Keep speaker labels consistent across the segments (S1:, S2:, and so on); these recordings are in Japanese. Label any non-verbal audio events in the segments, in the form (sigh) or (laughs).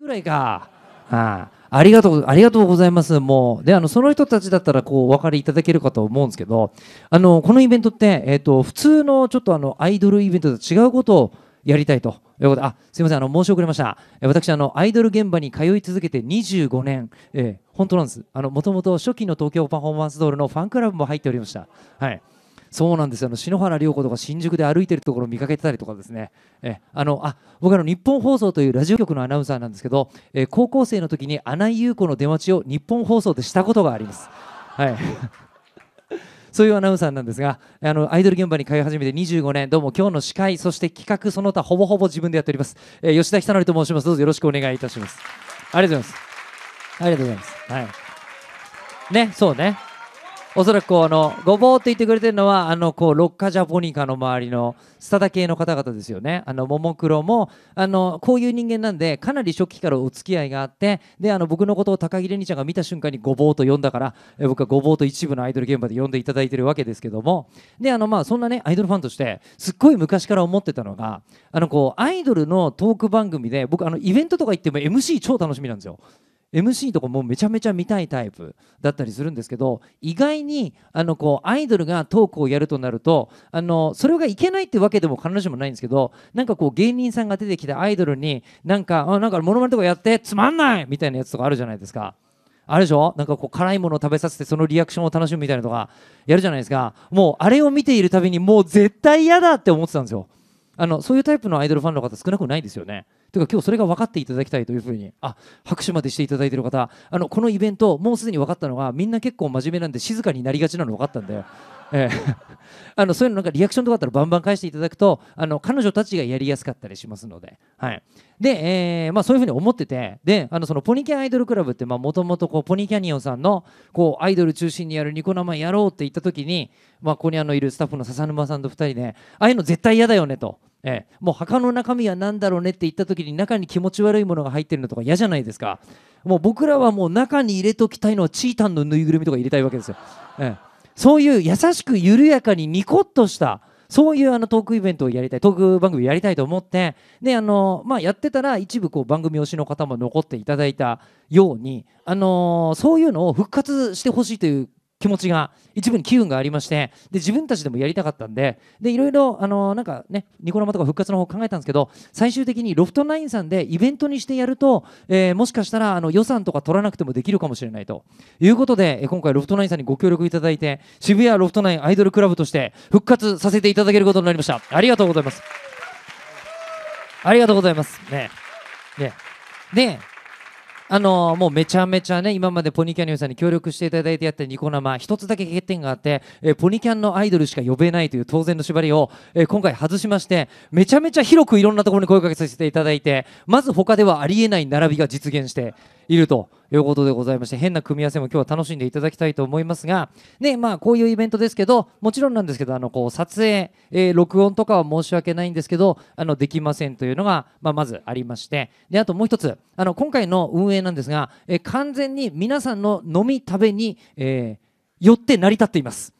S1: ぐらいか。ああありがとう、ありがとうございます。もう、で、あの、その人たちだったら、こう、お分かりいただけるかと思うんですけど、あの、このイベントって、えっ、ー、と、普通のちょっとあの、アイドルイベントと違うことをやりたいということで、あ、すいません、あの、申し遅れました。私、あの、アイドル現場に通い続けて25年、えー、本当なんです。あの、もともと初期の東京パフォーマンスドールのファンクラブも入っておりました。はい。そうなんですあの篠原涼子とか新宿で歩いてるところを見かけてたりとかですねえあのあ僕あの日本放送というラジオ局のアナウンサーなんですけど、え高校生の時に穴井優子の出待ちを日本放送でしたことがあります。はい (laughs) そういうアナウンサーなんですが、あのアイドル現場に通い始めて25年、どうも今日の司会、そして企画、その他、ほぼほぼ自分でやっております。えー、吉田久典と申します。どうぞよろしくお願いいたします。ありがとうございます。ありがとうございます。はい。ね、そうね。おそらくこうあのごぼうって言ってくれてるのはあのこうロッカジャポニカの周りのスタダ系の方々ですよねあのももクロもあのこういう人間なんでかなり初期からお付き合いがあってであの僕のことを高木れにちゃんが見た瞬間にごぼうと呼んだからえ僕はごぼうと一部のアイドル現場で呼んでいただいてるわけですけどもであのまあそんなねアイドルファンとしてすっごい昔から思ってたのがあのこうアイドルのトーク番組で僕あのイベントとか行っても MC 超楽しみなんですよ。MC とかもめちゃめちゃ見たいタイプだったりするんですけど意外にあのこうアイドルがトークをやるとなるとあのそれがいけないってわけでも必ずしもないんですけどなんかこう芸人さんが出てきてアイドルになんかあなんかモノマネとかやってつまんないみたいなやつとかあるじゃないですか。あるでしょなんかこう辛いものを食べさせてそのリアクションを楽しむみたいなとかやるじゃないですかもうあれを見ているたびにもう絶対嫌だって思ってたんですよあのそういうタイプのアイドルファンの方少なくないですよねというか今日それが分かっていただきたいというふうにあ拍手までしていただいている方あのこのイベントもうすでに分かったのがみんな結構真面目なんで静かになりがちなの分かったんで。ええ、(laughs) あのそういうのなんかリアクションとかあったらバンバン返していただくとあの彼女たちがやりやすかったりしますので、はい、で、えーまあ、そういうふうに思っててであのそのポニキャンアイドルクラブってもともとポニキャニオンさんのこうアイドル中心にやるニコ生やろうって言った時に、まあ、ここにあのいるスタッフの笹沼さんと2人で、ね、ああいうの絶対嫌だよねと。ええ、もう墓の中身は何だろうねって言った時に中に気持ち悪いものが入ってるのとか嫌じゃないですかもう僕らはもう中に入れときたいのはチータンのぬいぐるみとか入れたいわけですよ、ええ、そういう優しく緩やかにニコッとしたそういうあのトークイベントをやりたいトーク番組やりたいと思ってであの、まあ、やってたら一部こう番組推しの方も残っていただいたように、あのそういうのを復活してほしいという気持ちが一部に機運がありましてで自分たちでもやりたかったんででいろいろあのなんかねニコ生とか復活の方考えたんですけど最終的にロフトナインさんでイベントにしてやると、えー、もしかしたらあの予算とか取らなくてもできるかもしれないということで今回ロフトナインさんにご協力いただいて渋谷ロフトナインアイドルクラブとして復活させていただけることになりましたありがとうございますありがとうございますねねであのもうめちゃめちゃね今までポニキャニオンさんに協力していただいてやったニコ生一つだけ欠点があって、えー、ポニキャンのアイドルしか呼べないという当然の縛りを、えー、今回外しましてめちゃめちゃ広くいろんなところに声かけさせていただいてまず他ではありえない並びが実現して。いるということでございまして変な組み合わせも今日は楽しんでいただきたいと思いますがねまあこういうイベントですけどもちろんなんですけどあのこう撮影、えー、録音とかは申し訳ないんですけどあのできませんというのが、まあ、まずありましてであともう一つあの今回の運営なんですが、えー、完全に皆さんの飲み食べに、えー、よって成り立っています。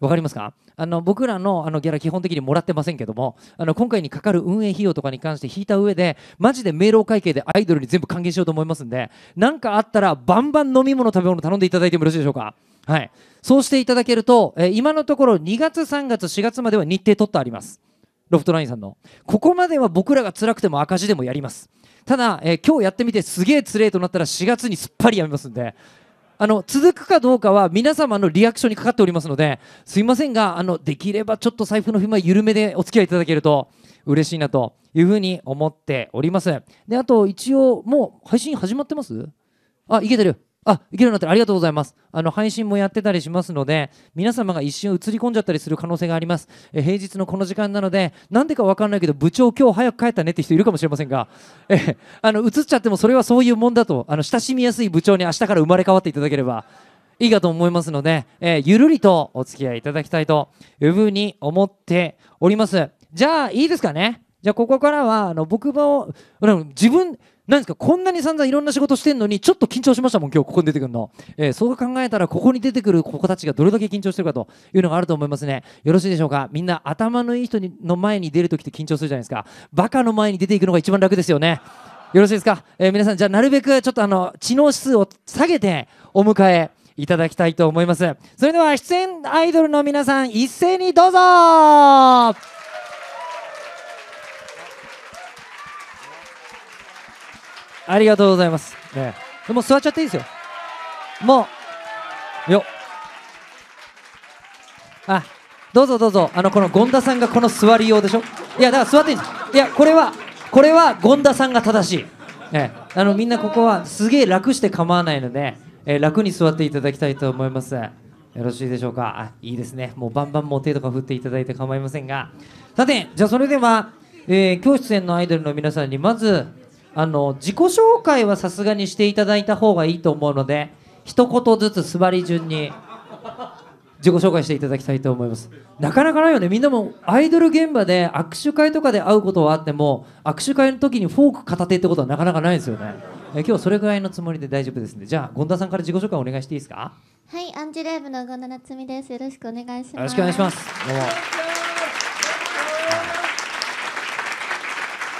S1: わかりますかあの僕らのあのギャラ基本的にもらってませんけどもあの今回にかかる運営費用とかに関して引いた上でマジで明朗会計でアイドルに全部還元しようと思いますんで何かあったらバンバン飲み物食べ物頼んでいただいてもよろしいでしょうか。はい、そうしていただけると、えー、今のところ2月3月4月までは日程取ってありますロフトラインさんのここまでは僕らが辛くても赤字でもやりますただ、えー、今日やってみてすげえつれえとなったら4月にすっぱりやめますんで、あの続くかどうかは皆様のリアクションにかかっておりますのですいませんがあのできればちょっと財布の紐は緩めでお付き合いいただけると嬉しいなというふうに思っておりますであと一応もう配信始まってますあいけてるあ、いけるなってありがとうございます。あの、配信もやってたりしますので、皆様が一瞬映り込んじゃったりする可能性があります。え平日のこの時間なので、なんでかわかんないけど、部長今日早く帰ったねって人いるかもしれませんが、え、あの、映っちゃってもそれはそういうもんだと、あの、親しみやすい部長に明日から生まれ変わっていただければ、いいかと思いますので、えゆるりとお付き合いいただきたいというふうに思っております。じゃあ、いいですかねじゃあ、ここからは、あの、僕も、自分、何ですかこんなに散々いろんな仕事してんのにちょっと緊張しましたもん今日ここに出てくるの、えー、そう考えたらここに出てくる子たちがどれだけ緊張してるかというのがあると思いますねよろしいでしょうかみんな頭のいい人にの前に出るときって緊張するじゃないですかバカの前に出ていくのが一番楽ですよねよろしいですか、えー、皆さんじゃあなるべくちょっとあの知能指数を下げてお迎えいただきたいと思いますそれでは出演アイドルの皆さん一斉にどうぞありがとうございます。ね、もう座っちゃっていいですよ。もう、よあ、どうぞどうぞ。あの、この権田さんがこの座りようでしょいや、だから座っていいんですいや、これは、これは権田さんが正しい。ね、あの、みんなここはすげえ楽して構わないので、えー、楽に座っていただきたいと思います。よろしいでしょうかあ、いいですね。もうバンバンもう手とか振っていただいて構いませんが。さて、じゃあそれでは、えー、今日出演のアイドルの皆さんにまずあの自己紹介はさすがにしていただいた方がいいと思うので一言ずつ座り順に自己紹介していただきたいと思いますなかなかないよねみんなもアイドル現場で握手会とかで会うことはあっても握手会の時にフォーク片手ってことはなかなかないですよねえ今日それぐらいのつもりで大丈夫ですねじゃあ権田さんから自己紹介お願いしていいですか
S2: はいアンジュレーブの権田夏実ですよろしくお願いしますよろしくお願いしますど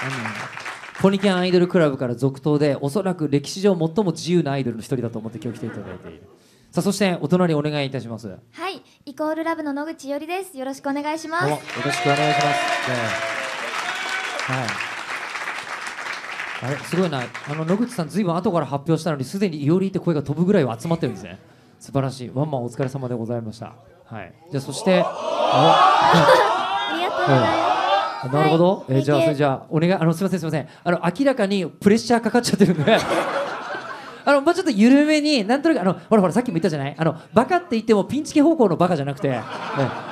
S1: うもポニキャンアイドルクラブから続投でおそらく歴史上最も自由なアイドルの一人だと思って今日来ていただいているさあそしてお隣お願いいたしますは
S2: いイコールラブの野口伊織ですよろしくお願いしますよ
S1: ろしくお願いします、はい、あれすごいなあの野口さんずいぶん後から発表したのにすでに伊織って声が飛ぶぐらいは集まってるんですね素晴らしいワンマンお疲れ様でございましたはいじゃあそして (laughs) ありがとうございますなるほど、えー、じゃあそれじゃあお願いあのすみませんすみませんあの明らかにプレッシャーかかっちゃってるんで (laughs) あのもうちょっと緩めになんとなくあのほらほらさっきも言ったじゃないあのバカって言ってもピンチキ方向のバカじゃなくて、ね、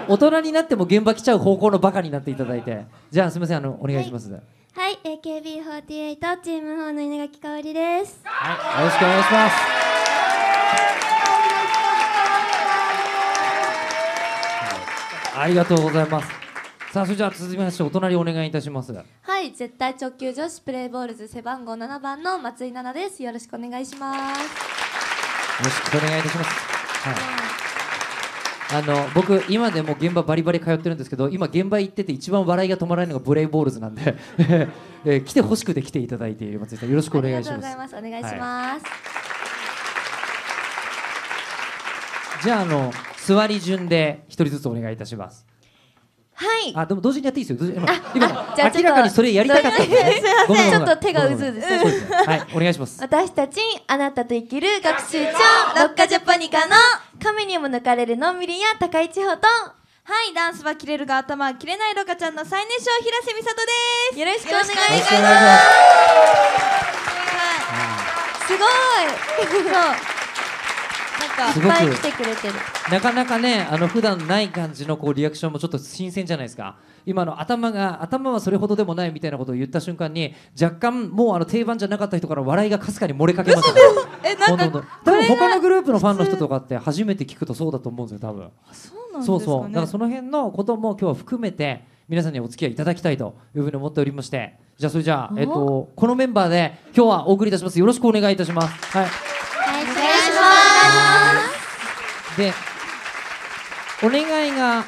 S1: 大人になっても現場来ちゃう方向のバカになっていただいてじゃあすみませんあのお願いします。はい
S2: はい、AKB48 チーム4の稲
S1: 垣香織です。はい、よろしくお願いします。ありがとうございます。さあそれじゃあ続きましてお隣お願いいたします
S2: はい絶対直球女子プレーボールズ背番号7番の松井奈々ですよろしくお願いしますよ
S1: ろしくお願いいたしますはい、うん、あの僕今でも現場バリバリ通ってるんですけど今現場行ってて一番笑いが止まらないのがブレイボールズなんで (laughs) えー、来てほしくて来ていただいている松井さんよろしくお願いしますお願いします、はい、じゃああの座り順で一人ずつお願いいたしますはいあでも同時にやっていいですよ今じゃ明らかにそれやりたかったすいませんちょっと手がうずうずはいお願いします
S2: 私たちあなたと生きる学習長ロッカジャパニカの神にも抜かれるのんびりや高市穂とはいダンスは切れるが頭は切れないロカちゃんの最年少平瀬美里ですよろしくお願いしますすごいそう (laughs) すごく来てくれてる
S1: なかなかねあの普段ない感じのこうリアクションもちょっと新鮮じゃないですか今の頭が頭はそれほどでもないみたいなことを言った瞬間に若干もうあの定番じゃなかった人から笑いがかすかに漏れかけました、ね、えなんか多分他のグループのファンの人とかって初めて聞くとそうだと思うんですよ多分そうなんですか、ね、そうそうだからその辺のことも今日は含めて皆さんにお付き合いいただきたいというふうに思っておりましてじゃあそれじゃあ、えっと、このメンバーで今日はお送りいたしますよろしくお願いいたしますはいでお願いが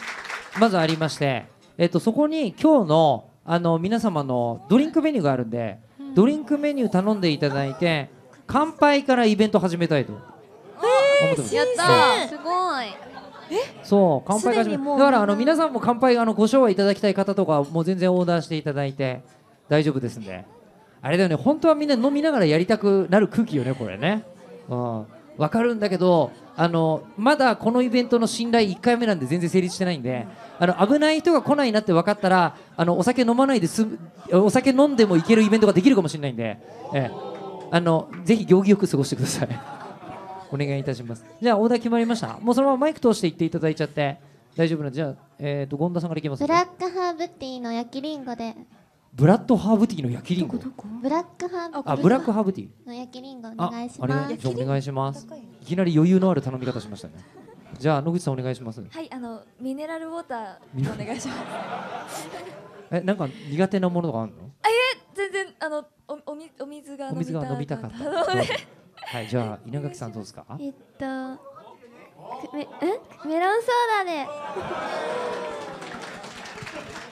S1: まずありまして、えっと、そこに今日のあの皆様のドリンクメニューがあるんでドリンクメニュー頼んでいただいて乾杯からイベント始めたいと
S2: やったすごい
S1: そう乾杯が始だからあの皆さんも乾杯あのご賞はいただきたい方とかもう全然オーダーしていただいて大丈夫ですんであれだよね本当はみんな飲みながらやりたくなる空気よねこれねうん分かるんだけどあのまだこのイベントの信頼1回目なんで全然成立してないんであの危ない人が来ないなって分かったらあのお酒飲まないですお酒飲んでもいけるイベントができるかもしれないんで、ええ、あのぜひ行儀よく過ごしてください (laughs) お願いいたしますじゃあオーダー決まりましたもうそのままマイク通して言っていただいちゃって大丈夫なんでじゃあ、えーと、と権田さんからいきますブラッ
S2: クハーブティーの焼きりんごで
S1: ブラッドハーブティーの焼きりんご。
S2: ブラックハーブあ、ブラックハーブティー。の焼きりんごお願いします。お願い
S1: します。いきなり余裕のある頼み方しましたね。じゃあ野口さんお願いします。は
S2: い、あのミネラルウォーターお願いします。
S1: え、なんか苦手なものとかあるの？
S2: あ、いえ、全然あのおおみお水がお水が飲みたかった。
S1: はい、じゃあ稲垣さんどうですか？
S2: えっと、め、え、メロンソーダで。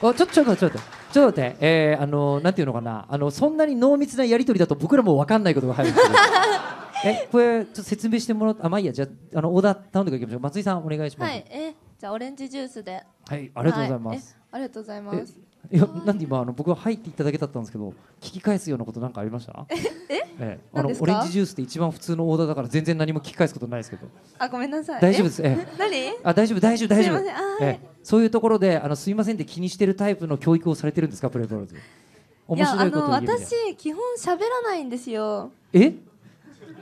S1: あ、ちょっとちょっとちょっと。ちょっと待って、えー、あのなんていうのかなあのそんなに濃密なやり取りだと僕らも分かんないことが入るんですけど (laughs) えこれちょっと説明してもらってあまあいいやじゃああのオーダー頼んでいきましょう松井さんお願いします、はい、
S2: えじゃあオレンジジュースで
S1: はいありがとうございます、は
S2: い、ありがとうございます
S1: いやなんで今あの僕は入っていただけだったんですけど聞き返すようなことなんかありましたええあのオレンジジュースって一番普通のオーダーだから全然何も聞き返すことないですけどあ
S2: ごめんなさい大丈夫ですえ何あ大丈夫大丈夫大丈夫すいませんあ、
S1: ええそういうところであのすみませんって気にしてるタイプの教育をされてるんですかプレイボールズいやあの私
S2: 基本喋らないんですよえ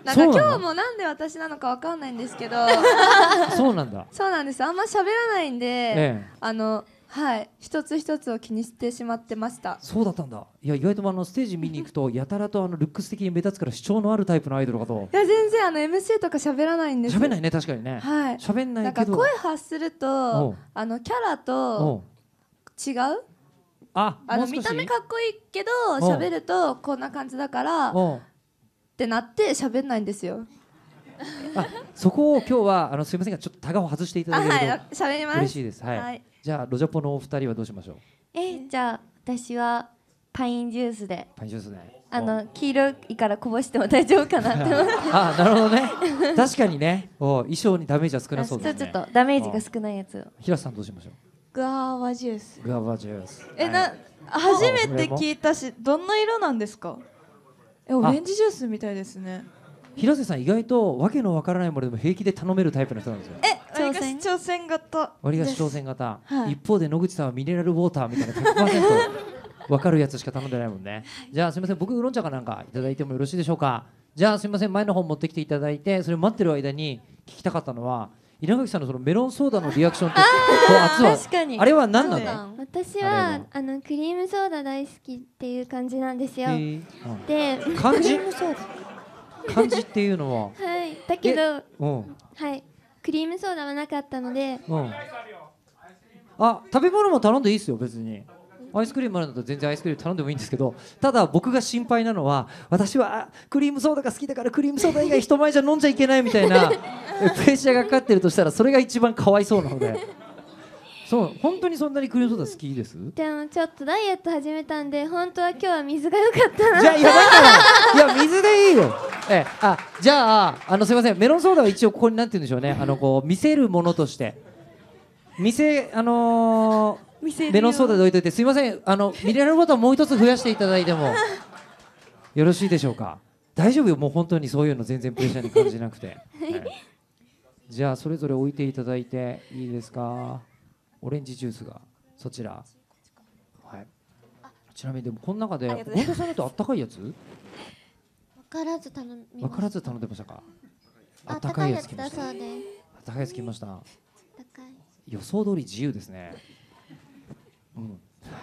S2: なんか今日もなんで私なのかわかんないんですけど (laughs) そうなんだそうなんですあんま喋らないんで、ええ、あのはい一つ一つを気にしてしまってましたそうだったんだ
S1: いや意外とあのステージ見に行くとやたらとあのルックス的に目立つから主張のあるタイプのアイドルかと
S2: いや全然あの MC とか喋らないんです喋んない
S1: ね確かにねは
S2: い喋んないなんか声発するとあのキャラと違う
S1: ああの見た目か
S2: っこいいけど喋るとこんな感じだからってなって喋んないんですよ
S1: あそこを今日はあのすみませんがちょっとタガを外していただける
S2: と、はい、嬉しいです。はい、はい
S1: じゃあロジャポのお二人はどうしましょう
S2: えじゃあ私はパインジュースでパインジュースねあの黄色いからこぼしても大丈夫かなって思って (laughs) あなるほどね確
S1: かにねお衣装にダメージは少なそうですねちょっとダメージが少ないやつを平さんどうしましょう
S2: グアバジュース
S1: グアバジュースえ、な
S2: 初めて聞いたしどんな色なんですかえオレンジジュースみたいですね
S1: 平瀬さん意外とわけのわからないものでも平気で頼めるタイプの人なんですよえ
S2: 割り挑戦型割り菓子挑戦
S1: 型、はい、一方で野口さんはミネラルウォーターみたいな100%分かるやつしか頼んでないもんね、じゃあすみません僕ウーロン茶かなんかいただいてもよろしいでしょうかじゃあすみません前の本持ってきていただいてそれ待ってる間に聞きたかったのは稲垣さんのそのメロンソーダのリアクションと圧は確かにあれは何な
S2: の私はあのクリームソーダ大好きっていう感じなんですよ、
S1: で、うん、感じっていうの
S2: ははいだけど、うん、はいクリームソーダはなかったので、
S1: うん、あ食べ物も頼んでいいですよ別にアイスクリームあるんだと全然アイスクリーム頼んでもいいんですけどただ僕が心配なのは私はクリームソーダが好きだからクリームソーダ以外人前じゃ飲んじゃいけないみたいな (laughs) プレッシャーがかかってるとしたらそれが一番かわいそうなので。そう本当にそんなにクリームソーダ好きです
S2: でもちょっとダイエット始めたんで本当は今日は水が良かったなじゃあやだか
S1: らいや水でいいよええ、あじゃああのすみませんメロンソーダは一応ここになんて言うんでしょうねあのこう見せるものとして見せあのー見せるメロンソーダで置いといてすみませんあのミネラルウォーもう一つ増やしていただいてもよろしいでしょうか大丈夫よもう本当にそういうの全然プレッシャーに感じなくて、じゃあそれぞれ置いていただいていいですかオレンジジュースがそちらはいちなみにでもこの中で本田さんだとあったかいやつ
S2: からず頼み分からず
S1: 頼んでましたか
S2: あったかいやつ来ましたあっ
S1: たかいやつ来ました予想通り自由ですねうんは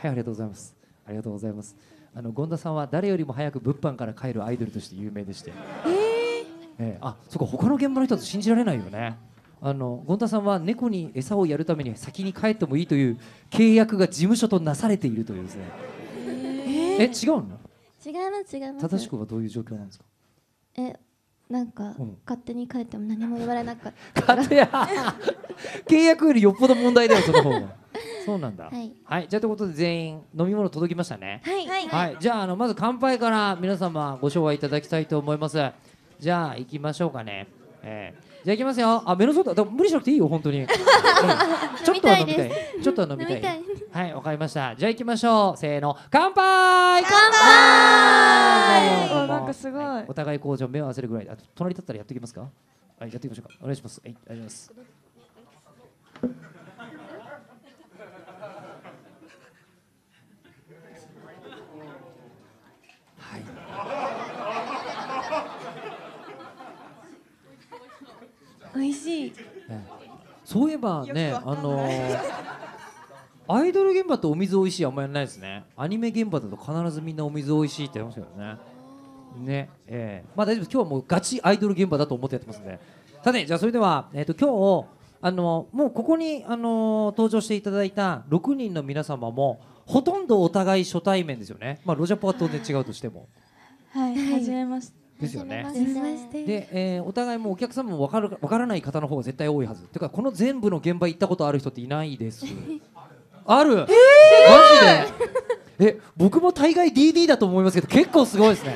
S1: いありがとうございますありがとうございますあの権田さんは誰よりも早く物販から帰るアイドルとして有名でしてえー、えー、あそっか他の現場の人だと信じられないよねあの権田さんは猫に餌をやるために先に帰ってもいいという契約が事務所となされているというですね
S2: えー、え違うの違います違います正し
S1: くはどういう状況なんですか
S2: えなんか、勝手に帰っても何も言われなかった勝手や
S1: 契約よりよっぽど問題だよその方が (laughs) そうなんだ、はい、はい、じゃあということで全員飲み物届きましたねはい、はい、はい、じゃああのまず乾杯から皆様ご賞和いただきたいと思いますじゃあ行きましょうかね、えじゃあいきますよあメロンソーダでも無理しなくていいよ本当に、(laughs) うん、ちょっとは飲みたいちょっとは飲みたいはいわかりましたじゃあいきましょうせーの乾杯乾杯なんかすごい、はい、お互い工場目を合わせるぐらいあと隣立ったらやっていきますかはいやっていきましょうかお願いしますはいありがとうございます美味しい、ね、そういえばねあのー、アイドル現場とお水美味しいあんまやらないですねアニメ現場だと必ずみんなお水美味しいって言いますけどねねえー、まあ大丈夫です今日はもうガチアイドル現場だと思ってやってますんでさてじゃあそれでは、えーと、今日あのもうここに、あのー、登場していただいた6人の皆様もほとんどお互い初対面ですよね、まあ、ロジャポは当然違うとしても。
S2: はい、はい、初めまして
S1: ですよね。で、えー、お互いもお客様も分かるわからない方の方が絶対多いはず。てかこの全部の現場行ったことある人っていないです。(laughs) ある。えー、マジで。え、僕も大概 DD だと思いますけど結構すごいですね。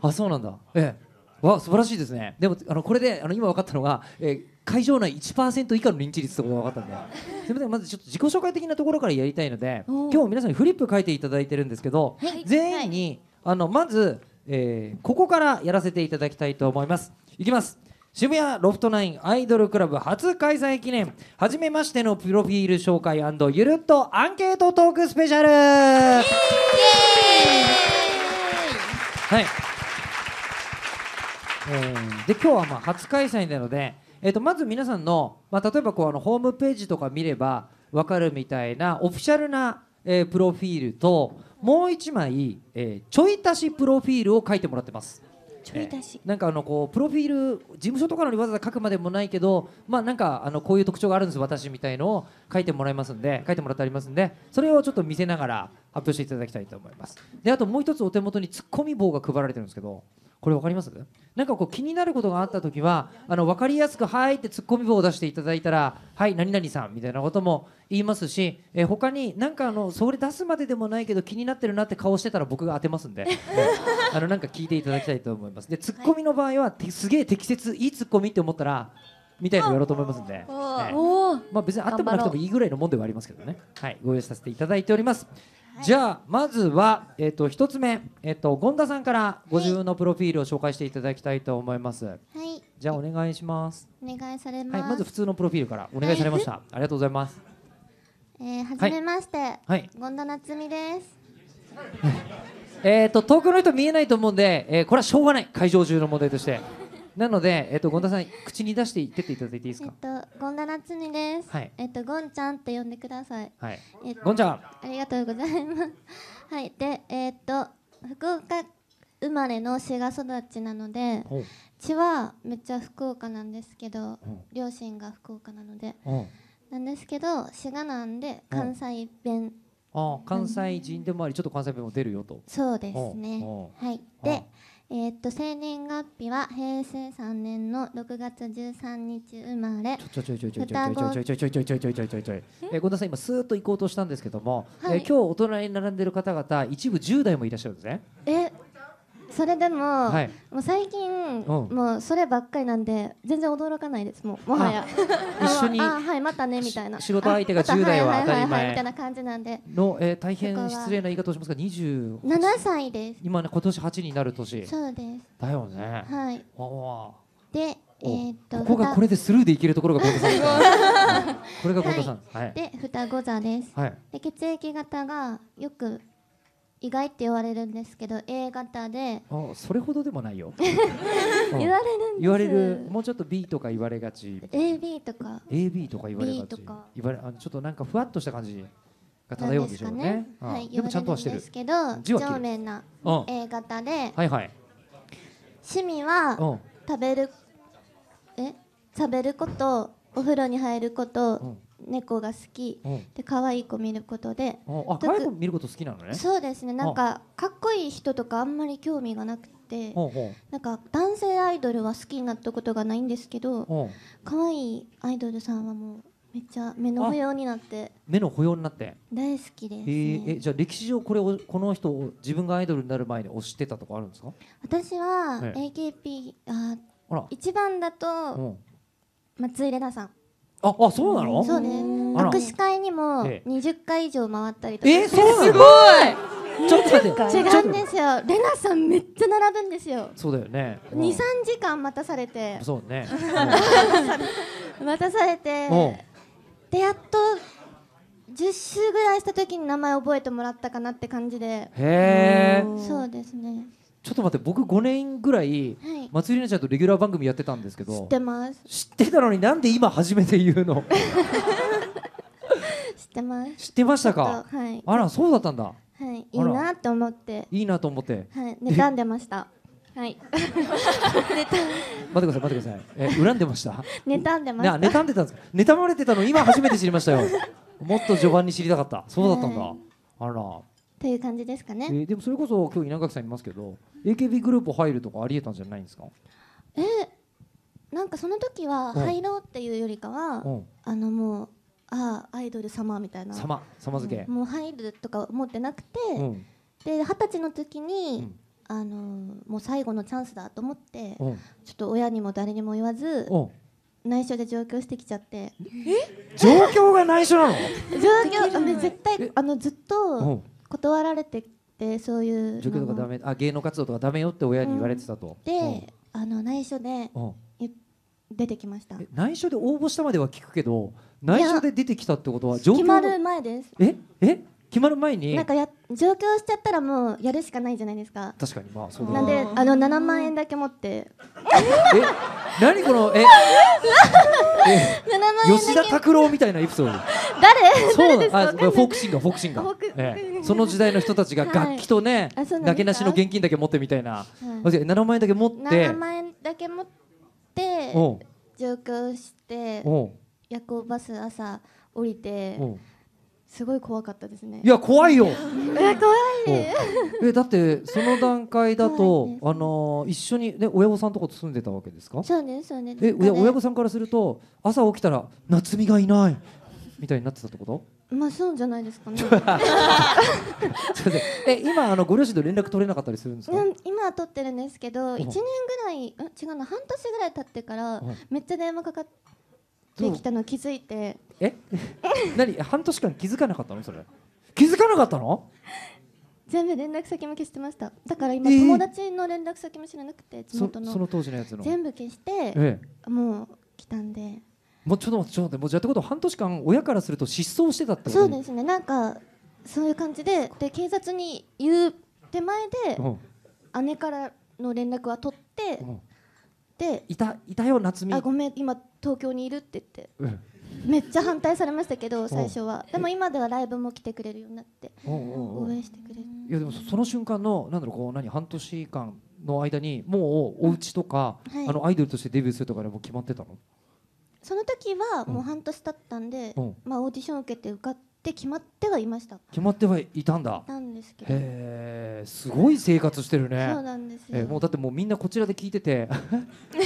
S1: あ、そうなんだ。ええ。わ素晴らしいですね。でもあのこれであの今分かったのが、えー、会場内1%以下の認知率ってことが分かったんで、すみませんまずちょっと自己紹介的なところからやりたいので、今日皆さんにフリップ書いていただいてるんですけど、はい、全員に、はい、あのまずえー、ここからやらせていただきたいと思いますいきます渋谷ロフトナインアイドルクラブ初開催記念初めましてのプロフィール紹介ゆるっとアンケートトークスペシャルはい、えー、で今日はまあ初開催なので、えー、とまず皆さんの、まあ、例えばこうあのホームページとか見れば分かるみたいなオフィシャルな、えー、プロフィールともう1枚、えー、ちょい足しプロフィールを書いてもらってます。ちょい足し、えー、なんかあのこうプロフィール事務所とかのにわざわざ書くまでもないけど、まあなんかあのこういう特徴があるんです私みたいのを書いてもらいますんで書いてもらってありますんで、それをちょっと見せながら発表していただきたいと思います。であともう一つお手元に突っ込み棒が配られてるんですけど、これ分かりますなんかこう気になることがあった時はあの分かりやすく「はい」ってツッコミ棒を出していただいたら「はい何々さん」みたいなことも言いますし、えー、他になんかあのそれ出すまででもないけど気になってるなって顔してたら僕が当てますんで、(laughs) あのなんか聞いていただきたいと思いますでツッコミの場合はすげえ適切いいツッコミって思ったらみたいなのやろうと思いますんで、ね、まあ別にあってもなくてもいいぐらいのもんではありますけどねはいご用意させていただいておりますじゃあまずは、えー、と1つ目、えー、と権田さんからご自分のプロフィールを紹介していただきたいと思います、はい、じゃあお願いしま
S2: すお願いされます、はい、まず普
S1: 通のプロフィールからお願いされました、(laughs) ありがとうございます、
S2: えー、はじめまして、はい、権田夏実です
S1: えっと東京の人見えないと思うんで、えー、これはしょうがない会場中の問題としてなので、えっと、権田さん、口に出して言ってていただいていいですか。え
S2: っと、権田夏美です。はい、えっと、ゴンちゃんって呼んでください。はい。えっと、ゴちゃん。ありがとうございます。はい、で、えっと、福岡生まれの滋賀育ちなので。血はめっちゃ福岡なんですけど、両親が福岡なので。なんですけど、滋賀なんで、関西弁。
S1: あ関西人でもあり、ちょっと関西弁も出るよと。そうですね。
S2: はい、で。えー、っと生年月日は平成3年の6月13日生まれ。ちょちょちょちょちょちょちょちょ
S1: ちょちょちょちょちょちょ。え権田さい、今スーッと行こうとしたんですけども、はい、え今日大人に並んでる方々一部10代もいらっしゃるんですね。
S2: えそれでも,、もう最近もうそればっかりなんで全然驚かないですもうもはや一緒に (laughs) あはいまたねみたいな仕事相手が十代は当たり前みたいな感じなんで
S1: の、えー、大変失礼な言い方をしますが二十七
S2: 歳です
S1: 今ね今年八になる年そうですだよねはいわ
S2: でえっとここがこれで
S1: スルーでいけるところがゴーさんこれがゴーさん、で
S2: 双子座です、はい、で血液型がよく意外って言われるんですけど A 型で
S1: あそれほどでもないよ (laughs) 言われるんで
S2: す言われる
S1: もうちょっと B とか言われがち
S2: AB とか
S1: AB とか言われがち、B、言われあちょっとなんかふわっとした感じが漂うんでしょうねね、はい、でもちゃんとはしてるですけ
S2: ど上面な A 型で、はいはい、趣味は食べるえ食べることお風呂に入ること、うん猫が好き、うん、で可愛い子見ることで、あ可愛い子見
S1: ること好きなのねそう
S2: ですねなんかかっこいい人とかあんまり興味がなくてなんか男性アイドルは好きになったことがないんですけど可愛いアイドルさんはもうめっちゃ目の保養になって
S1: 目の保養になって
S2: 大好きです、ね、えー、えじ
S1: ゃあ歴史上これをこの人を自分がアイドルになる前に推してたとかあるんですか
S2: 私は AKP、ええ、ああ一番だと、松井玲奈さん
S1: あ、あ、そうなの。そうね。
S2: 握手会にも二十回以上回ったりとか。えそうすごい。ちょっと待って違うんですよ。レナさんめっちゃ並ぶんですよ。そうだよね。二三時間待たされて。そうね。(laughs) 待たされて。でやっと。十0周ぐらいした時に名前覚えてもらったかなって感じでへえそうですね
S1: ちょっと待って僕5年ぐらい、はい松井ちゃんとレギュラー番組やってたんですけど、知って
S2: ます知
S1: ってたのになんで今初めて言うの (laughs)
S2: 知ってます知っ
S1: てましたかはいあらそうだったんだは
S2: いいいなと思って
S1: いいなと思ってはい妬ん
S2: でましたはい妬待っ
S1: てください待ってくださいえ恨んでました妬
S2: んでました妬ん
S1: でたんですか妬まれてたの今初めて知りましたよもっと序盤に知りたかったそうだったんだ、はいあら
S2: という感じですかね、えー、
S1: でもそれこそ今日稲垣さんいますけど AKB グループ入るとかありえたんじゃないんですかえ
S2: ー、なんかその時は入ろうっていうよりかは、うん、あのもうああアイドル様みたいな様様付け、うん、もう入るとか思ってなくて、うん、で二十歳の時に、あのもう最後のチャンスだと思って、ちょっと親にも誰にも言わず、内緒で上京してきちゃってえ
S1: 状況が内緒なの
S2: 上京絶対あのずっと断られててそういう受とかダメ
S1: あ芸能活動とかダメよって親に言われてたと、うん、
S2: で、あの内緒で、出てきました
S1: 内緒で応募したまでは聞くけど内緒で出てきたってことは決まる前ですええ決まる前になんか
S2: や上京しちゃったらもうやるしかないじゃないですか
S1: 確かにまあそうなんで
S2: あの7万円だけ持ってえ何このえ (laughs)
S1: え7万円吉田拓郎みたいなエピソード
S2: 誰そう
S1: ですあフォークシンガーフォークシンガー、ええ、その時代の人たちが楽器とね、はい、なけなしの現金だけ持ってみたいな、はい、7万円だけ持って7
S2: 万円だけ持って上京して夜行バス朝降りて、うすごい怖かったですねいや怖いよ (laughs) え怖い、えだ
S1: ってその段階だと、あの一緒に、ね、親御さんとこと住んでたわけですかそう
S2: ですそうでえ、親親御
S1: さんからすると朝起きたら夏美がいないみたいになってたってこと
S2: まあそうじゃないですかね。(laughs)
S1: え今あのご両親と連絡取れなかったりするんですか？
S2: 今取ってるんですけど、一、年ぐらい、うん、違うな半年ぐらい経ってから、めっちゃ電話かかっできたの気づいて
S1: え (laughs) 何半年間気づかなかったのそれ気づかなかったの
S2: 全部連絡先も消してましただから今、友達の連絡先も知らなくて地そ元そのの当時のやつの全部消して、ええもう来たんで
S1: もうちょっと待ってちょっと待ってもうじゃあってこと半年間親からすると失踪してたってことそうで
S2: すねなんかそういう感じでで警察に言う手前でうん姉からの連絡は取ってうんでいたいたよ夏美あごめん今東京にいるって言って、めっちゃ反対されましたけど最初はでも今ではライブも来てくれるようになって
S1: 応援してくれるいやでもその瞬間のなんだろうこう何半年間の間にもうお家とか、はい、あのアイドルとしてデビューするとかでも決まってたの
S2: その時はもう半年経ったんで、まあ、オーディション受けて受かっって決まってはいました
S1: 決まってはいたんだなんですけどへえすごい生活してるねそうなんですよ、えーもうだってもうみんなこちらで聞いてて、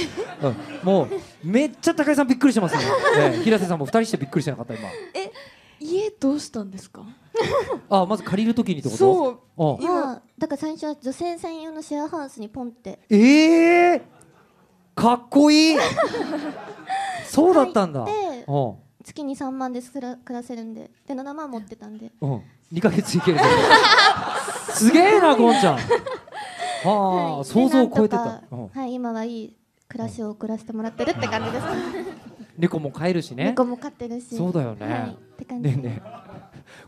S1: (laughs) もうめっちゃ高井さんびっくりしてますね、えー平瀬さんも二人してびっくりしてなかった今
S2: え家どうしたんですか
S1: あまず借りるときにってことそうあ今
S2: まだから最初は女性専用のシェアハウスにポンって
S1: ええー、かっこいい (laughs) そうだったんだ、はいでうん
S2: 月に3万で暮らせるんでで7万持ってたんでうん2ヶ月いける (laughs) すげえなゴンちゃん (laughs)
S1: はあ、想像を超えてた、
S2: はい、今はいい暮らしを送らせてもらってるって感じです
S1: 猫も飼えるしね猫も飼ってるしそうだよね、はい、って感じねね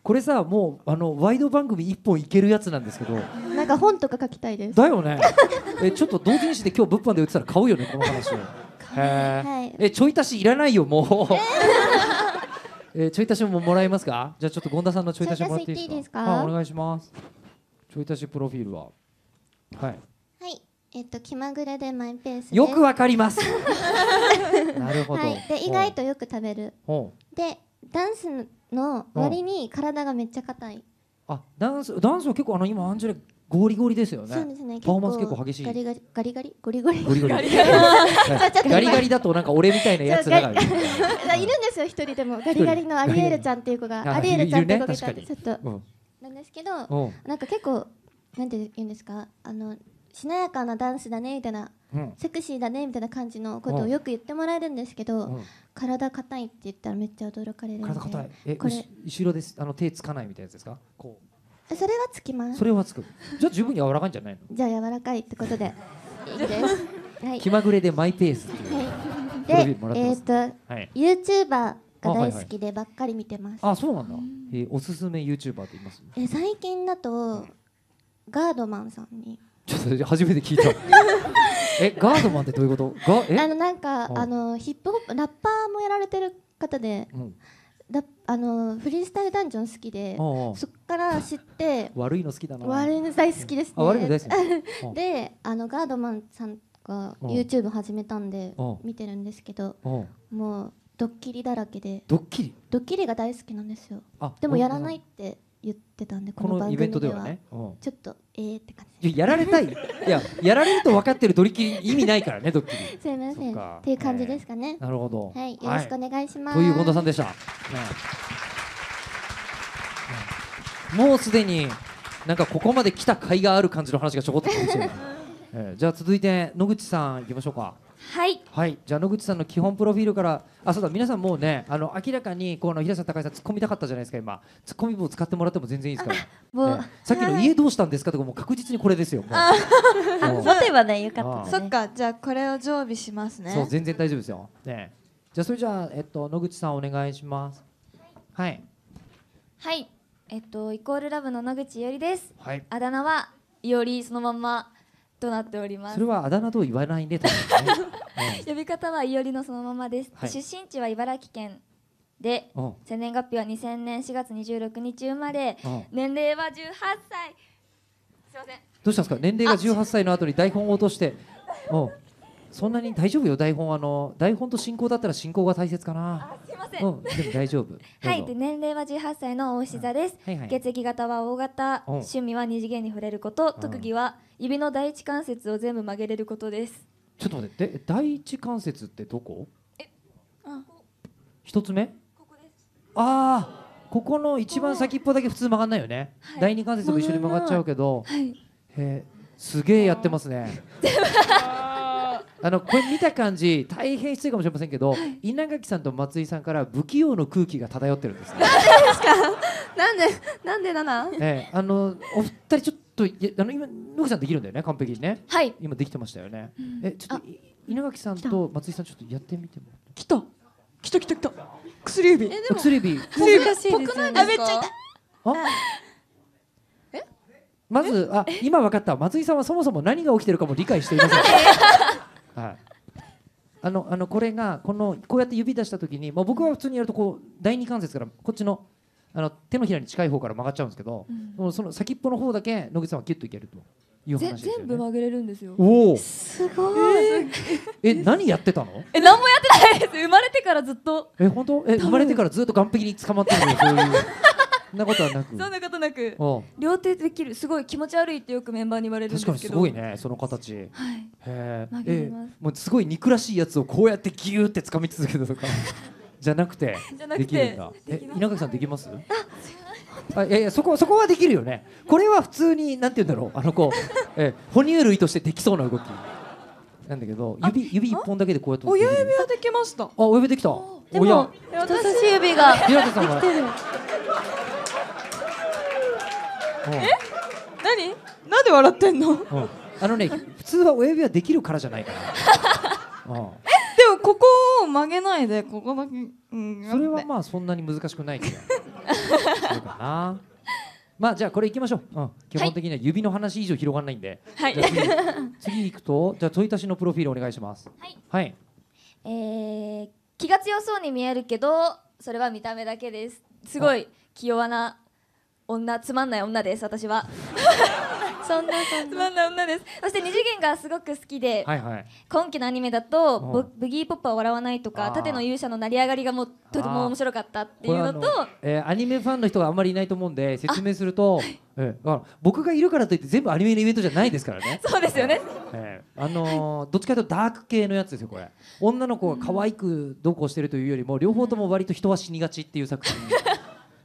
S1: これさもうあのワイド番組一本いけるやつなんですけど
S2: なんか本とか書きたいですだ
S1: よねえちょっと同人誌で今日物販で売ってたら買うよねこの話をはい、えちょい足しいらないよもう、えちょい足しももらえますかじゃあちょっと権田さんのちょい足しもらっていいですかはい、お願いしますちょい足しプロフィールははい
S2: えっと、気まぐれでマイペースよくわかります (laughs) なるほど、はい、で意外とよく食べるでダンスの割に体がめっちゃ硬い、
S1: あダンスダンスは結構あの今アンジュレゴリゴリですよね。そうですね。パフォーマンス結構激しい。ガリ
S2: ガリガリガリゴリゴリゴリゴリ。(laughs) ガリガリだとなんか俺みたいなやつだ (laughs) いるんですよ一人でもガリガリのアリエルちゃんっていう子がアリエルちゃんって子がちょっとなんですけど、なんか結構なんて言うんですかあのしなやかなダンスだねみたいなセクシーだねみたいな感じのことをよく言ってもらえるんですけど、体硬いって言ったらめっちゃ驚かれる体硬い
S1: えこれ後ろですあの手つかないみたいなやつですかこ
S2: うそれはつきますそれはつくじゃあ
S1: 十分柔らかいんじゃないのじ
S2: ゃあ柔らかいってことで (laughs) いいです、はい、気まぐれで
S1: マイペースっていう、はい、でえっ、ー、と、はい、y o u
S2: t ー b e が大好きでばっかり見てますあはいはい、あ
S1: そうなんだ、えー、おすすめユーチューバー r って言います
S2: え最近だとガードマンさんに
S1: ちょっと初めて聞いた
S2: (laughs) えガードマ
S1: ンってどういうことがあのなんか、あ
S2: のヒップホップラッパーもやられてる方で、だ、あのフリースタイルダンジョン好きでそっから知って (laughs) 悪いの好きだな悪いの大好きです悪いの大好き (laughs) であのガードマンさんが YouTube 始めたんで見てるんですけどもうドッキリだらけでドッキリドッキリが大好きなんですよでもやらないって言ってたんでこのイベントではね、ちょっとええって感じややられたいいや
S1: やられると分かってるドリキリ意味ないからねドッキ
S2: リ (laughs) すみませんっていう感じですかね、なるほどはいよろしくお願いします、はい、という田さんで
S1: した、ね、もうすでになんかここまで来た甲斐がある感じの話がちょこっと出てきてる、(laughs) えー、じゃあ続いて野口さんいきましょうかはい、はい、じゃあ野口さんの基本プロフィールからあそうだ皆さんもうねあの明らかにこの平瀬高井さん突っ込みたかったじゃないですか今突っ込み棒使ってもらっても全然いいですから、もね、さっきの家どうしたんですかとかもう確実にこれですよ
S2: もう持てばねよかった、ね、そっかじゃあこれを常備しますねそう全
S1: 然大丈夫ですよねじゃあそれじゃあえっと野口さんお願いしますはい、はい、
S2: はい、えっとイコールラブの野口よりです、はい、あだ名はよりそのままとなっておりますそれはあ
S1: だ名と言わないねね、
S2: (laughs) 呼び方はいよりのそのままです、はい、出身地は茨城県で生年月日は2000年4月26日生まれ年齢は18歳
S1: すみませんどうしたんですか年齢が18歳の後に台本を落としてそんなに大丈夫よ台本あの台本と進行だったら進行が大切かな
S2: すいません、うん、で
S1: も大丈夫
S2: (laughs) はいで年齢は18歳の大志座です、はいはい、血液型は大型、うん、趣味は二次元に触れること、うん、特技は指の第一関節を全部曲げれることです
S1: ちょっと待ってで第一関節ってどこえ
S2: あ一つ
S1: 目ここ
S2: ですああここの一番先
S1: っぽだけ普通曲がんないよね、はい、第二関節も一緒に曲がっちゃうけど、はい、へすげえやってますね (laughs) あのこれ見た感じ大変失礼かもしれませんけど、稲垣さんと松井さんから不器用の空気が漂ってるんです、ね。
S2: なんでですか？なんでなんでだな。え
S1: えあのお二人ちょっとあの今野口さんできるんだよね完璧にね。はい。今できてましたよね。う
S2: ん、えちょっと稲垣さんと
S1: 松井さんちょっとやってみても。来た。来た来た来た。薬指。薬指。
S2: 薬指。難しいですよあめっちゃ痛い。
S1: あ。まずあ今分かった松井さんはそもそも何が起きてるかも理解していません、(laughs) はい、あのあのこれがこのこうやって指出したときに、まあ、僕は普通にやるとこう第二関節からこっちのあの手のひらに近い方から曲がっちゃうんですけど、うん、その先っぽの方だけ野口さんはキュッといけるという話、ね、全部
S2: 曲げれるんですよおお。すごい、
S1: えー、(laughs) 何やってたのえ何もや
S2: ってないです生まれてからずっと
S1: え本当え生まれてからずっと岸壁に捕まってるのそういうそんなことはなくそんな
S2: ことなく両手できるすごい気持ち悪いってよくメンバーに言われるんですけどすごい
S1: ねその形はいへえもうすごい憎らしいやつをこうやってギューって掴み続けたとか (laughs) じゃなくてできるんだえ稲垣さんできますあいやいやそこそこはできるよねこれは普通になんて言うんだろうあのこう (laughs) え哺乳類としてできそうな動きなんだけど指指一本だけでこうやって親指
S2: はできましたあ
S1: 親指できたでも
S2: 人差し指が (laughs) できてる何なんで笑ってんの、あのね普通は親
S1: 指はできるからじゃないかな、
S2: (laughs) うん、でもここを曲げないでここだけ、うん、そ
S1: れはまあそんなに難しくない気がかなまあじゃあこれいきましょう、うん、基本的には指の話以上広がらないんで、はい、次いくとじゃあ問い足しのプロフィールお願いしますはい、はい、
S2: えー、気が強そうに見えるけどそれは見た目だけですすごい気弱な女つまんない女です私は (laughs) そんなつまんない女ですそして二次元がすごく好きで、はいはい、今期のアニメだと「ブブギーポップは笑わない」とか「盾の勇者の成り上がり」がもうとても面白かったっていうのと
S1: えー、アニメファンの人があんまりいないと思うんで説明すると、えー、僕がいるからといって全部アニメのイベントじゃないですからね (laughs) そうですよね、えー、あのー、どっちかというとダーク系のやつですよこれ女の子が可愛くどうこうしてるというよりも両方とも割と人は死にがちっていう作品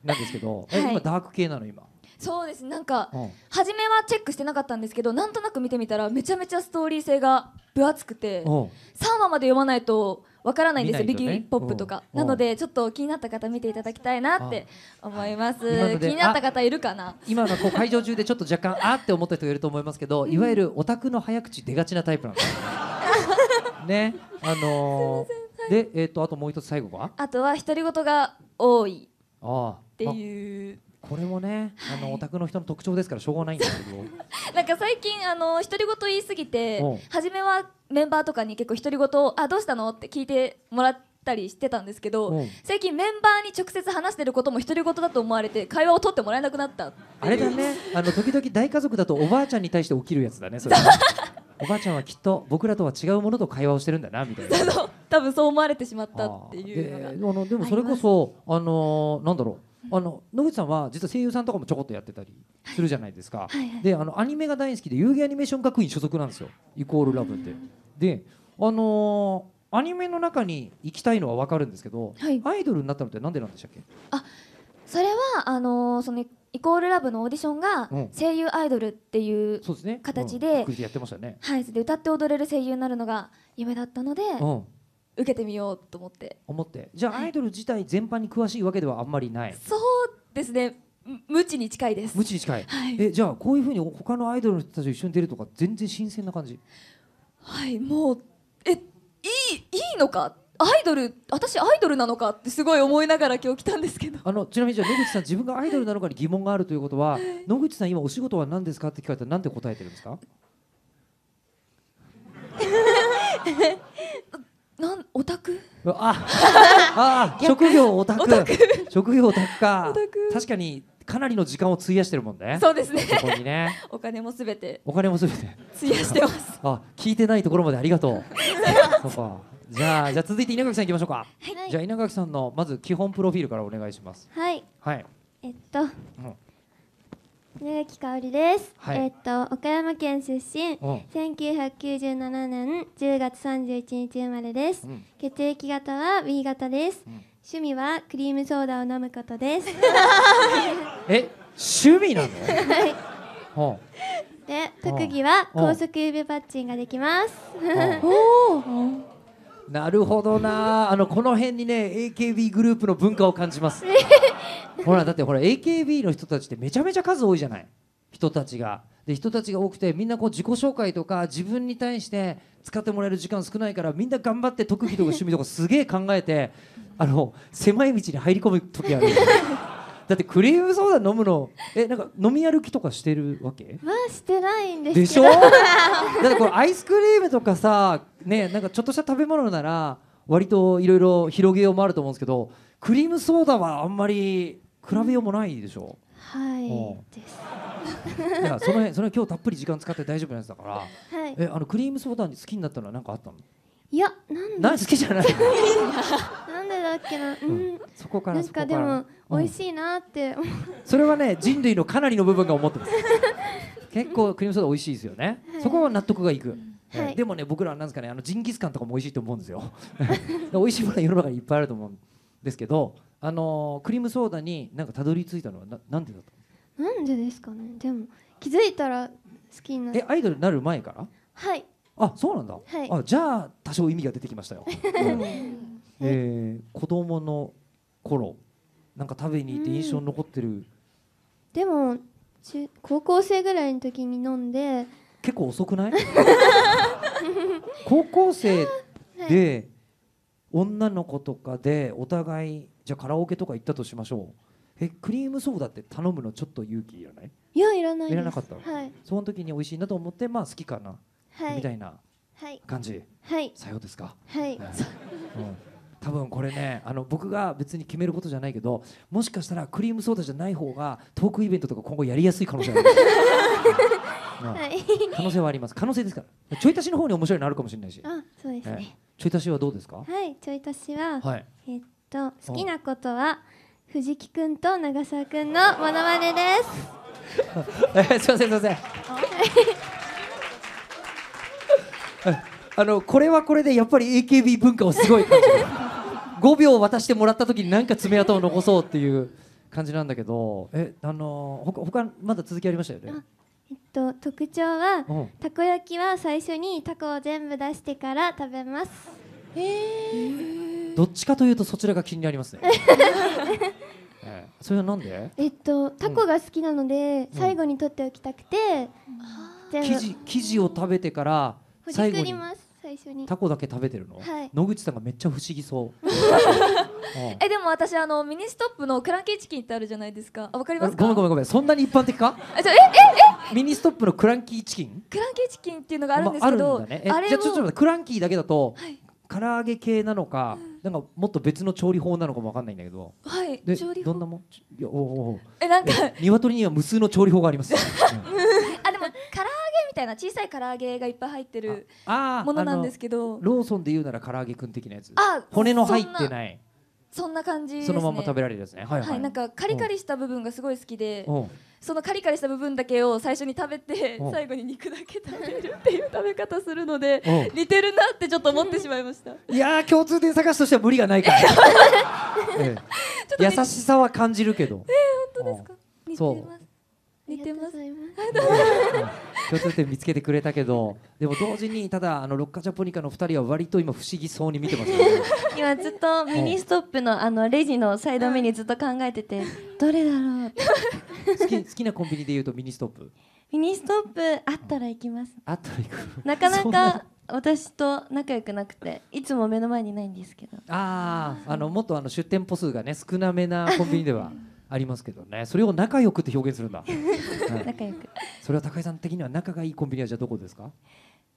S1: なんですけど、(laughs) え今ダーク系なの今
S2: そうですなんか、初めはチェックしてなかったんですけどなんとなく見てみたらめちゃめちゃストーリー性が分厚くて3話まで読まないとわからないんですよ、ビキポップとかなのでちょっと気になった方見ていただきたいなって思います気になった方いるかな今のこう会
S1: 場中でちょっと若干あって思った人がいると思いますけど、いわゆるオタクの早口出がちなタイプなんです (laughs) ねあのでえっ、とあともう一つ最後は
S2: あとは独り言が多いあっていう
S1: これもね、あのオタクの人の特徴ですからしょうがないんですけど
S2: なんか最近あの独り言言いすぎて初めはメンバーとかに結構独り言あどうしたの?」って聞いてもらったりしてたんですけど最近メンバーに直接話してることも独り言だと思われて会話を取ってもらえなくなったあれだね
S1: あの時々大家族だとおばあちゃんに対して起きるやつだねそれ (laughs) おばあちゃんはきっと僕らとは違うものと会話をしてるんだなみたいな
S2: (laughs) 多分そう思われてしまったってい
S1: うのがでもそれこそあのなんだろうあの野口さんは実は声優さんとかもちょこっとやってたりするじゃないですか、はいはいはい、であのアニメが大好きで遊戯アニメーション学院所属なんですよイコールラブって。であのー、アニメの中に行きたいのは分かるんですけど、はい、アイドルになったのってなんでなんでしたっけあ
S2: それはあのー、そのイコールラブのオーディションが声優アイドルっていう形で歌って踊れる声優になるのが夢だったので、うん、受けてみようと思って
S1: 思ってじゃあアイドル自体全般に詳しいわけではあんまりない、はい、
S2: そうですね無知に近いです無知に近い、はい、え
S1: じゃあこういうふうに他のアイドルの人たちと一緒に出るとか全然新鮮な感じ
S2: はいもうえいいいいのかアイドル私アイドルなのかってすごい思いながら今日来たんですけど
S1: あのちなみにじゃあ野口さん自分がアイドルなのかに疑問があるということは野口さん今お仕事は何ですかって聞かれたらんて答えてるんですか (laughs) なんオタクああ (laughs) 職業オタク (laughs) 職業オタクか確かにかなりの時間を費やしてるもんねそうですねこにね
S2: お金もすべて
S1: お金もすべて費やしてますあ聞いてないところまでありがとうそうかじゃあじゃあ続いて稲垣さんいきましょうか、はい、じゃあ稲垣さんのまず基本プロフィールからお願いしますはいはい
S2: えっと、うん、稲垣香織です、はい、えっと岡山県出身、うん、1997年10月31日生まれです、うん、血液型は B 型です、うん、趣味はクリームソーダを飲むことです (laughs)
S1: え趣味なの (laughs) はい、
S2: で特技は高速指パッチンができます (laughs) おお
S1: なるほどなあのこの辺にね AKB グループの文化を感じますほらだってほら AKB の人たちってめちゃめちゃ数多いじゃない人たちがで人たちが多くてみんなこう自己紹介とか自分に対して使ってもらえる時間少ないからみんな頑張って特技とか趣味とかすげえ考えてあの狭い道に入り込む時ある (laughs) だってクリームソーダ飲むのえなんか飲み歩きとかしてるわけ
S2: まあしてないんですでしょだって
S1: これアイスクリームとかさねなんかちょっとした食べ物なら割といろいろ広げようもあると思うんですけどクリームソーダはあんまり比べようもないでしょう
S2: はいですいやその辺
S1: その辺今日たっぷり時間使って大丈夫なやつだから、はい、えあのクリームソーダに好きになったのは何かあったの
S2: いやなん大好きじゃない
S1: (laughs)
S2: なんでだっけな、うん、
S1: そこからなんかでも、美味し
S2: いなって、
S1: それはね (laughs) 人類のかなりの部分が思ってます結構クリームソーダ美味しいですよね、はい、そこは納得がいく、はい、でもね僕らなんですかねあのジンギスカンとかも美味しいと思うんですよ (laughs) 美味しいもの世の中にいっぱいあると思うんですけどあのー、クリームソーダになんかたどり着いたのはななんでだ
S2: なんでですかねでも気づいたら好きになっえア
S1: イドルになる前からはいあそうなんだ、はい、あじゃあ多少意味が出てきましたよ、(laughs)
S2: うん、
S1: えー、子供の頃なんか食べに行って印象に残ってる、うん、
S2: でも高校生ぐらいの時に飲んで
S1: 結構遅くない (laughs) 高校生で、はい、女の子とかでお互いじゃあカラオケとか行ったとしましょうえクリームソーダって頼むのちょっと勇気いらない
S2: いやいらないいらなかった、はい、
S1: その時に美味しいなと思ってまあ好きかなみたいな感じ、さようですか。はい、うん多分これねあの僕が別に決めることじゃないけどもしかしたらクリームソーダじゃない方がトークイベントとか今後やりやすい可能性ある (laughs) う可能性はあります可能性ですからちょい足しの方に面白いのあるかもしれないしあそうですね、えー、ちょい足しはどうですかは
S2: いちょい足しは、はい、えー、っと好きなことは藤木くんと長澤くんのモノマネです
S1: (laughs) えー、すいませんすいませんあのこれはこれでやっぱり AKB 文化をすごい感じる5秒渡してもらった時に何か爪痕を残そうっていう感じなんだけどえあのほかほかまだ続きありましたよね
S2: えっと、特徴は、うん、たこ焼きは最初にたこを全部出してから食べますへ
S1: えどっちかというとそちらが気になりますね、(laughs) えー、それはなんで
S2: えっとタコが好きなので、うん、最後に取っておきたくて、うん、生地
S1: 生地を食べてから最後にほじくりま
S2: す最初にタコ
S1: だけ食べてるの、はい、野口さんがめっちゃ不思議そう (laughs)
S2: えでも私あのミニストップのクランキーチキンってあるじゃないですかあわかりますご
S1: めんごめんごめんそんなに一般的かええええミニストップのクランキーチキン
S2: クランキーチキンっていうのがあるんですけど、まあ、るんだねあれじゃちょっと待ってク
S1: ランキーだけだと、はい、唐揚げ系なのか、なんかもっと別の調理法なのかもわかんないんだけど。はい。調理法。どんなもん。いやおお。えなんか。鶏には無数の調理法があります。(laughs) う
S2: んみたいな小さい唐揚げがいっぱい入ってる
S1: ものなんですけどローソンで言うなら唐揚げくん的なやつあ骨の入ってない
S2: そんな感じ、そのまま食べられ
S1: るですね、はい、はい、なんかカリカ
S2: リした部分がすごい好きでそのカリカリした部分だけを最初に食べて最後に肉だけ食べるっていう食べ方するので似てるなってちょっと思ってしまいました
S1: いや共通点探しとしては無理がないから、(laughs) 優しさは感じるけど、え本当ですか似てます。共通点見つけてくれたけど、でも同時にただあのロッカジャポニカの二人は割と今不思議そうに見てます、ね。
S2: 今ずっとミニストップのあのレジのサイドメニューずっと考えてて、どれだろう
S1: 好き好きなコンビニで言うとミニストップ。
S2: ミニストップあったら行きます。
S1: あったら行く。なかな
S2: か。私と仲良くなくていつも目の前にないんですけど
S1: あああのもっとあの出店舗数がね少なめなコンビニではありますけどねそれを仲良くって表現するんだ、は
S2: い、仲良く
S1: それは高井さん的には仲がいいコンビニはじゃあどこですか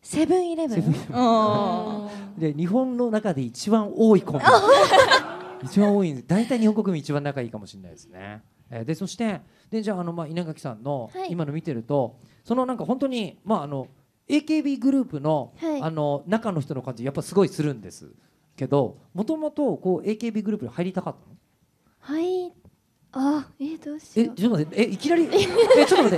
S2: セブンイレブン (laughs)
S1: で日本の中で一番多いコンビニ (laughs) 一番多いんで大体日本国民一番仲いいかもしれないですね、でそしてでじゃああの、まあ、稲垣さんの今の見てると、はい、そのなんか本当にまああの AKB グループのはい、あの中の人の感じやっぱすごいするんですけどもともと AKB グループに入りたかったの
S2: 入あえどうしえちょっと待
S1: ってえいきなりえちょっと待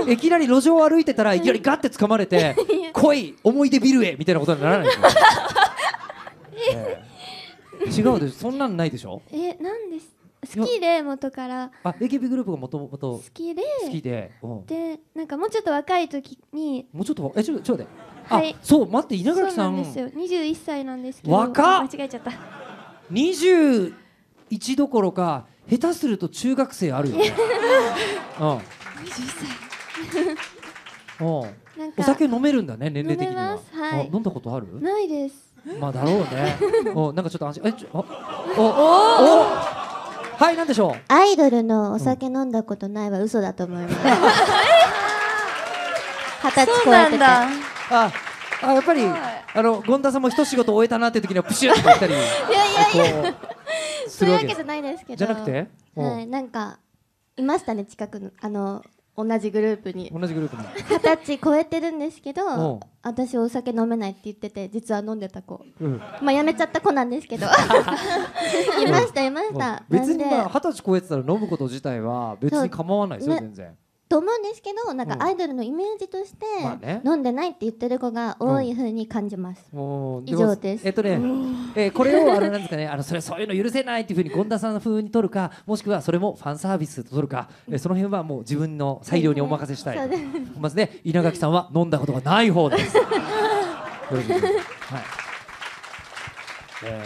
S1: っていきなり路上を歩いてたらいきなりガって掴まれて「(laughs) 来い思い出ビルへ」みたいなことにならないですか、え違うでそんなんないでしょ
S2: えなんです好きで元から
S1: あ AKB グループがもともと好
S2: きで好きで、でなんかもうちょっと若い時に
S1: もうちょっとえちょっとちょっと待はい、そう待って稲垣さんそうなん
S2: ですよ21歳なんですけど若間違えちゃった
S1: 二十一どころか下手すると中学生あるよね。うん。お (laughs)
S2: お酒飲めるんだね年齢的には、はい、飲んだことあるないです
S1: まあだろうねお (laughs) なんかちょっと安心えちょおお
S2: おはいなんでしょうアイドルのお酒飲んだことないは嘘だと思います (laughs)
S1: 二十歳超えてたああやっぱりあの権田さんも一仕事終えたなって時にはプシュッとったりいやい
S2: やいやそういうわけじゃないですけどじゃなくて、はい、なんかいましたね近くのあの同じグループに同じグループに二十歳超えてるんですけど私お酒飲めないって言ってて実は飲んでた子、うん、まあやめちゃった子なんですけど (laughs) いましたいました別に二
S1: 十歳超えてたら飲むこと自体は別に構わないですよ、全然
S2: と思うんですけどなんかアイドルのイメージとして、飲んでないって言ってる子が多いふうに感じます、
S1: おー以上ですえっとね、
S2: えーこれをあれなん
S1: ですかね、あのそれそういうの許せないっていうふうに権田さん風に取るか、もしくはそれもファンサービスと取るか、えーその辺はもう自分の裁量にお任せしたい。そうですまずね、(laughs) 稲垣さんは飲んだことがない方です。はい。え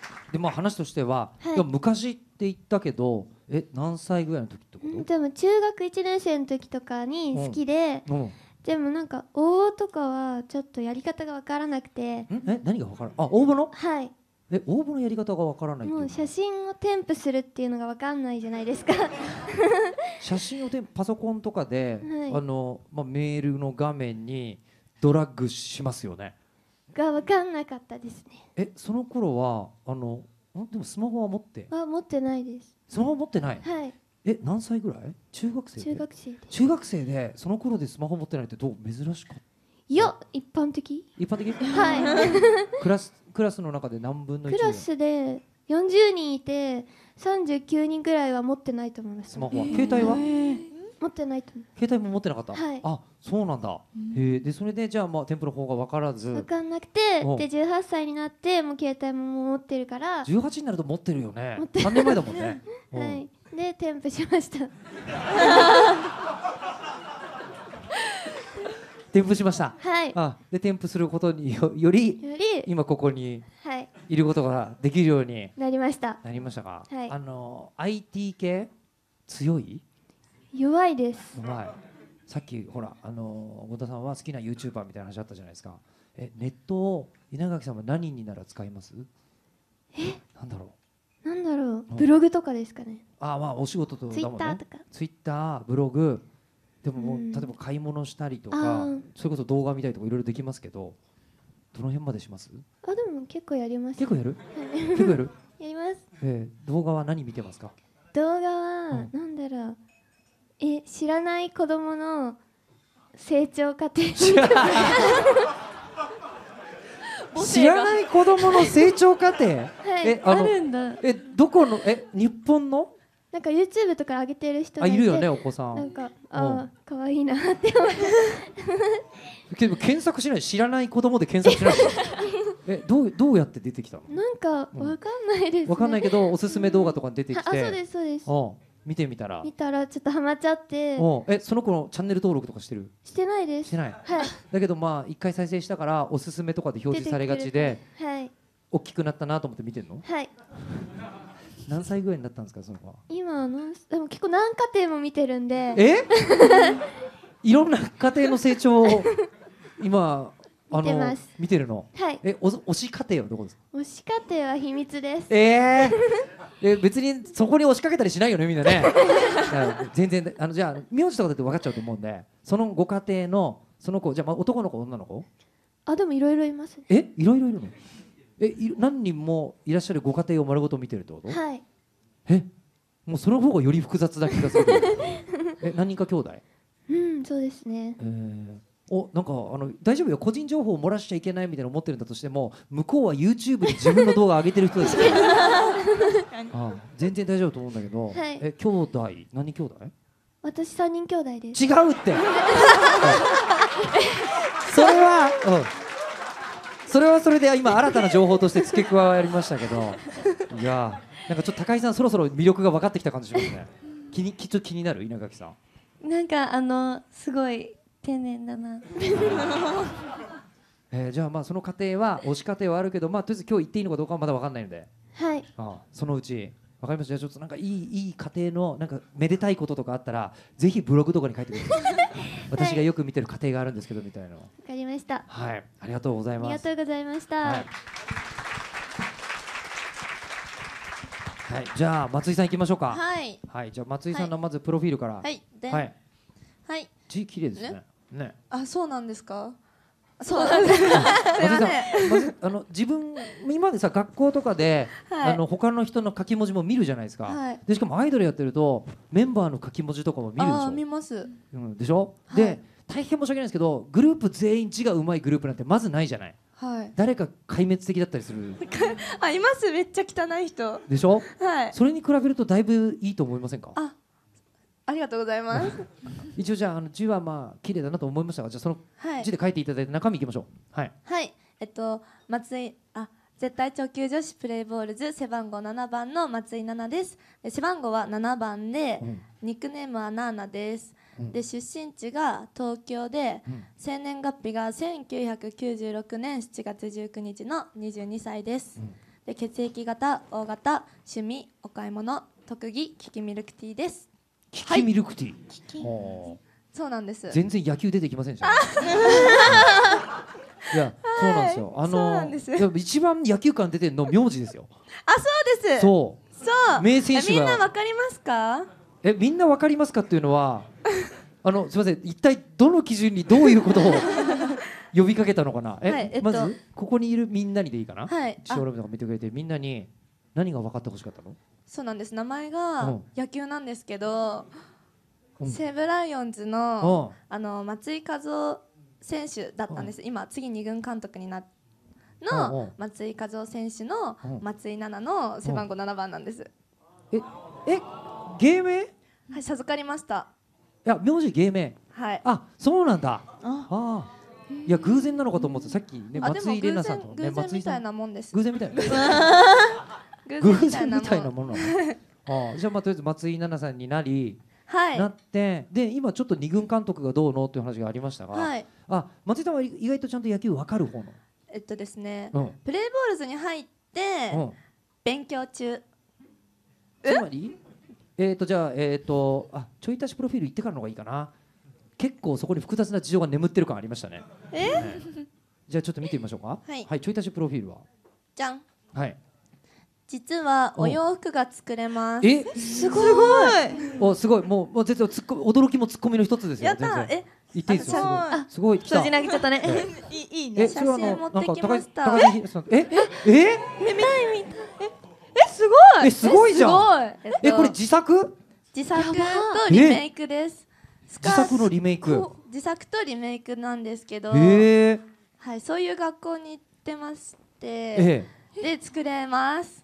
S1: ーでも話としては、はい昔って言ったけどえ何歳ぐらいの時って
S2: ことでも中学1年生の時とかに好きで、うんうん、でもなんか応募とかはちょっとやり方が分からなくてえ
S1: 何が分からあ応募のはいえ応募のやり方が分からないもう
S2: 写真を添付するっていうのが分かんないじゃないですか (laughs)
S1: 写真を添付パソコンとかで、はい、あのまあ、メールの画面にドラッグしますよね
S2: が分かんなかったですね
S1: えその頃はあのでもスマホは持って
S2: あ持ってないです
S1: スマホ持ってないはいえ何歳ぐらい中学生中学生で中学生でその頃でスマホ持ってないってどう珍しかった
S2: い一般的一般的はい (laughs)
S1: クラスクラスの中で何分の1クラスで
S2: 40人いて39人ぐらいは持ってないと思いますスマホは携帯は、えー持ってないと思う
S1: 携帯も持ってなかった、はい、あそうなんだ、うん、へえでそれでじゃあ、まあ、添付の方が分からず分か
S2: んなくてで18歳になってもう携帯も持ってるから18
S1: になると持ってるよね持って3年前だもんね、(laughs) はい、
S2: で添付しました (laughs)
S1: 添付しました。はい。あ、で添付することにより今ここにいることができるように、
S2: なりました。な
S1: りましたか。はい、あの IT 系強い？
S2: 弱いです
S1: 弱いさっきほらあの後田さんは好きなユーチューバーみたいな話あったじゃないですかえネットを稲垣さんは何になら使いますえなんだろ
S2: うなんだろうブログとかですかね
S1: あまあお仕事とか、ツイッターとかツイッターブログでも、う例えば買い物したりとかそれこそ動画見たりとかいろいろできますけどどの辺までします
S2: あでも結構やります結構やる、結構やる (laughs) やります、
S1: えー、動画は何見てますか
S2: 動画は、なんだろうえ知らない子供の成長過程 (laughs) 知らない子供の成長
S1: 過程はいえあるん
S2: だえどこの
S1: え日本のなんか YouTube とか
S2: 上げてる人がいるよねお子さんなんかあ可愛いなって思っ
S1: (laughs) けど検索しない知らない子供で検索しない (laughs) えどうどうやって出てきたの
S2: なんかわかんないです、ね、わかんないけど
S1: おすすめ動画とかに出てきて、あそうですそうですあ見てみたら見
S2: たらちょっとハマっちゃってお
S1: えその子のチャンネル登録とかしてる
S2: してないですしてな
S1: い、はい、(laughs) だけどまあ一回再生したからおすすめとかで表示されがちで、はい、大きくなったなと思って見てるのはい何歳ぐらいになったんですかその子は
S2: 今何でも結構何家庭も見てるんでえ
S1: (laughs) いろんな家庭の成長を今見てます。見てるの。はい。え、お推し家庭はどこですか。
S2: 推し家庭は秘密です。え
S1: えー、え、別にそこに押しかけたりしないよね、みんなね。(laughs) 全然、あの、じゃあ、名字とかだって分かっちゃうと思うんで、そのご家庭の、その子、じゃあ、男の子、女の子。
S2: あ、でも、いろいろいます、ね、
S1: え、いろいろいるの。え、い何人もいらっしゃるご家庭を丸ごと見てるってこと。はい。え、もうその方がより複雑な気がする。(laughs) え、何人か兄弟。
S2: うん、そうですね。え
S1: ーおなんかあの大丈夫よ個人情報を漏らしちゃいけないみたいな思ってるんだとしても向こうは YouTube に自分の動画上げてる人ですからあ全然大丈夫と思うんだけど、はい、え兄弟何兄弟
S2: 私三人兄弟です違うって
S1: (laughs) それは、うん、それはそれで今新たな情報として付け加えましたけどいやなんかちょっと高井さんそろそろ魅力が分かってきた感じしますね気にきっと気になる稲垣さ
S2: んなんかあのすごい丁寧だな (laughs)
S1: えー、じゃあまあその過程は推し過程はあるけどまあとりあえず今日行っていいのかどうかはまだ分かんないのではいあそのうちわかりましたじゃあちょっとなんかいいいい家庭のなんかめでたいこととかあったらぜひブログとかに書いてください
S2: (laughs) 私
S1: がよく見てる家庭があるんですけどみたいなわかりましたはいありがとうございますありがと
S2: うございました、はい
S1: はい、じゃあ松井さん行きましょうか。はい。はい、じゃあ松井さんのまずプロフィールから。はい。
S2: はい。はい、字綺麗ですね。ね。あ、そうなんですか。そうなんです。
S1: あの自分今でさ学校とかで、はい、あの他の人の書き文字も見るじゃないですか。はい、でしかもアイドルやってるとメンバーの書き文字とかも見るでしょ。見ます。うん、でしょ。はい、で大変申し訳ないですけどグループ全員字がうまいグループなんてまずないじゃない。はい、誰か壊滅的だったりする
S2: (laughs) あいますめっちゃ汚い人でしょ、はい、そ
S1: れに比べるとだいぶいいと思いませんか
S2: あありがとうございます
S1: (laughs) 一応じゃああの字はまあ綺麗だなと思いましたがじゃあその字で書いていただいて中身いきましょうはい、
S2: はい、えっと松井あ絶対超級女子プレイボールズ背番号7番の松井奈々です背番号は7番で、うん、ニックネームはナーナです、うん、で出身地が東京で、うん、生年月日が1996年7月19日の22歳です、で血液型 O 型趣味お買い物特技キキミルクティーですキキミルクティー、はあ、そうなんです全
S1: 然野球出てきませんでした、いや、そうなんですよあのー、一番野球感出てんの名字ですよ
S2: あそうですそうそう名選手みんなわかりますか
S1: えみんなわかりますかっていうのは (laughs) あのすみません一体どの基準にどういうことを (laughs) 呼びかけたのかなえ、はいえっと、まずここにいるみんなにでいいかな、はい、ショラムとか見てくれてみんなに何が分かってほしかったの
S2: そうなんです名前が野球なんですけど、うん、西武ライオンズのうん、あの松井一夫選手だったんです、うん、今次二軍監督になっの松井一夫選手の松井奈々の背番号7番なんです、ええ芸名はい授かりました
S1: いや名字芸名はいあそうなんだああいや偶然なのかと思ってさっきね松井玲奈さんと、ね、偶然みたいな
S2: もんです偶然みたいな (laughs) 偶然み
S1: たいなものなの (laughs) あじゃあまあとりあえず松井奈々さんになり、はい、なってで今ちょっと二軍監督がどうのっていう話がありましたが、はい、あ松井さんは意外とちゃんと野球分かる方の
S2: えっとですね、うん、プレーボールズに入って、勉強中
S1: つまりえっ、ー、とじゃあえっ、ー、とあちょい足しプロフィール行ってからの方がいいかな結構そこに複雑な事情が眠ってる感ありましたねえ、ね、じゃあちょっと見てみましょうかはい、はい、ちょい足しプロフィールはじゃんはい
S2: 実はお洋服が作れますえすごい
S1: おすごいもうもう全然突っこ驚きも突っ込みの一つですよやったえ
S2: 言っていいですかすごい数字投げちゃったねいいね写真持ってきましたえええ見たい見
S1: たいえすごいえすごいじゃんえこれ自作
S2: 自作とリメイクです自作のリメイク自作とリメイクなんですけどはいそういう学校に行ってましてで作れます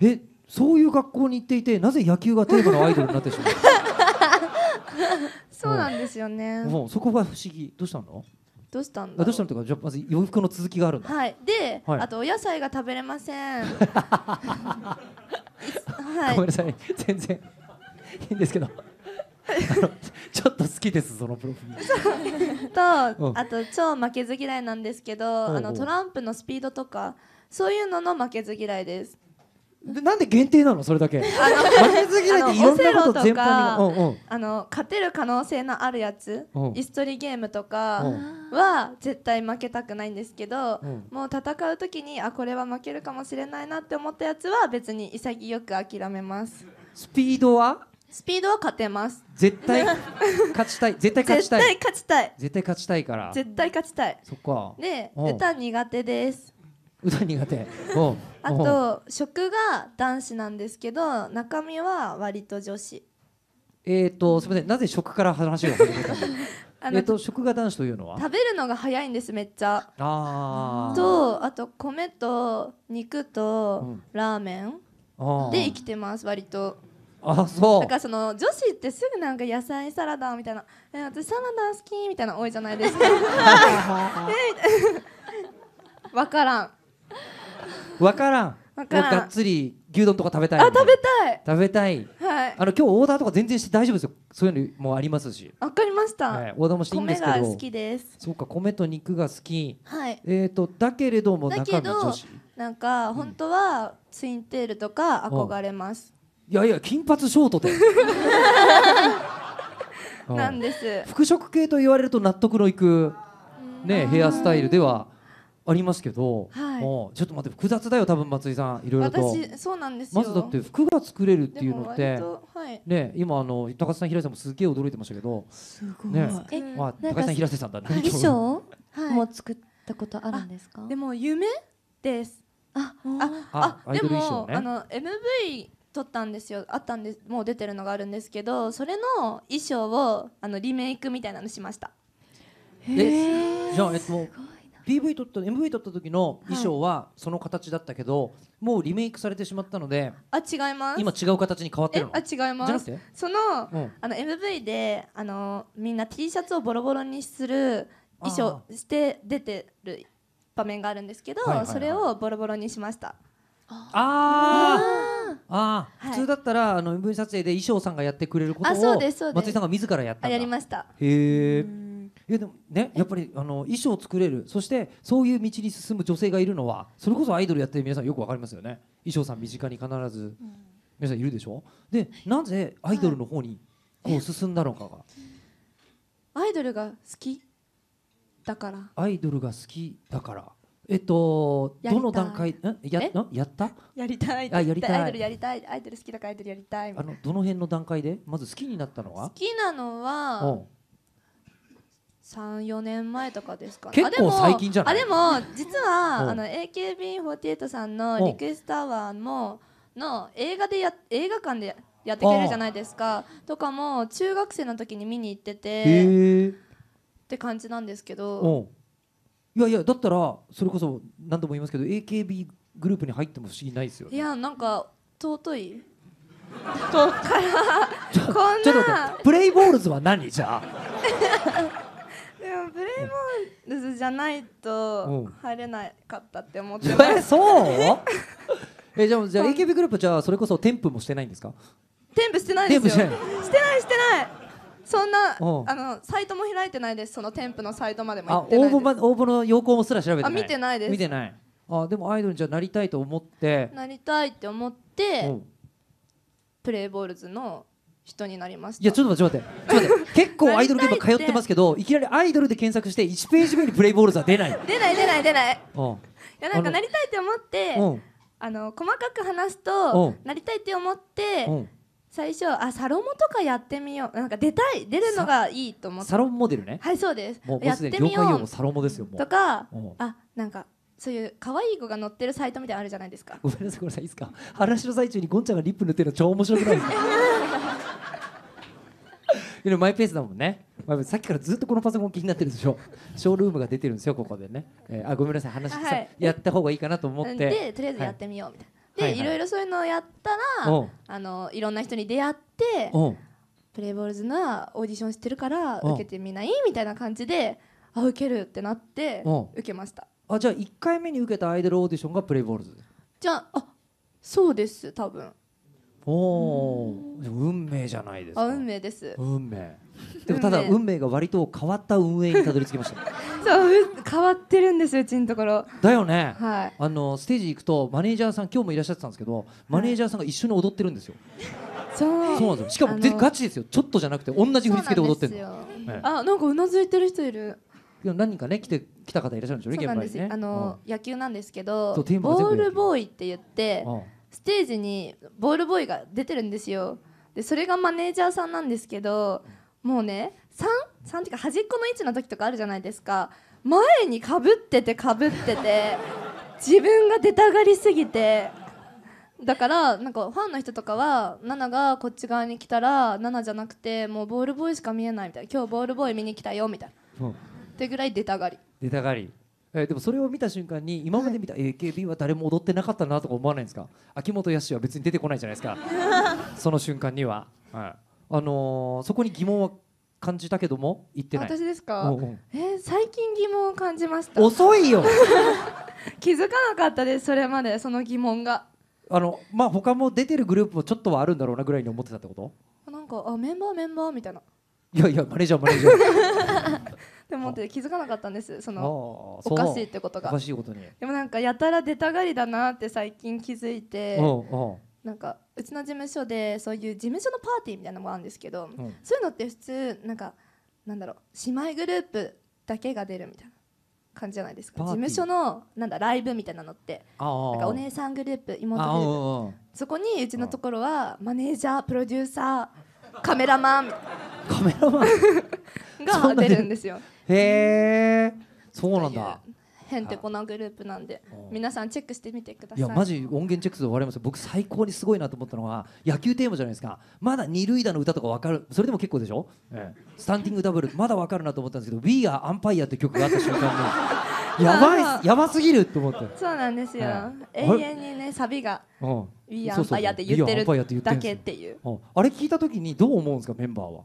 S1: えそういう学校に行っていてなぜ野球がテーマのアイドルになってしまう
S2: (laughs) そうなんですよねもうそ
S1: こが不思議どうしたのどうしたんだどうしたのとかじゃまず洋服の続きがあるんだはいで、はい、あと
S2: お野菜が食べれません (laughs) はい、ごめんなさい全然いいん
S1: ですけど (laughs) ちょっと好きですそのプロフィ
S2: ールと、うん、あと超負けず嫌いなんですけどあのトランプのスピードとかそういうのの負けず嫌いですで
S1: なんで限定なのそれだけ。あ
S2: の負けず嫌いっていろんなこと全般に、うんうん、あの勝てる可能性のあるやつ、うん、椅子取りゲームとかは絶対負けたくないんですけど、うん、もう戦う時にあこれは負けるかもしれないなって思ったやつは別に潔く諦めます。スピードは？スピードは勝てます。絶対 (laughs)
S1: 勝ちたい。絶対勝ちたい。絶対勝ちたい。絶対勝ちたいから。絶
S2: 対勝ちたい。そっか。で歌苦手です。
S1: 歌苦手 (laughs) あと
S2: 食が男子なんですけど中身は割と女子
S1: えっ、とすみませんなぜ食から話が始た (laughs) えっと、食が男子というのは食
S2: べるのが早いんですめっちゃ
S1: あと
S2: あと米と肉とラーメンで生きてます、割とあそうだからその女子ってすぐなんか野菜サラダみたいな「え私サラダ好き」みたいな多いじゃないですか (laughs) え分からん
S1: 分からんもうがっつり牛丼とか食べたいあ食べたい食べたい、はい、あの今日オーダーとか全然して大丈夫ですよそういうのもありますし
S2: わかりました、はい、オーダーもしていいんですけど米が好きです
S1: そうか米と肉が好きはいえっ、ー、とだけれども中身女子
S2: なんか本当はツインテールとか憧れます、
S1: うん、いやいや金髪ショートで (laughs) なんです服飾系と言われると納得のいくねヘアスタイルではありますけど、はい、もうちょっと待って複雑だよ多分松井さんいろいろと私
S2: そうなんですまずだって
S1: 服が作れるっていうのって、はい、ね今あの高橋さん平井さんもすげえ驚いてましたけどすごい、ねえまあ、高橋さん平瀬さんだね衣装、
S2: はい、も作ったことあるんですかでも夢ですあああでも、ね、あの MV 撮ったんですよあったんですもう出てるのがあるんですけどそれの衣装をあのリメイクみたいなのしましたえ
S1: じゃあえっと PV 撮った MV 撮った時の衣装はその形だったけど、もうリメイクされてしまったので
S2: あ違います今
S1: 違う形に変わってるのあ
S2: 違いますその,、あの MV であのみんな T シャツをボロボロにする衣装して出てる場面があるんですけど、それをボロボロにしましたあ
S1: あ普通だったらあの MV 撮影で衣装さんがやってくれることを松井さんが自らやったんだやりましたへええでもねやっぱりあの衣装を作れるそしてそういう道に進む女性がいるのはそれこそアイドルやってる皆さんよくわかりますよね衣装さん身近に必ず皆さんいるでしょでなぜアイドルの方にこう進んだのかが、
S2: アイドルが好きだから
S1: アイドルが好きだからえっとどの段階んややった
S2: やりたいあやりたいアイドルやりたいアイドル好きだからアイドルやりたいあの
S1: どの辺の段階でまず好きになったのは好
S2: きなのは三四年前とかですかね結構最近じゃないあでも実はあの AKB48 さんのリクエストアワーもの映画でや映画館でやってくれるじゃないですかとかも中学生の時に見に行っててって感じなんですけどいやい
S1: やだったらそれこそ何度も言いますけど AKB グループに入っても不思議ないですよ、ね、い
S2: やなんか尊いとからこんな
S1: プレイボールズは何じゃあ
S2: (laughs) もプレイボールズじゃないと入れなかったって思ってま (laughs) うん、
S1: そうえじゃあじゃあ AKB グループじゃあそれこそ添付もしてないんですか
S2: 添付してないですよしてないしてないそんなあのサイトも開いてないですその添付のサイトまでも行ってないです応
S1: 募応募の要項もすら調べてないあ見てないです見てないあでもアイドルじゃなりたいと思って
S2: なりたいって思って、プレイボールズの人になりましいやちょっと待ってちょっと
S1: 待って (laughs) 結構アイドルーム通ってますけどいきなりアイドルで検索して1ページ目にプレイボールズは出ない
S2: 出ない出ない出ない、
S1: い
S3: や
S2: なんかなりたいって思って、あの細かく話すと、なりたいって思って、最初あサロモとかやってみようなんか出たい出るのがいいと思ってサロン
S1: モデルねはいそうですもうやってみようサロモですよとか
S2: あなんかそういう可愛い子が載ってるサイトみたいなあるじゃないですか
S1: ごめんなさいごめんなさいいいですか話の最中にゴンちゃんがリップ塗ってるの超面白くないですか (laughs) でマイペースだもんね、まあ、さっきからずっとこのパソコン気になってるでしょショールームが出てるんですよここでね、えー、あごめんなさい話、はい、やった方がいいかなと思ってでとりあえずやって
S2: みようみたいな、はい、で、はいろいろそういうのをやったらあのいろんな人に出会ってプレイボールズなオーディションしてるから受けてみないみたいな感じであ受けるってなって受けました
S1: あじゃあ1回目に受けたアイドルオーディションがプレイボールズ
S2: じゃあそうです多分
S1: おお、じゃないですか
S2: 運命です運命でもただ運
S1: 命が割と変わった運営にたどり着きました
S2: (laughs) そう変わってるんですうちのところだよね、はい、
S1: あのステージ行くとマネージャーさん今日もいらっしゃってたんですけどマネージャーさんが一緒に踊ってるんですよ、
S2: そうそうなんですよしかもでガチ
S1: ですよちょっとじゃなくて同じ振り付けで踊ってるのあ
S2: なんかうなずいてる人いる
S1: 何人かね来て来た方いらっしゃるんでしょうね現場にねあの、
S2: 野球なんですけどボールボーイって言って、ステージにボールボーイが出てるんですよ、でそれがマネージャーさんなんですけどもうね33っていうか端っこの位置の時とかあるじゃないですか前にかぶっててかぶってて自分が出たがりすぎてだからなんかファンの人とかは7がこっち側に来たら7。じゃなくてもうボールボーイしか見えないみたいな今日ボールボーイ見に来たよみたいな、うん、ってぐらい出たがり
S1: 出たがりえー、でもそれを見た瞬間に今まで見た AKB は誰も踊ってなかったなとか思わないんですか秋元康は別に出てこないじゃないですか (laughs) その瞬間には、はいあのー、そこに疑問は感じたけども言ってない私ですかおう
S2: えー、最近疑問を感じました遅いよ (laughs) 気づかなかったですそれまでその疑問が
S1: あのまあ他も出てるグループもちょっとはあるんだろうなぐらいに思ってたってこと
S2: なんかあメンバーメンバーみたいな
S1: いやいやマネージャーマネージャー
S2: (laughs) でもって気づかなかったんですそのおかしいってことがおかしいことにでもなんかやたら出たがりだなって最近気づいてなんかうちの事務所でそういう事務所のパーティーみたいなのもあるんですけど、うん、そういうのって普通なんかなんだろう姉妹グループだけが出るみたいな感じじゃないですか事務所のなんだライブみたいなのって
S1: なんかお姉
S2: さんグループ妹グループそこにうちのところはマネージャープロデューサーカメラマンカメラマン (laughs) が出るんですよ。
S1: へえ、そうなんだ。
S2: へんてこなグループなんで、皆さんチェックしてみてください。いや、マジ
S1: 音源チェックする終わります僕最高にすごいなと思ったのは、野球テーマじゃないですか。まだ二塁打の歌とかわかる、それでも結構でしょ、ええ、スタンディングダブル、まだわかるなと思ったんですけど、We a ア e u m p i r って曲があった瞬間に。(laughs) やばいやばすぎると思ってそうなんですよ、はい、永遠
S2: にねサビが「ウィーアンパイア」って言ってるだけっていう
S1: あれ聞いた時にどう思うんですかメンバーは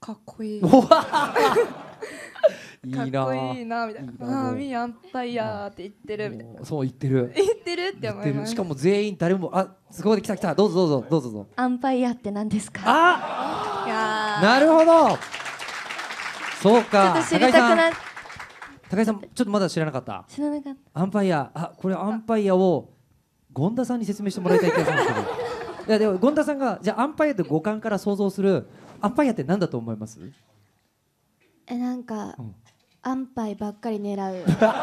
S2: かっこいい。(laughs) か
S1: っこいいなみたいな「ああみ
S2: やんたいや」って言ってるみたいなそう言ってる言ってるって思ってすしかも
S1: 全員誰もあそこまで来た来たどうぞどうぞどうぞ
S2: アンパイアって何ですかあ
S1: なるほどそうかちょっと知りたくな高井さんちょっとまだ知らなかった知らなかったアンパイアあこれアンパイアを権田さんに説明してもらいたい気がするんですけど (laughs) いやでも権田さんがじゃあアンパイアって五感から想像するアンパイアって何だと思います
S2: えなんか、うん、アンパイばっかり狙う (laughs) (laughs) ア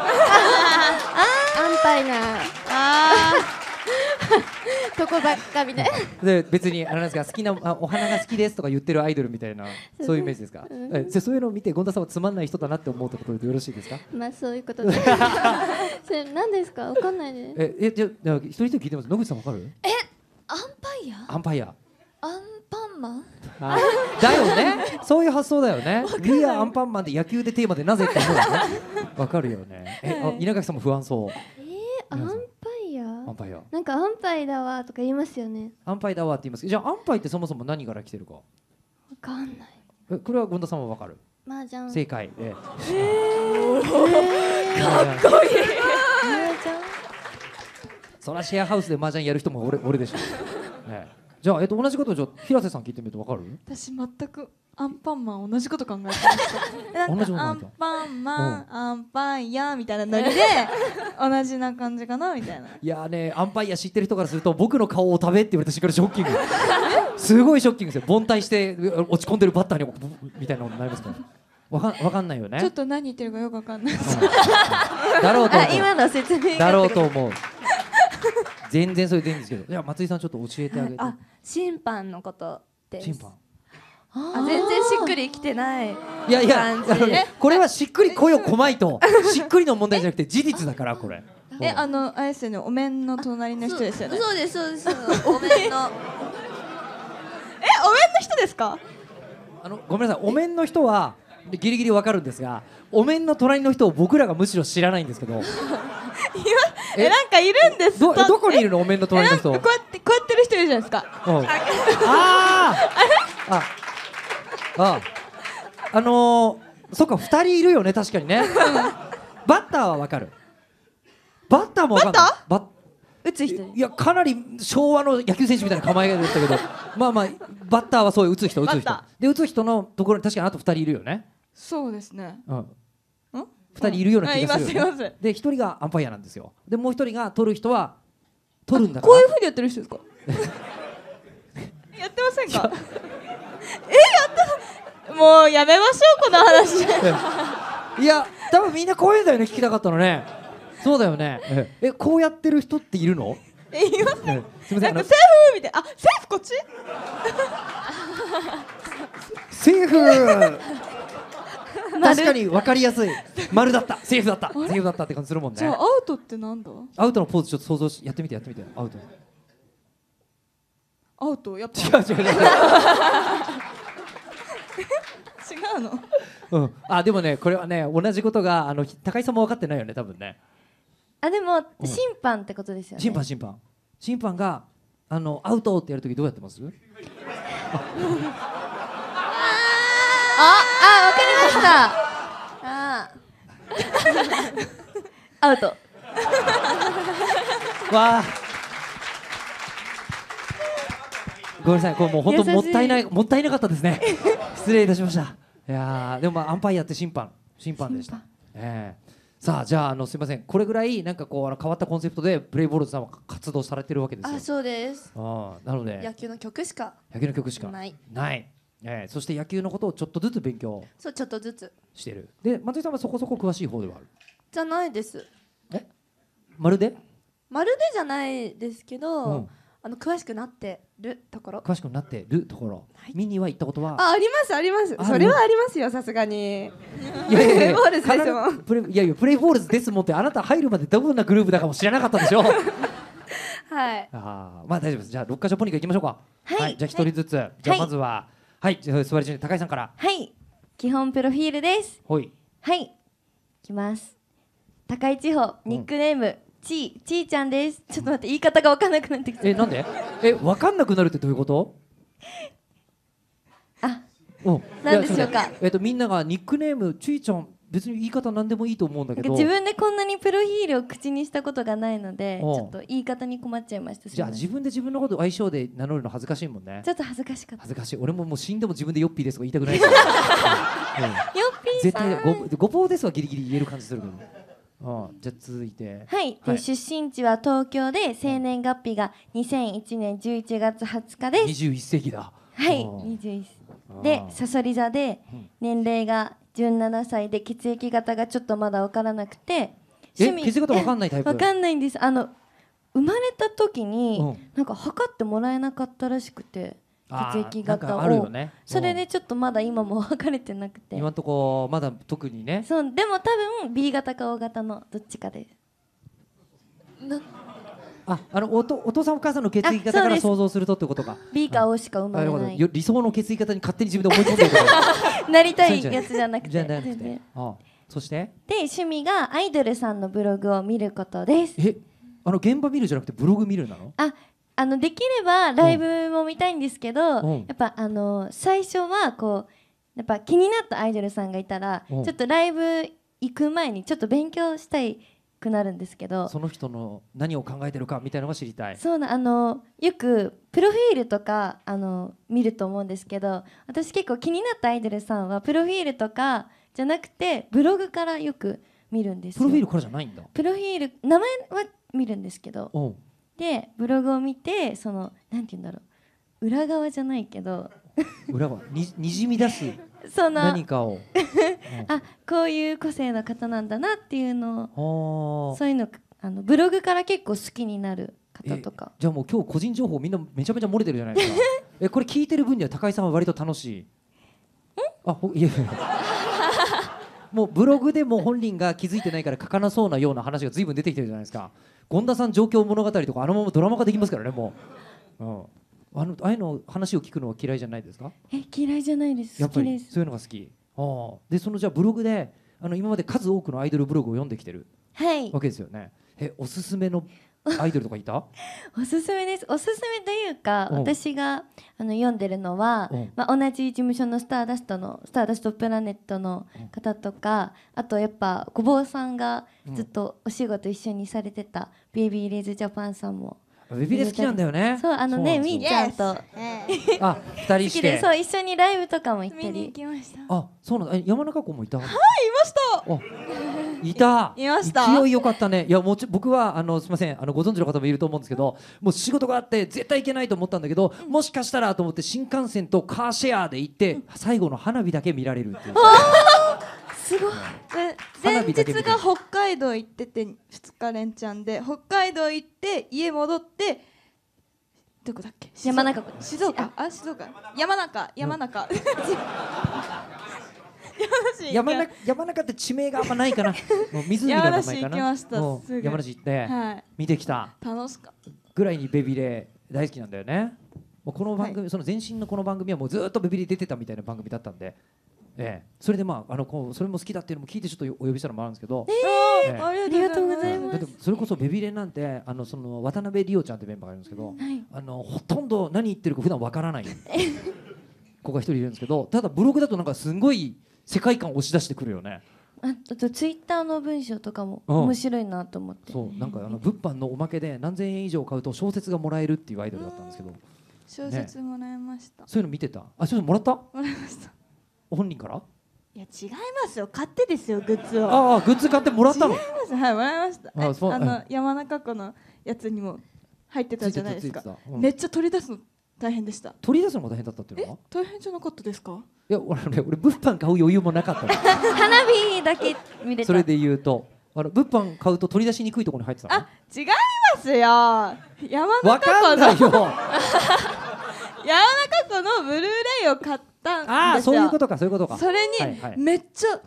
S2: ンパイなあ (laughs) とこばっかみたい
S1: なで別にあれなんですか好きなあお花が好きですとか言ってるアイドルみたいなそういうイメージですか、うん、じゃそういうのを見て権田さんはつまんない人だなって思うってことでよろしいですか
S2: まあそういうことでそれ何ですかわかんないです
S1: ええじゃあ一人一人聞いてます野口さんわかる
S2: えアンパイアアンパイアアンパンマン
S1: だよねそういう発想だよね「We アンパンマン」で野球でテーマでなぜって思うねわかるよねえ、あ稲垣さんも不安そうえー、アンパイアアンパイア
S2: なんか「アンパイだわ」とか言いますよね
S1: アンパイだわって言いますじゃアンパイってそもそも何から来てるかわかんないえこれは権田さんもわかる麻雀正解ええかっ
S3: こいい麻雀
S1: そらシェアハウスで麻雀やる人も俺俺でしょ、ねじゃあ、えっと、同じことじゃ平瀬さん聞いてみるとわかる
S2: 私全くアンパンマン同じこと考えてました (laughs) なんアンパンマンアンパンやみたいなノリで (laughs) 同じな感じかなみたいな
S1: いやねアンパイヤ知ってる人からすると僕の顔を食べって言われてしっかりショッキング (laughs) すごいショッキングですよ凡退して落ち込んでるバッターにみたいなこになりますからわかわかんないよねちょっ
S2: と何言ってるかよくわかんない、だろうと今の説明だろうと思う
S1: 全然それでいいんですけどじゃあ松井さんちょっと教えてあげてあ
S2: 審判のことです審判あ全然しっくりきてないいやいや
S1: これはしっくり声をこまいとしっくりの問題じゃなくて事実だからこれ
S2: えあのあれですよねお面の隣の人ですよねそうですそうです (laughs) お面のえお面の人ですか
S1: あのごめんなさいお面の人はギリギリわかるんですがお面の隣の人を僕らがむしろ知らないんですけど (laughs) えなんかいるんですどどこにいるのお面の隣の人こうやっ
S2: てこうやってる人いるじゃないですか、うん、ああ
S1: ああのー、そっか2人いるよね確かにねバッターは分かるバッターも分かるバッ打つ人いやかなり昭和の野球選手みたいな構えでしたけど (laughs) まあまあバッターはそういう打つ人打つ人で打つ人のところに確かにあと2人いるよね
S2: そうですね、うん、2人いるような気がする、うん、
S1: で一人がアンパイアなんですよでもう一人が取る人は取るんだこう
S2: いうふうにやってる人ですか (laughs) やってませんかえやったもうやめましょうこの話 (laughs) いや多分みんなこう
S1: いうだよね聞きたかったのねそうだよねえこうやってる人っているの
S2: えいま
S3: せす
S1: みませんなんかセ
S2: ーフみたいあセーフこっち
S1: セーフ確かに分かりやすい丸だったセーフだったセーフだったって感じするもんねじゃあア
S2: ウトってなんだ
S1: アウトのポーズちょっと想像しやってみてやってみてアウト
S2: アウトやっぱ違う違う違う (laughs) 違うの
S1: うんあでもねこれはね同じことがあの高井さんも分かってないよね多分ね
S2: あでも、審判ってことですよね審判審判審
S1: 判があのアウトってやるときどうやってます (laughs)
S3: あ、あ、わかりました。
S2: あ。アウト。わあ。
S1: ごめんなさい、これもう本当もったいない、もったいなかったですね。失礼いたしました。いやでもまあアンパイアって審判、審判でした。ええーさあじゃああのすみませんこれぐらいなんかこうあの変わったコンセプトでプレイボールズさんは活動されてるわけですよあ
S2: そうです
S1: あなので野
S2: 球の曲しか
S1: 野球の曲しかないないえー、そして野球のことをちょっとずつ勉強
S2: そうちょっとずつ
S1: してるで松井さんはそこそこ詳しい方ではある
S2: じゃないですえまるでまるでじゃないですけど、うん、あの詳しくなってるところ詳
S1: しくなってるところ、はい、見には行ったことは
S2: あありますありますそれはありますよさすがにいやいやボールズですもん
S1: プレいやいやプレイボールズですもんってあなた入るまでどんなグループだかも知らなかったでしょ (laughs) はいあまあ大丈夫ですじゃあ6カ所ポニカ行きましょうかはい、はい、じゃあ1人ずつ、じゃあまずは、はいはいじゃあ素晴らしい高井さんから
S2: はい基本プロフィールですはいはいいきます高井千穂ニックネーム、うんちいちいちゃんですちょっと待って言い方が分かんなくなってきたえなん
S1: でえ分かんなくなるってどういうことあおなんでしょうかえっとみんながニックネームちいちゃん別に言い方んでもいいと思うんだけど自分
S2: でこんなにプロフィールを口にしたことがないので、ちょっと言い方に困っちゃいましたじゃあ自
S1: 分で自分のこと相性で名乗るの恥ずかしいもんねちょっ
S2: と恥ずかしかった恥
S1: ずかしい俺ももう死んでも自分でヨッピーですとか言いたくないですよ、ヨッピーさん絶対ごぼうですはギリギリ言える感じするけどああじゃあ続いてはい、はい、出
S2: 身地は東京で生年月日が2001年11月20日です
S1: 21世紀だはい
S2: 21でさそり座で年齢が17歳で血液型がちょっとまだ分からなくてえ血液型分かんないタイプ分かんないんですあの生まれた時に、うん、なんか測ってもらえなかったらしくて血液型を、ね、それでちょっとまだ今も分かれてなくて
S1: 今んとこまだ特にねそう
S2: でも多分 B 型か O 型のどっちかです
S1: あ、あのおとお父さんお母さんの血液型から想像するとってことか。
S2: B か O しか生まれな
S1: い。理想の血液型に勝手に自分で思い込んでるか
S2: ら。(laughs) なりたいやつじゃなくて。なくて。
S1: あそして。
S2: で趣味がアイドルさんのブログを見ることです。
S1: え、あの現場見るじゃなくてブログ見るなの？
S2: あ。あのできればライブも見たいんですけど、うん、やっぱあの最初はこうやっぱ気になったアイドルさんがいたら、うん、ちょっとライブ行く前にちょっと勉強したいくなるんですけどそ
S1: の人の何を考えてるかみたいなのが知りたいそ
S2: うなあのよくプロフィールとかあの見ると思うんですけど私結構気になったアイドルさんはプロフィールとかじゃなくてブログからよく見るんですプロフィールからじゃないんだプロフィール名前は見るんですけどでブログを見てそのなんて言うんだろう裏側じゃないけど
S1: 裏側ににじみ出す
S2: その (laughs) あこういう個性の方なんだなっていうの
S1: をそう
S2: いうのあのブログから結構好きになる
S1: 方とかじゃあもう今日個人情報みんなめちゃめちゃ漏れてるじゃないですか (laughs) えこれ聞いてる分には高井さんは割と楽しいあほいえいもうブログでも本人が気づいてないから書かなそうなような話が随分出てきてるじゃないですか権田さん状況物語とかあのままドラマ化できますからねもう、うん、あのああいうの話を聞くのは嫌いじゃないですか
S2: え嫌いじゃないです好きです。そういうの
S1: が好きあでそのじゃあブログであの今まで数多くのアイドルブログを読んできてる、はい、わけですよねえおすすめのアイドルとかいた (laughs)
S2: おすすめですおすすめというか私があの読んでるのは、まあ、同じ事務所のスターダストのスターダストプラネットの方とかあとやっぱごぼうさんがずっとお仕事一緒にされてた、ベイビーレイズジャパンさんもビビレ好きなんだよね。そうあのねみーちゃんと、(laughs)
S1: あ二人してそう
S2: 一緒にライブとかも行ったり。行きました。あ
S1: そうなん山中湖もいた。はいい
S2: ました。
S1: いた。(laughs) いました。勢い良かったね。いやもち僕はあのすみませんあのご存知の方もいると思うんですけど、もう仕事があって絶対行けないと思ったんだけど、もしかしたらと思って新幹線とカーシェアで行って、最後の花火だけ見られるっていう。(laughs) すごい前日が北
S2: 海道行ってて2日連チャンで北海道行って家戻ってどこだっけ山中静岡あ静岡山中山中 (laughs)
S1: 山中山中って地名があんまないかな (laughs) もう湖の名前かな山梨山梨行って、はい、見てきた楽しかぐらいにベビレ大好きなんだよねもうこの番組、はい、その前身のこの番組はもうずっとベビレ出てたみたいな番組だったんでええ、それでまああのこうそれも好きだっていうのも聞いてちょっとお呼びしたのもあるんですけど、ええ、あ
S3: りがとうございます、
S1: それこそベビーレンなんてあのその渡辺理央ちゃんってメンバーがいるんですけど、あのほとんど何言ってるか普段わからない子 (laughs) が一人いるんですけどただブログだとなんかすごい世界観を押し出してくるよね。
S2: あとツイッターの文章とかも面白いなと思って、そうなん
S1: かあの物販のおまけで何千円以上買うと小説がもらえるっていうアイドルだったんですけど
S2: 小説もらいました、そういうの見てた
S1: あ小説もらったもらいました本人から
S2: いや違いますよ買ってですよグッズをああグッズ買ってもらったの違いますはいもらいましたあそあの山中湖のやつにも入ってたじゃないですか、うん、めっちゃ取り出すの大変でした取
S1: り出すのも大変だったっていうのは
S2: 大変じゃなかったですか
S1: いや俺俺物販買う余裕もなかった (laughs)
S2: 花火だけ見れたそれで
S1: 言うとあの物販買うと取り出しにくいところに入ってたのあ
S2: 違いますよ山中湖の (laughs) 山中湖のブルーレイを買ってったんあそういうことかそういうことかそれにめっちゃ、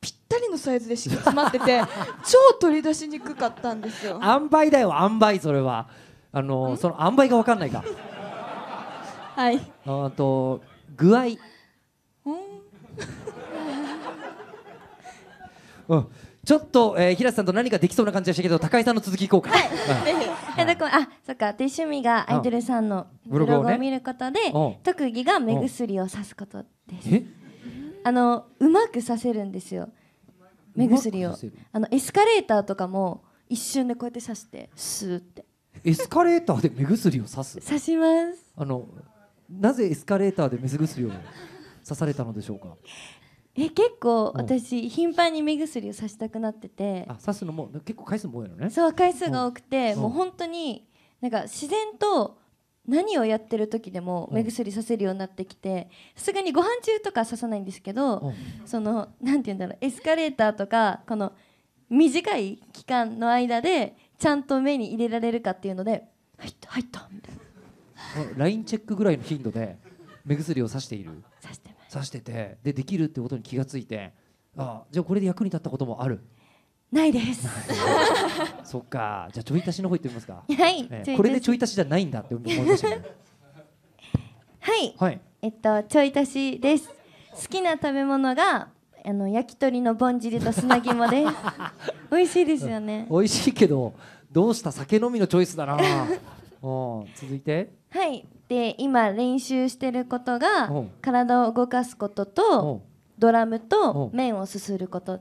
S2: ぴったりのサイズで敷き詰まってて (laughs) 超取り出しにくかったんですよ
S1: 塩梅だよ塩梅それはあのその塩梅が分かんないか (laughs) はいあと具合うんちょっと、えー、平瀬さんと何かできそうな感じでしたけど高井さんの続きいこうか。はい。
S2: (laughs) はい、あそっかで趣味がアイドルさんのブログを見ることで、特技が目薬をさすこと
S3: で
S1: す。
S2: あのうまくさせるんですよ目薬をあのエスカレーターとかも一瞬でこうやってさしてスーって
S1: エスカレーターで目薬をさすさしますあのなぜエスカレーターで目薬を刺されたのでしょうか
S2: え結構私頻繁に目薬をさしたくなってて
S1: あ刺すのも結構回数も多いの
S2: ねそう回数が多くてもう本当になんか自然と何をやってる時でも目薬させるようになってきてさすがにご飯中とかささないんですけどそのんて言うんだろうエスカレーターとかこの短い期間の間でちゃんと目に入れられるかっていうので「入った入った」
S1: みたいなチェックぐらいの頻度で目薬をさしている指しててでできるってことに気がついてあじゃあこれで役に立ったこともあるないです (laughs) そっかじゃあちょい足しの方いってみますか (laughs) はい、えー、これでちょい足しじゃないんだって思いまし
S2: たねはい、はい、えっとちょい足しです好きな食べ物があの焼き鳥のぼんじりと砂肝です (laughs) 美味しいですよね、美味
S1: しいけどどうした酒飲みのチョイスだなお続いて
S2: はいで今練習してることが体を動かすこととドラムと麺をすすること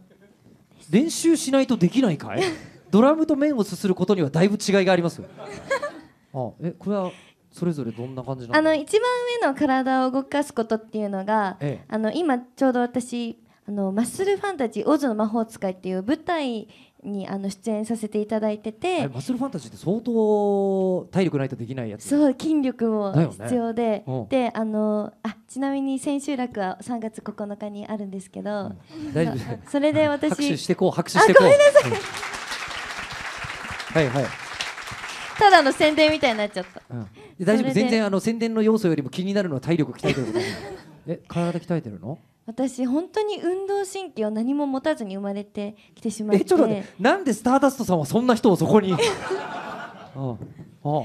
S1: 練習しないとできないかい (laughs) ドラムと麺をすすることにはだいぶ違いがありますよあえこれはそれぞれどんな感じあの
S2: 一番上の体を動かすことっていうのが、ええ、あの今ちょうど私あのマッスルファンタジー「オズの魔法使い」っていう舞台にあの出演させていただいててマッ
S1: スルファンタジーって相当体力ないとできないやつそう
S2: 筋力も必要で、ねうん、であのあちなみに千秋楽は3月9日にあるんですけど、うん、大丈夫それで私拍手してこう拍手してこうごめんなさい、うん、はいはいただの宣伝みたいになっちゃった、
S1: 大丈夫全然あの宣伝の要素よりも気になるのは体力鍛えてるえ体鍛えてるの
S2: 私本当に運動神経を何も持たずに生まれてきてしまっえてちょっと待って
S1: なんでスターダストさんはそんな人をそこに (laughs) ああ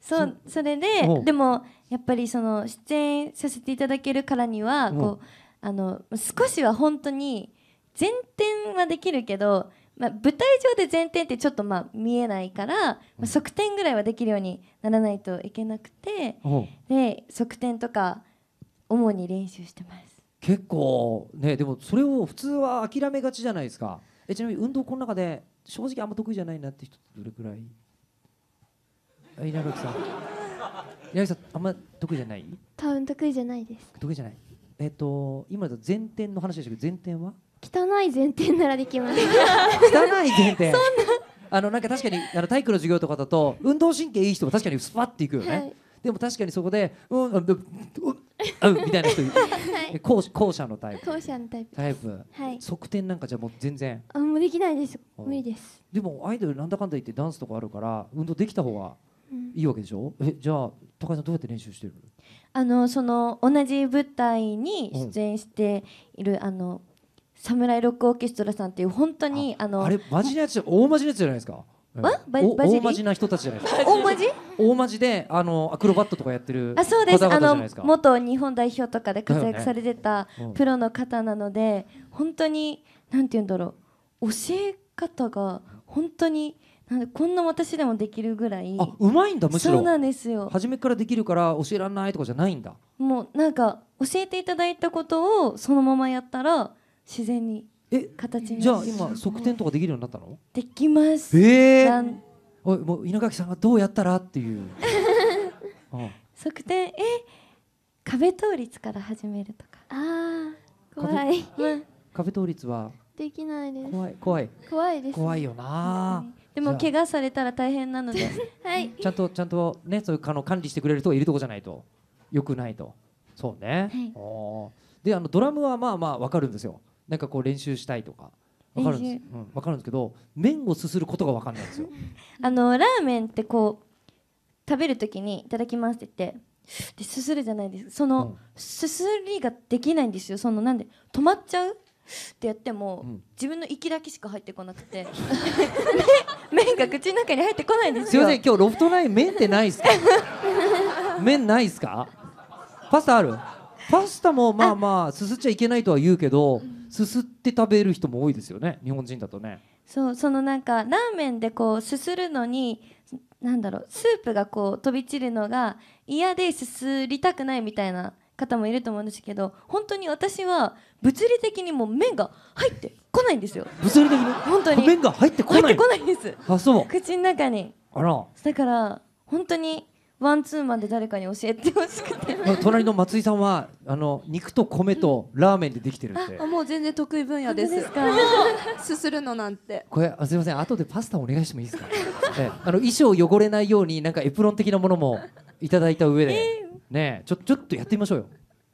S2: そうそれででもやっぱりその出演させていただけるからにはうんこうあの少しは本当に前転はできるけど、まあ、舞台上で前転ってちょっとまあ見えないから、まあ、側転ぐらいはできるようにならないといけなくてで側転とか主に練習してます。
S1: 結構ねでもそれを普通は諦めがちじゃないですかえちなみに運動この中で正直あんま得意じゃないなって人ってどれくらい稲垣さん稲垣さんあんま得意じゃない
S2: 多分得意じゃないです
S1: 得意じゃないえっ、と今だと前転の話でしたけど前転は
S2: 汚い前転ならできます汚い
S1: 前転そんなあのなんか確かにあの体育の授業とかだと運動神経いい人も確かにスパッていくよね、はいでも確かにそこで「うんうんうんうん」みたいな人 (laughs) 後後者のタイプ
S2: 後者のタイプ
S1: タイプ、はい、側転なんかじゃもう全然
S2: あもうできないです無理です
S1: でもアイドルなんだかんだ言ってダンスとかあるから運動できた方がいいわけでしょ、うえじゃあ高井さんどうやって練習してる
S2: あのその同じ舞台に出演している、あのサムライロックオーケストラさんっていう本当にあのあれ
S1: マジなやつ大マジなやつじゃないですかわババ大まな人たちじゃないですか
S2: 大まじ？大まじ
S1: であのアクロバットとかやってるあそうですあの元
S2: 日本代表とかで活躍されてたプロの方なので、本当になんて言うんだろう教え方が本当になんでこんな私でもできるぐらいあうまいんだむしろそうなんですよ
S1: 初めからできるから教えらんないとかじゃないんだ
S2: もうなんか教えていただいたことをそのままやったら自然にえ形にじゃあ今
S1: 側転とかできるようになったの
S2: できますええー、
S1: おいもう稲垣さんがどうやったらっていうああ側
S2: 転え壁倒立から始めるとかああ怖い
S1: 壁倒立は
S2: できないです怖い怖い怖いです、ね、怖
S1: いよな、
S2: でも怪我されたら大変なので (laughs) はい
S1: ちゃんとちゃんとねそういうの管理してくれる人がいるとこじゃないとよくないとそうね、はい、おであのドラムはまあまあわかるんですよなんかこう練習したいとかわかるんです、うん、分かるんですけど麺をすすることがわかんないんですよ
S2: あのラーメンってこう食べるときに「いただきます」って言ってですするじゃないですその、うん、すすりができないんですよそのなんで止まっちゃうってやっても、うん、自分の息だけしか入ってこなくて (laughs) 麺が口の中に入ってこないんですよすいません今日ロフトライン麺ってないですか
S1: (laughs) 麺ないですかパスタあるパスタもまあまあすすっちゃいけないとは言うけど、うんすすって食べる人も多いですよね日本人だとね
S2: そうそのなんかラーメンでこうすするのになんだろうスープがこう飛び散るのが嫌ですすりたくないみたいな方もいると思うんですけど本当に私は物理的にも麺が入ってこないんですよ物理的に本当に麺が入ってこない入ってこないんですあそう口の中にあらだから本当にワンツーマンで誰かに教えてほしく
S1: て (laughs) 隣の松井さんはあの肉と米とラーメンでできてるってあ
S2: もう全然得意分野ですですかすするのなんて
S1: これあすいません後でパスタお願いしてもいいですか、ね、(laughs) あの衣装汚れないようになんかエプロン的なものもいただいた上で、えー、ねちょちょっとやってみましょうよ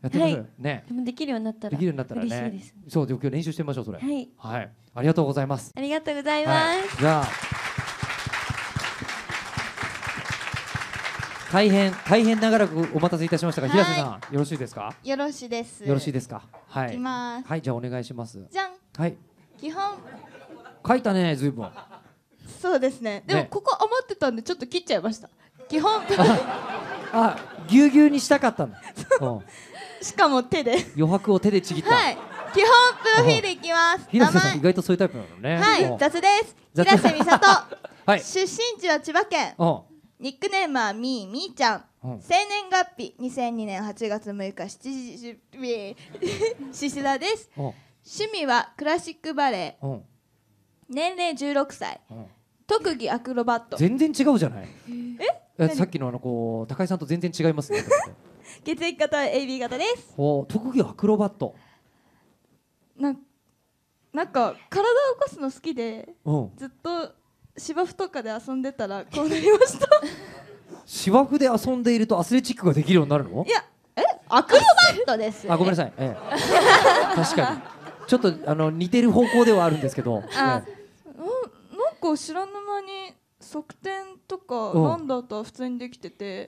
S1: やってみるね
S2: できるようになったらできるようになったらね
S1: そうで今日練習してみましょうそれはい、はい、ありがとうございます
S2: ありがとうございます、はい、
S1: じゃあ大変大変長らくお待たせいたしましたが、はい、平瀬さんよろしいですか
S2: よろしいですよろ
S1: しいですかはいはいじゃあお願いしますじゃんはい基本書いたねずいぶん
S2: そうですねでもここ余ってたんでちょっと切っちゃいました、基本 (laughs)
S1: あぎゅうぎゅうにしたかったの、うん、
S2: しかも手で
S1: 余白を手でちぎった、は
S2: い、基本プロフィールいきます平瀬さ
S1: ん意外とそういうタイプなのねはい雑
S2: です平瀬美里、(laughs) はい、出身地は千葉県ニックネームはみーみーちゃん、うん、生年月日二千二年八月六日七時獅子座です、うん、趣味はクラシックバレエ、うん、年齢十六歳、特技アクロバット全然違うじゃないえさっき
S1: のあのこう高井さんと全然違いますね
S2: (laughs) 血液型は AB 型です
S1: お特技アクロバット
S2: ななんか体を起こすの好きで、ずっと芝生とかで遊んでたらこうなりました
S1: 芝生で遊んでいるとアスレチックができるようになるのい
S2: やえアクロバットです、ね、あごめんなさい、ええ、確
S1: かにちょっとあの似てる方向ではあるんですけどあ、え
S2: え、なんか知らぬ間に側転とかランダーとは普通にできてて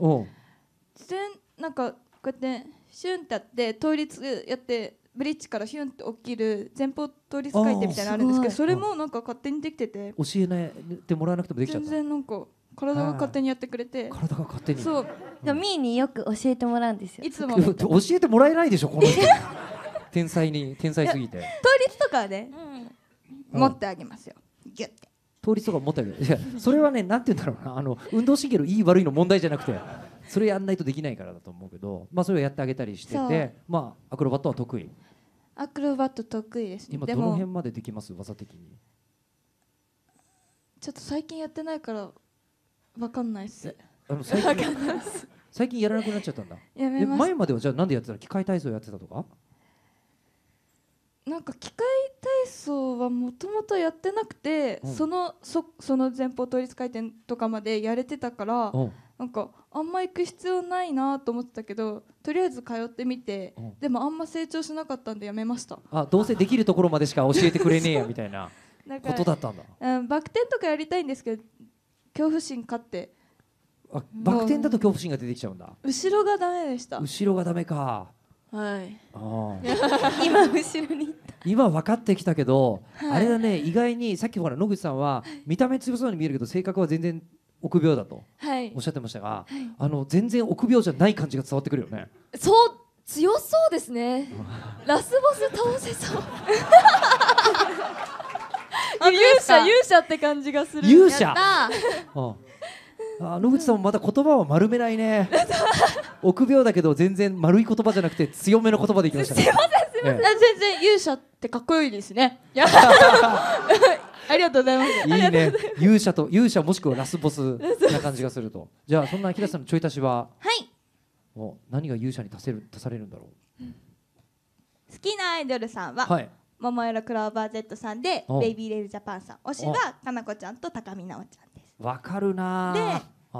S2: 全なんかこうやってシュンってやって倒立やってブリッジからヒュンって起きる前方倒立回転みたいなのあるんですけどそれもなんか勝手にできてて
S1: 教えないでもらわなくてもできちゃった全
S2: 然なんか体が勝手にやってくれて体が勝手にそうでもミーによく教えてもらうんですよいつも教
S1: えてもらえないでしょこの人 (laughs) 天才に天才すぎて倒
S2: 立とかはね、うん、持ってあげますよギュッて
S1: 倒立とか持ってあげるいやそれはねなんて言うんだろうなあの運動神経のいい悪いの問題じゃなくてそれやんないとできないからだと思うけど、まあ、それをやってあげたりしてて、まあ、アクロバットは得意
S2: アクロバット得意ですね今どの辺
S1: までできます技的に
S2: ちょっと最近やってないから分かんないっすあの最近最近やらなくなっちゃったんだやめま前ま
S1: ではじゃあなんでやってたの機械体操やってたとか
S2: なんか機械体操はもともとやってなくて、うん、そのそその前方倒立回転とかまでやれてたから、うんなんかあんま行く必要ないなと思ってたけどとりあえず通ってみて、うん、でもあんま成長しなかったんでやめました
S1: あどうせできるところまでしか教えてくれねえやみたいな (laughs)
S2: ことだったんだ、うん、バク転とかやりたいんですけど恐怖心勝って
S1: あバク転だと恐怖心が出てきちゃうんだ
S2: 後ろがダメでした
S1: 後ろがダメかはいあ
S2: (laughs) 今後ろに
S1: 今分かってきたけど、はい、あれだね意外にさっきほら野口さんは見た目強そうに見えるけど性格は全然臆病だとおっしゃってましたが、はい、あの全然臆病じゃない感じが伝わってくるよね。
S2: そう強そうですね。(laughs) ラスボス倒せそう。勇者勇者って感じがする。勇者。あ
S1: 野口さんもまた言葉は丸めないね (laughs) 臆病だけど全然丸い言葉じゃなくて強めの言葉でいきましたねすいません
S2: すいません、ええ、全然勇者ってかっこいいですねや (laughs) ありがとうございます。いいね。
S1: 勇者と勇者もしくはラスボスな感じがすると。じゃあそんな秋田さんのちょい足しは。はい。お何が勇者に足せる足されるんだろ
S2: う。好きなアイドルさんは。はい。ももいろクローバー Z さんでベイビーレールジャパンさん推しはかなこちゃんと高見直ちゃん
S1: ですわかるなで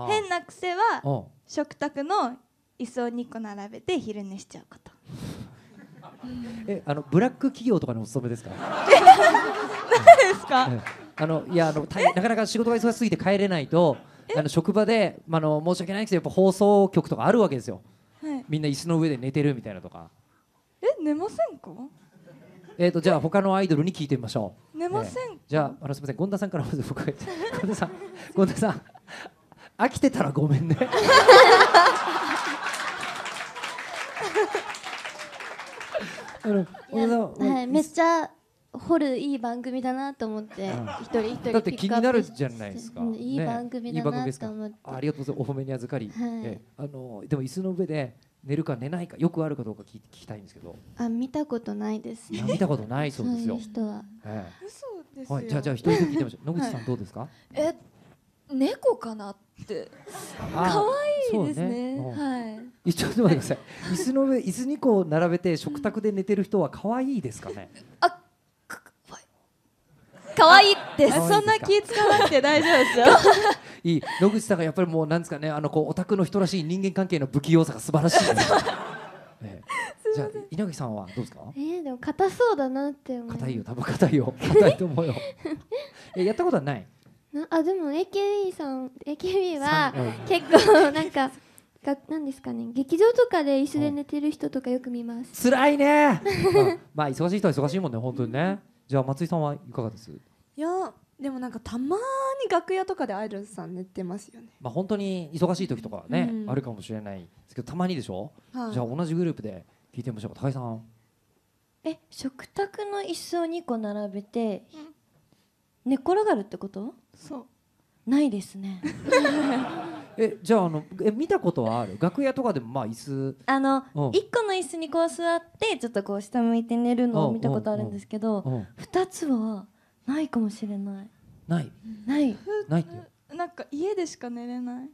S1: 変な
S2: 癖は食卓の椅子を2個並べて昼寝しちゃうこと (laughs)
S1: えあのブラック企業とかにお勤めですか (laughs)
S2: ですか、
S1: あのいやあのたなかなか仕事が忙しすぎて帰れないとあの職場で、まあの、申し訳ないですけどやっぱ放送局とかあるわけですよ、はい、みんな椅子の上で寝てるみたいなとか
S2: え寝ませんか
S1: えーとじゃあ他のアイドルに聞いてみましょう寝ません、えー、じゃあのすみません権田さんからまず僕権田さん権田さん飽きてたらごめんね (laughs)
S2: はい、めっちゃ掘るいい番組だなと思って、一人一人だって気になるじ
S1: ゃないですか、いい番組だなと思ってありがとうございますお褒めに預かり、えあのでも椅子の上で寝るか寝ないかよくあるかどうか聞きたいんですけど
S2: あ見たことないです見たことないそうですよ (laughs) 人は、
S1: ええ、ですはい、じゃあじゃあ一人で聞いてましょう
S2: 野口さんどうですか、え猫かなって可愛いですねは
S1: いちょっと待ってください椅子の上椅子にこう並べて食卓で寝てる人は可愛いですかねあ
S2: 可愛いですそんな気使わなくて大丈夫ですよ
S1: (laughs) いい野口さんがやっぱりもうなんですかねあのこうオタクの人らしい人間関係の不器用さが素晴らしい、(laughs) ね、じゃあ稲垣さんはどうですか
S2: えー、でも硬そうだなって思う硬
S1: いよ多分硬いよ硬いと思うよ
S2: (laughs) えやったことはないなあでも AKB さん AKB は結構なんかがなんですかね劇場とかで椅子で寝てる人とかよく見ます
S1: 辛いねまあ忙しい人は忙しいもんね本当にねじゃあ松井さんはいかがですい
S2: やでもなんかたまに楽屋とかでアイドルさん寝てますよね
S1: まあ本当に忙しい時とかね、うん、あるかもしれないですけどたまにでしょ、はじゃあ同じグループで聞いてみましょうか高井さん
S2: え食卓の椅子を2個並べて、寝転がるってことそうないですね (laughs)
S1: えじゃああのえ見たことはある楽屋とかでもまあ椅子
S2: あの一個の椅子にこう座ってちょっとこう下向いて寝るのを見たことあるんですけど二つはないかもしれないないないないなんか家でしか寝れない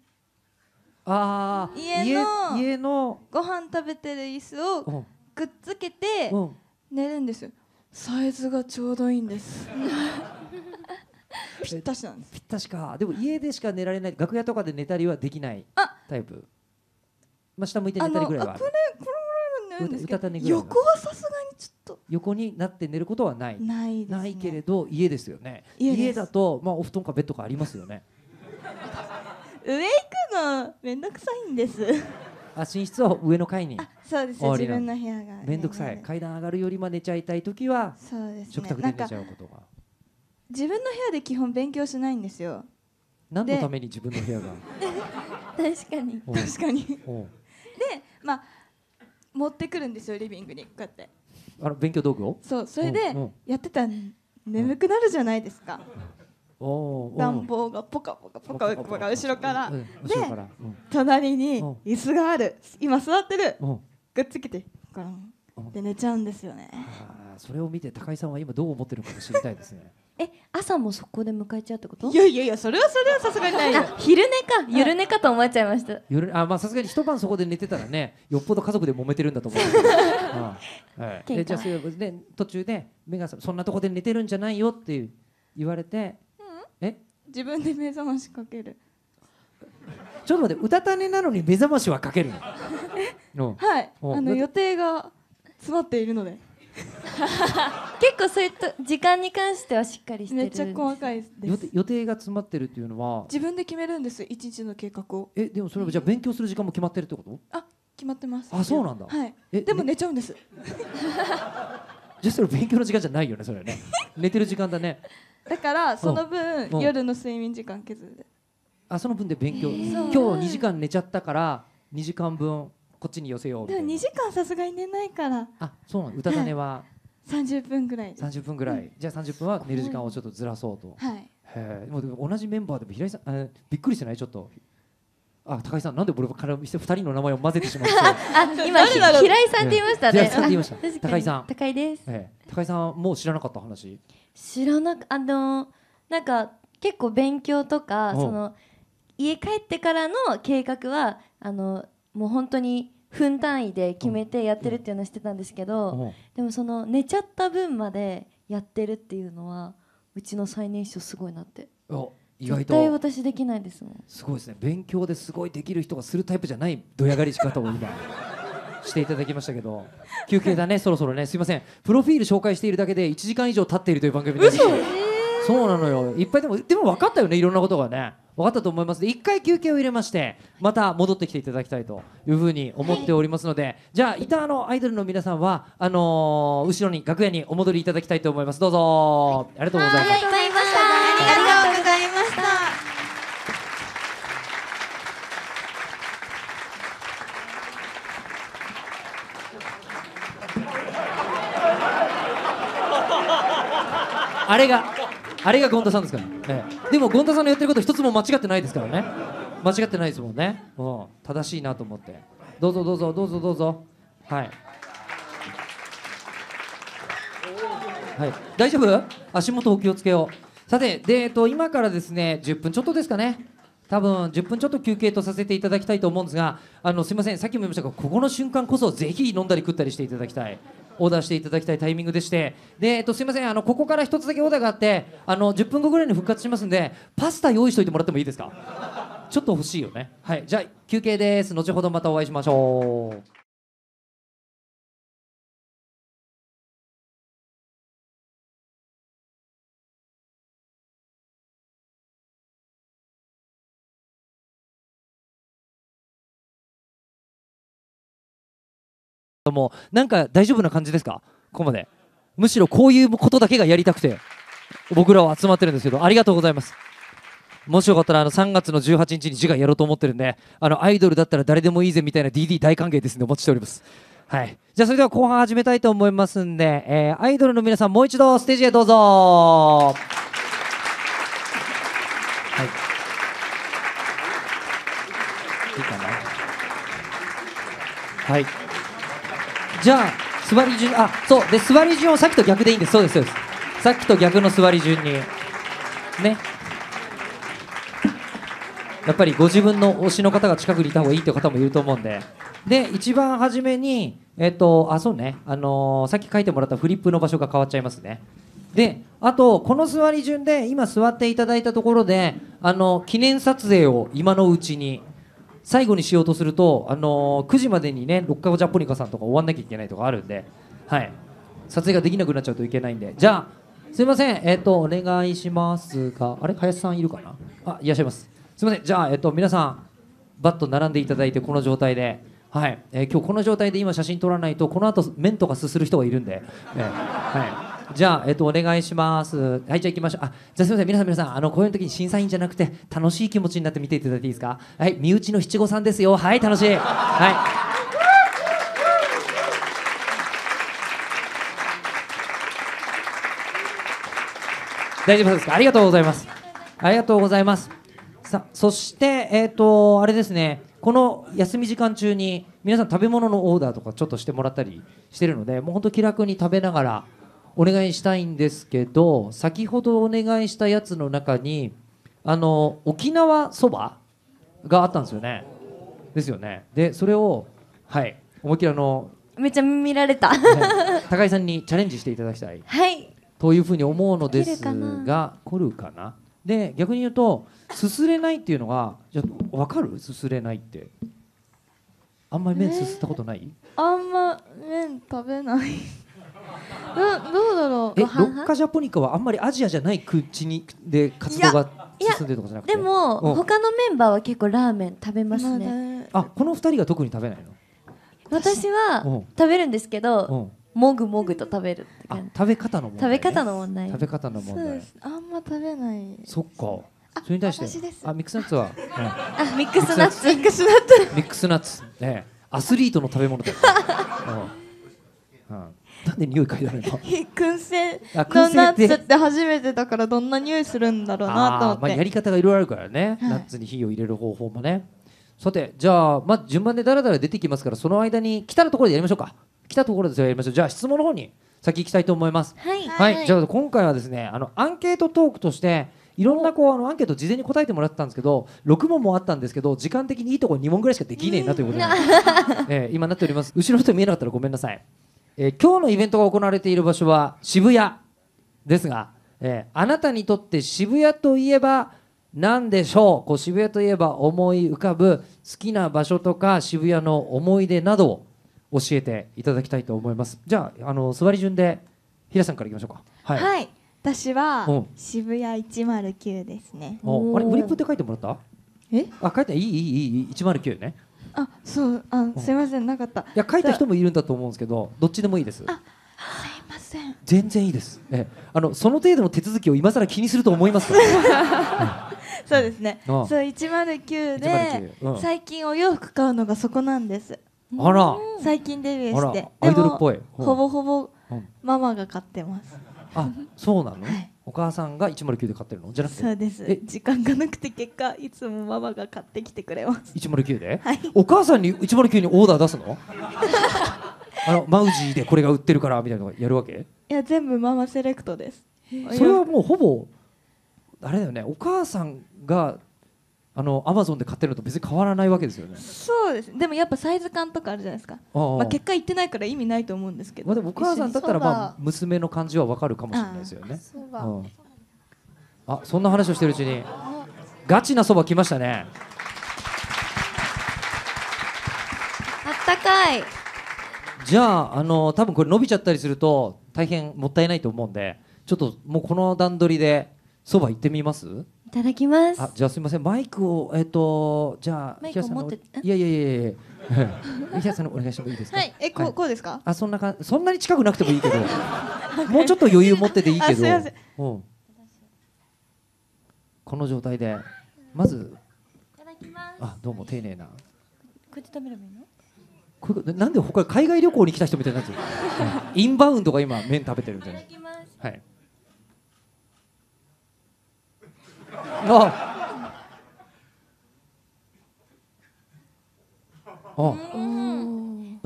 S2: あ家の家のご飯食べてる椅子をくっつけて寝るんですよサイズがちょうどいいんです (laughs)
S1: (laughs) ぴったしなんですぴったしかでも家でしか寝られない楽屋とかで寝たりはできないタイプまあ下向いて寝たりぐらいはある横はさすがにちょっと横になって寝ることはないないないけれど家ですよね家だとまあお布団かベッドかありますよね (laughs)
S2: 上行くのめんどくさいんです
S1: あ寝室は上の階にそうです自分の部屋が面倒くさい階段上がるよりも寝ちゃいたい時
S2: は食卓で寝ちゃうことが自分の部屋で基本勉強しないんですよ
S1: 何のために自分の部屋が (laughs)
S2: 確かに
S1: 確かに
S2: でまあ持ってくるんですよリビングにこうやって
S1: あの勉強道具をそうそれで
S2: やってたら眠くなるじゃないですか
S1: 暖房
S2: がポカポカポカポカ後ろからで隣に椅子がある今座ってるくっつけてで寝ちゃうんですよねそれ
S1: を見て高井さんは今どう思ってるか知りたいですね
S2: え朝もそこで迎えちゃうってこといやいやいやそれはそれはさすがにないよあ昼寝かゆる寝かと思っちゃいました (laughs)
S1: あまあさすがに一晩そこで寝てたらね (laughs) よっぽど家族で揉めてるんだと思う (laughs) はい、じゃあそで途中で目が覚そんなとこで寝てるんじゃないよって言われて、うん、え
S2: 自分で目覚ましかける
S1: ちょっと待ってうたた寝なのに目覚ましはかけるの
S2: はいあの予定が詰まっているので (laughs) 結構そういった時間に関してはしっかりしてるめっちゃ細かい
S1: です予定が詰まってるっていうのは自
S2: 分で決めるんです一日の計画をえ
S1: でもそれはじゃあ勉強する時間も決まってるってこと、
S2: あ決まってますあそうなんだはい
S1: えでも寝ちゃうんです
S2: (laughs)
S1: じゃあそれ勉強の時間じゃないよねそれね寝てる時間だね
S2: だからその分、うん、夜の睡眠時間削る
S1: あその分で勉強、えー、今日2時間寝ちゃったから2時間分こっちに寄せようみたいな
S2: でも2時間さすがに寝ないから
S1: あそうなの歌種は、
S2: 30分ぐらい30
S1: 分ぐらい、うん、じゃあ30分は寝る時間をちょっとずらそうとはいへえ同じメンバーでも平井さん、びっくりしてないちょっとあ高井さんなんで俺から2人の名前を混ぜてしまった (laughs) あ今平井さんって言いましたね、平井さんって言いました高井さん高井です、高井さんもう知らなかった話
S2: 知らなあのなんか結構勉強とかその家帰ってからの計画はあのもう本当に分単位で決めてやってるっていうのはしてたんですけど、でもその寝ちゃった分までやってるっていうのはうちの最年少すごいなって
S1: 意外と絶対私
S2: できないですもんすごいですね
S1: 勉強ですごいできる人がするタイプじゃないドヤりし方を今 (laughs) していただきましたけど休憩だねそろそろねすいませんプロフィール紹介しているだけで1時間以上経っているという番組です嘘、そうなのよいっぱいでもでも分かったよねいろんなことがね分かったと思いますで一回休憩を入れましてまた戻ってきていただきたいというふうに思っておりますので、はい、じゃあいたのアイドルの皆さんはあのー、後ろに楽屋にお戻りいただきたいと思いますどうぞ、い、ありがとうございまし
S2: たありがとうございました
S1: あれがあれが権田さんですから、ええ、でも権田さんのやってること一つも間違ってないですからね間違ってないですもんねうん正しいなと思ってどうぞどうぞどうぞどうぞはいはい大丈夫足元お気をつけようさてで、えっと、今からですね10分ちょっとですかね多分10分ちょっと休憩とさせていただきたいと思うんですがあのすいませんさっきも言いましたがここの瞬間こそぜひ飲んだり食ったりしていただきたいオーダーしていただきたいタイミングでしてで、えっと、すいませんあのここから1つだけオーダーがあってあの10分後ぐらいに復活しますんでパスタ用意しといてもらってもいいですかちょっと欲しいよねはいじゃあ休憩です後ほどまたお会いしましょうどもなんか大丈夫な感じですかここまでむしろこういうことだけがやりたくて僕らは集まってるんですけどありがとうございますもしよかったらあの3月の18日に次回やろうと思ってるんであのアイドルだったら誰でもいいぜみたいな DD 大歓迎ですんでお待ちしておりますはいじゃあそれでは後半始めたいと思いますんで、えー、アイドルの皆さんもう一度ステージへどうぞはいはい。じゃあ座り順あそうで座り順をさっきと逆でいいんですそうですそうですさっきと逆の座り順にねやっぱりご自分の推しの方が近くにいた方がいいという方もいると思うんでで一番初めにえっ、とあそうねあのー、さっき書いてもらったフリップの場所が変わっちゃいますねであとこの座り順で今座っていただいたところであの記念撮影を今のうちに最後にしようとすると、あのー、9時までにね六角ジャポニカさんとか終わんなきゃいけないとかあるんで、はい、撮影ができなくなっちゃうといけないんでじゃあすいません、えっ、ー、とお願いしますがあれ林さんいるかなあいらっしゃいますすいませんじゃあ、えっ、ー、と皆さんバッと並んでいただいてこの状態で。はいえー、今日この状態で今写真撮らないとこの後麺とかすする人がいるんで、えー、はいじゃあ、えっと、お願いします。はい、じゃあ行きましょう。あ、じゃあすみません、皆さん皆さん、あの、こういう時に審査員じゃなくて、楽しい気持ちになって見ていただいていいですかはい、身内の七五三ですよ。はい、楽しい。はい。大丈夫ですかありがとうございますありがとうございますさそしてえっ、ー、とあれですねこの休み時間中に皆さん食べ物のオーダーとかちょっとしてもらったりしてるのでもう本当気楽に食べながらお願いしたいんですけど先ほどお願いしたやつの中にあの沖縄そばがあったんですよねですよねでそれをはい思いっきりあの
S2: めっちゃ見られた、はい、
S1: 高井さんにチャレンジしていただきたい、はい、というふうに思うのですが来るかなで逆に言うとすすれないっていうのがじゃ分かるすすれないってあんまり麺すすったことない、え
S2: ー、あんま麺食べないなどうだろうえロッカジ
S1: ャポニカはあんまりアジアじゃない口にで活動が進んでるとかじゃなくてでもうん他
S2: のメンバーは結構ラーメン食べますね
S1: あこの二人が特に食べないの
S2: 私は食べるんですけどうん、もぐもぐと食べるって感
S1: じ食べ方の問食題ね、べ方の問題食べ方の問題
S2: あんま食べない
S1: そっかそれに対して私あミックスナッツは、うあミックスナッツミックスナッツミックスナッツねアスリートの食べ物だ (laughs) うんうんなんで匂い嗅いだの今 (laughs) 燻製のナッツって
S2: 初めてだからどんな匂いするんだろうなと思ってまあ、やり
S1: 方がいろいろあるからね、はい、ナッツに火を入れる方法もねさてじゃあ、まあ、順番でだらだら出てきますからその間に来たところでやりましょうか来たところでやりましょうじゃあ質問の方に先行きたいと思います、は
S3: い、はいはいじゃあ
S1: 今回はですねあのアンケートトークとしていろんなこうあのアンケート事前に答えてもらったんですけど6問もあったんですけど時間的にいいところ2問ぐらいしかできねえなということで、(laughs) えー、今なっております後ろの人見えなかったらごめんなさいえー、今日のイベントが行われている場所は渋谷ですが、えー、あなたにとって渋谷といえば何でしょうこう渋谷といえば思い浮かぶ好きな場所とか渋谷の思い出などを教えていただきたいと思いますじゃああの座り順で平さんからいきましょうかはい、は
S2: い、私は渋谷109ですねあれフリップって書いてもらったえ
S1: あ書いていいいいいい109ね
S2: あ、そうあ、すみませんなかった。いや書いた人
S1: もいるんだと思うんですけど、どっちでもいいです。あ、すいません。全然いいです。え、あのその程度の手続きを今更気にすると思います
S2: (laughs) そうですね。そう一丸九で、最近お洋服買うのがそこなんです。あら。最近デビューして。アイドルっぽい。ほぼほぼママが買ってます。
S1: あそうなの、はい、お母さんが一丸九で買ってるのじゃなくてそうです
S2: 時間がなくて結果いつもママが買ってきてくれます
S1: 一丸九で、は
S2: い、お母さ
S1: んに一丸九にオーダー出すの (laughs) あのマウジーでこれが売ってるからみたいなのやるわけ
S2: いや全部ママセレクトですそれは
S1: もうほぼあれだよねお
S2: 母さん
S1: があのアマゾンで買ってるのと別に変わらないわけですよね。
S2: そうです。でもやっぱサイズ感とかあるじゃないですか。あまあ結果言ってないから意味ないと思うんですけど。まあでもお母さんだったらまあ
S1: 娘の感じはわかるかもしれないですよね。あうん、あ、そんな話をしてるうちにガチなそば来ましたね。
S2: あったかい。
S1: じゃああの多分これ伸びちゃったりすると大変もったいないと思うんで、ちょっともうこの段取りでそば行ってみます？
S2: いただきます。あ、じ
S1: ゃあすみません、マイクをえっ、ー、とじゃあマイクを持って、いやいやいやいや、ひ (laughs) やさんお願いしてもいいですか。はい、えこう、はい、こうですか。あ、そんなかそんなに近くなくてもいいけど、(laughs) もうちょっと余裕持ってていいけど、うん、この状態でまず、いただきます。あ、どうも丁寧な。こ
S3: うやって食べればいいの？
S1: これなんで他海外旅行に来た人みたいになってるインバウンドが今麺食べてるみたいいただきます。はい。の。あう
S2: ん。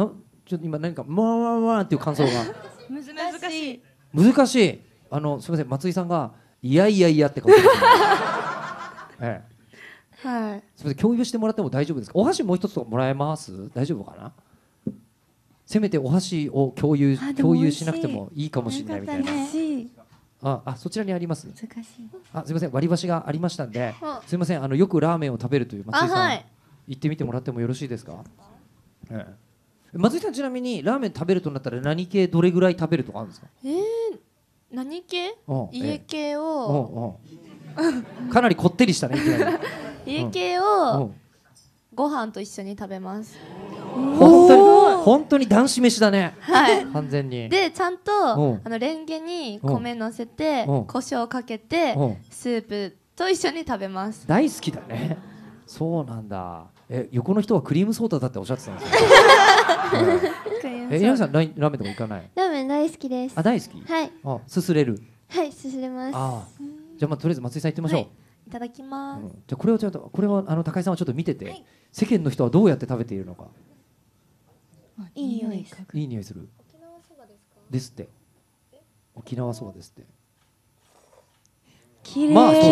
S1: ちょっと今何か「まあまあまあ」っていう感想が難しい難しいあのすみません松井さんが「いやいやいや」って顔し (laughs) ええ、はいすみません共有してもらっても大丈夫ですかお箸もう一つもらえます大丈夫かなせめてお箸を共有共有しなくてもいいかもしれないみたいな。ああそちらにあります難しいあすみません割り箸がありましたんですみませんあのよくラーメンを食べるという松井さん、はい行ってみてもらってもよろしいですか、ええ、松井さんちなみにラーメン食べるとなったら何系どれぐらい食べるとかあるんですか
S2: えー、何系家系を、かな
S1: りこってりしたね
S2: (laughs) 家系を、ご飯と一緒に食べます本当に
S1: 本当に男子飯だね。はい。完全に。で
S2: ちゃんとあのレンゲに米乗せて胡椒をかけてスープと一緒に食べます。
S1: 大好きだね。そうなんだ。え横の人はクリームソーダだっておっしゃってたんですよ。(laughs) え皆さんララーメンとか行かない？
S2: ラーメン大好きです。あ大好き？はい。
S1: あすすれる？
S2: はいすすれます。あ
S1: じゃまあとりあえず松井さん行ってみましょう。
S2: いただきます。
S1: じゃこれをちょっとこれはあの高井さんはちょっと見てて、世間の人はどうやって食べているのか。
S2: いい匂いする
S1: いい匂いする沖縄そばですかですって沖縄そばですって綺麗、まあ、すごい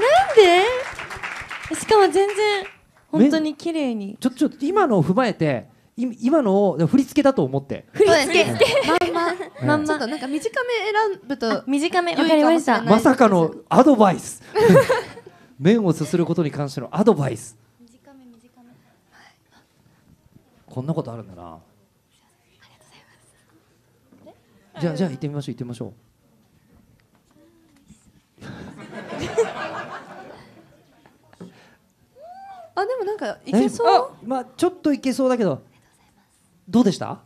S1: なんで
S2: しかも全然本当に綺麗に
S1: ちょちょっと今のを踏まえて今の振り付けだと思って
S2: 振り付け、まんま、まんまちょっとなんか短め選ぶと短めわかりましたま
S1: さかのアドバイス (laughs) 麺をすすることに関してのアドバイス短め短め、こんなことあるんだなじゃあじゃあ行ってみましょう行ってみましょう
S2: (laughs) あでもなんかいけそ
S1: うまあちょっといけそうだけどどうでした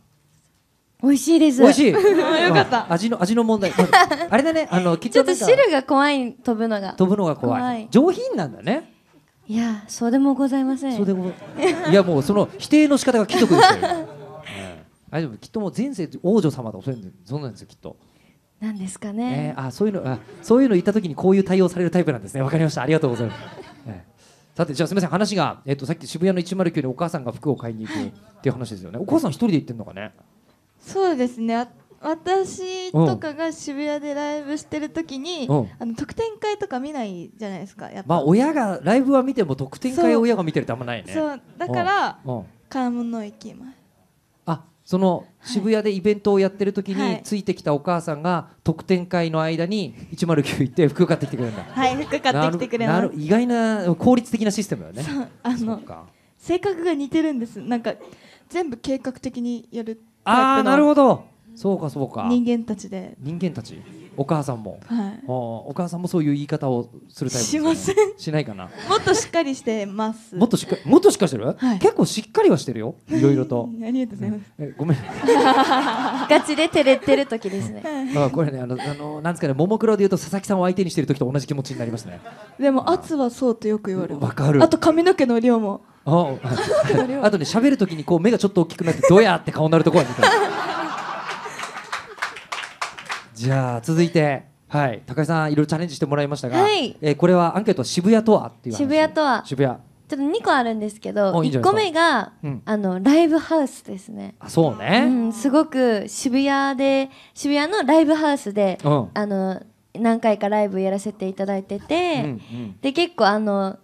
S2: 美味しいです。美味しい。(laughs) よかった。
S1: 味の味の問題。(laughs) あれだね、あのちょっと汁
S2: が怖い飛ぶのが。
S1: 飛ぶのが怖い。上品なんだね。
S2: いや、そうでもございません。いやもうその否定の仕方が貴族ですよ。
S1: 大丈夫。きっともう前世王女様だ。そうなんですよきっと。
S2: なんですかね。
S1: あ、そういうのあ、そういうの言った時にこういう対応されるタイプなんですね。わかりました。ありがとうございます。さてじゃあすみません話がえっとさっき渋谷の109でお母さんが服を買いに行くっていう話ですよね。お母さん一人で行ってんのかね。
S2: そうですね私とかが渋谷でライブしてる時に、あの特典会とか見ないじゃないですかまあ
S1: 親がライブは見ても特典会を親が見てるってあんまないねそうだから
S2: 買い物行きます
S1: あその渋谷でイベントをやってる時についてきたお母さんが特典会の間に109行って服買ってきてくれるんだはい服買ってきてくれます意外な効率的なシステムだよ
S2: ねあの性格が似てるんですなんか全部計画的にやるああなるほ
S1: どそうかそうか人
S2: 間たちで
S1: 人間たちお母さんも、はい、お母さんもそういう言い方をするタイプ、ね、しませんしないかなも
S2: っとしっかりしてますも
S1: っとしっかりもっとしっかりしてる、はい、結構しっかりはしてるよいろいろと
S2: (laughs) ありがとうございます、ね、ごめん (laughs) ガチで照れてる時ですね、はい、これ
S1: ねあのあのなんですかねももクロでいうと佐々木さんを相手にしてる時と同じ気持ちになりますね
S2: でも圧はそうとよく言われるわかるあと髪の毛の量も
S1: あ (laughs) あとね喋る時にこう目がちょっと大きくなってドヤって顔になるとこは似たじゃあ続いてはい高井さんいろいろチャレンジしてもらいましたが、はい、えー、これはアンケート渋谷とはっていう渋谷とは渋谷ちょ
S2: っと2個あるんですけどい1個目が、うん、あのライブハウスですね
S1: あそうね、うん、
S2: すごく渋谷で渋谷のライブハウスで、うん、あの何回かライブやらせていただいてて、うんうん、で結構あの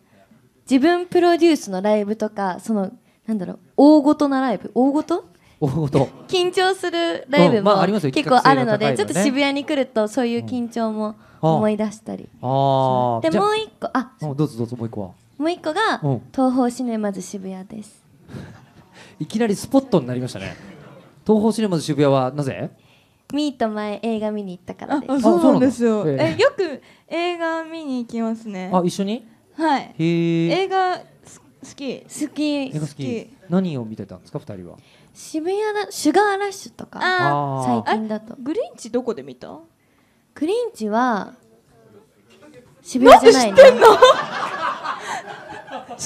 S2: 自分プロデュースのライブとかそのなんだろう大ごとなライブ大ごと大ごと緊張するライブも、結構あるので、ちょっと渋谷に来るとそういう緊張も思い出したり、
S1: ああでもう一個あどうぞどうぞもう一個は
S2: もう一個が、東宝シネマズ渋谷です
S1: (laughs) いきなりスポットになりましたね東宝シネマズ渋谷はなぜ
S2: ミート前映画見に行ったからですそうなんですよ、えよく映画見に行きますねあ一緒にはい
S1: 映
S2: 画好き好き好き
S1: 何を見てたんですか二人は
S2: 渋谷ラシュガーラッシュとかあー最近だとグリーンチどこで見たグリーンチは渋なん谷でじ知ゃなってんの (laughs) 知ってま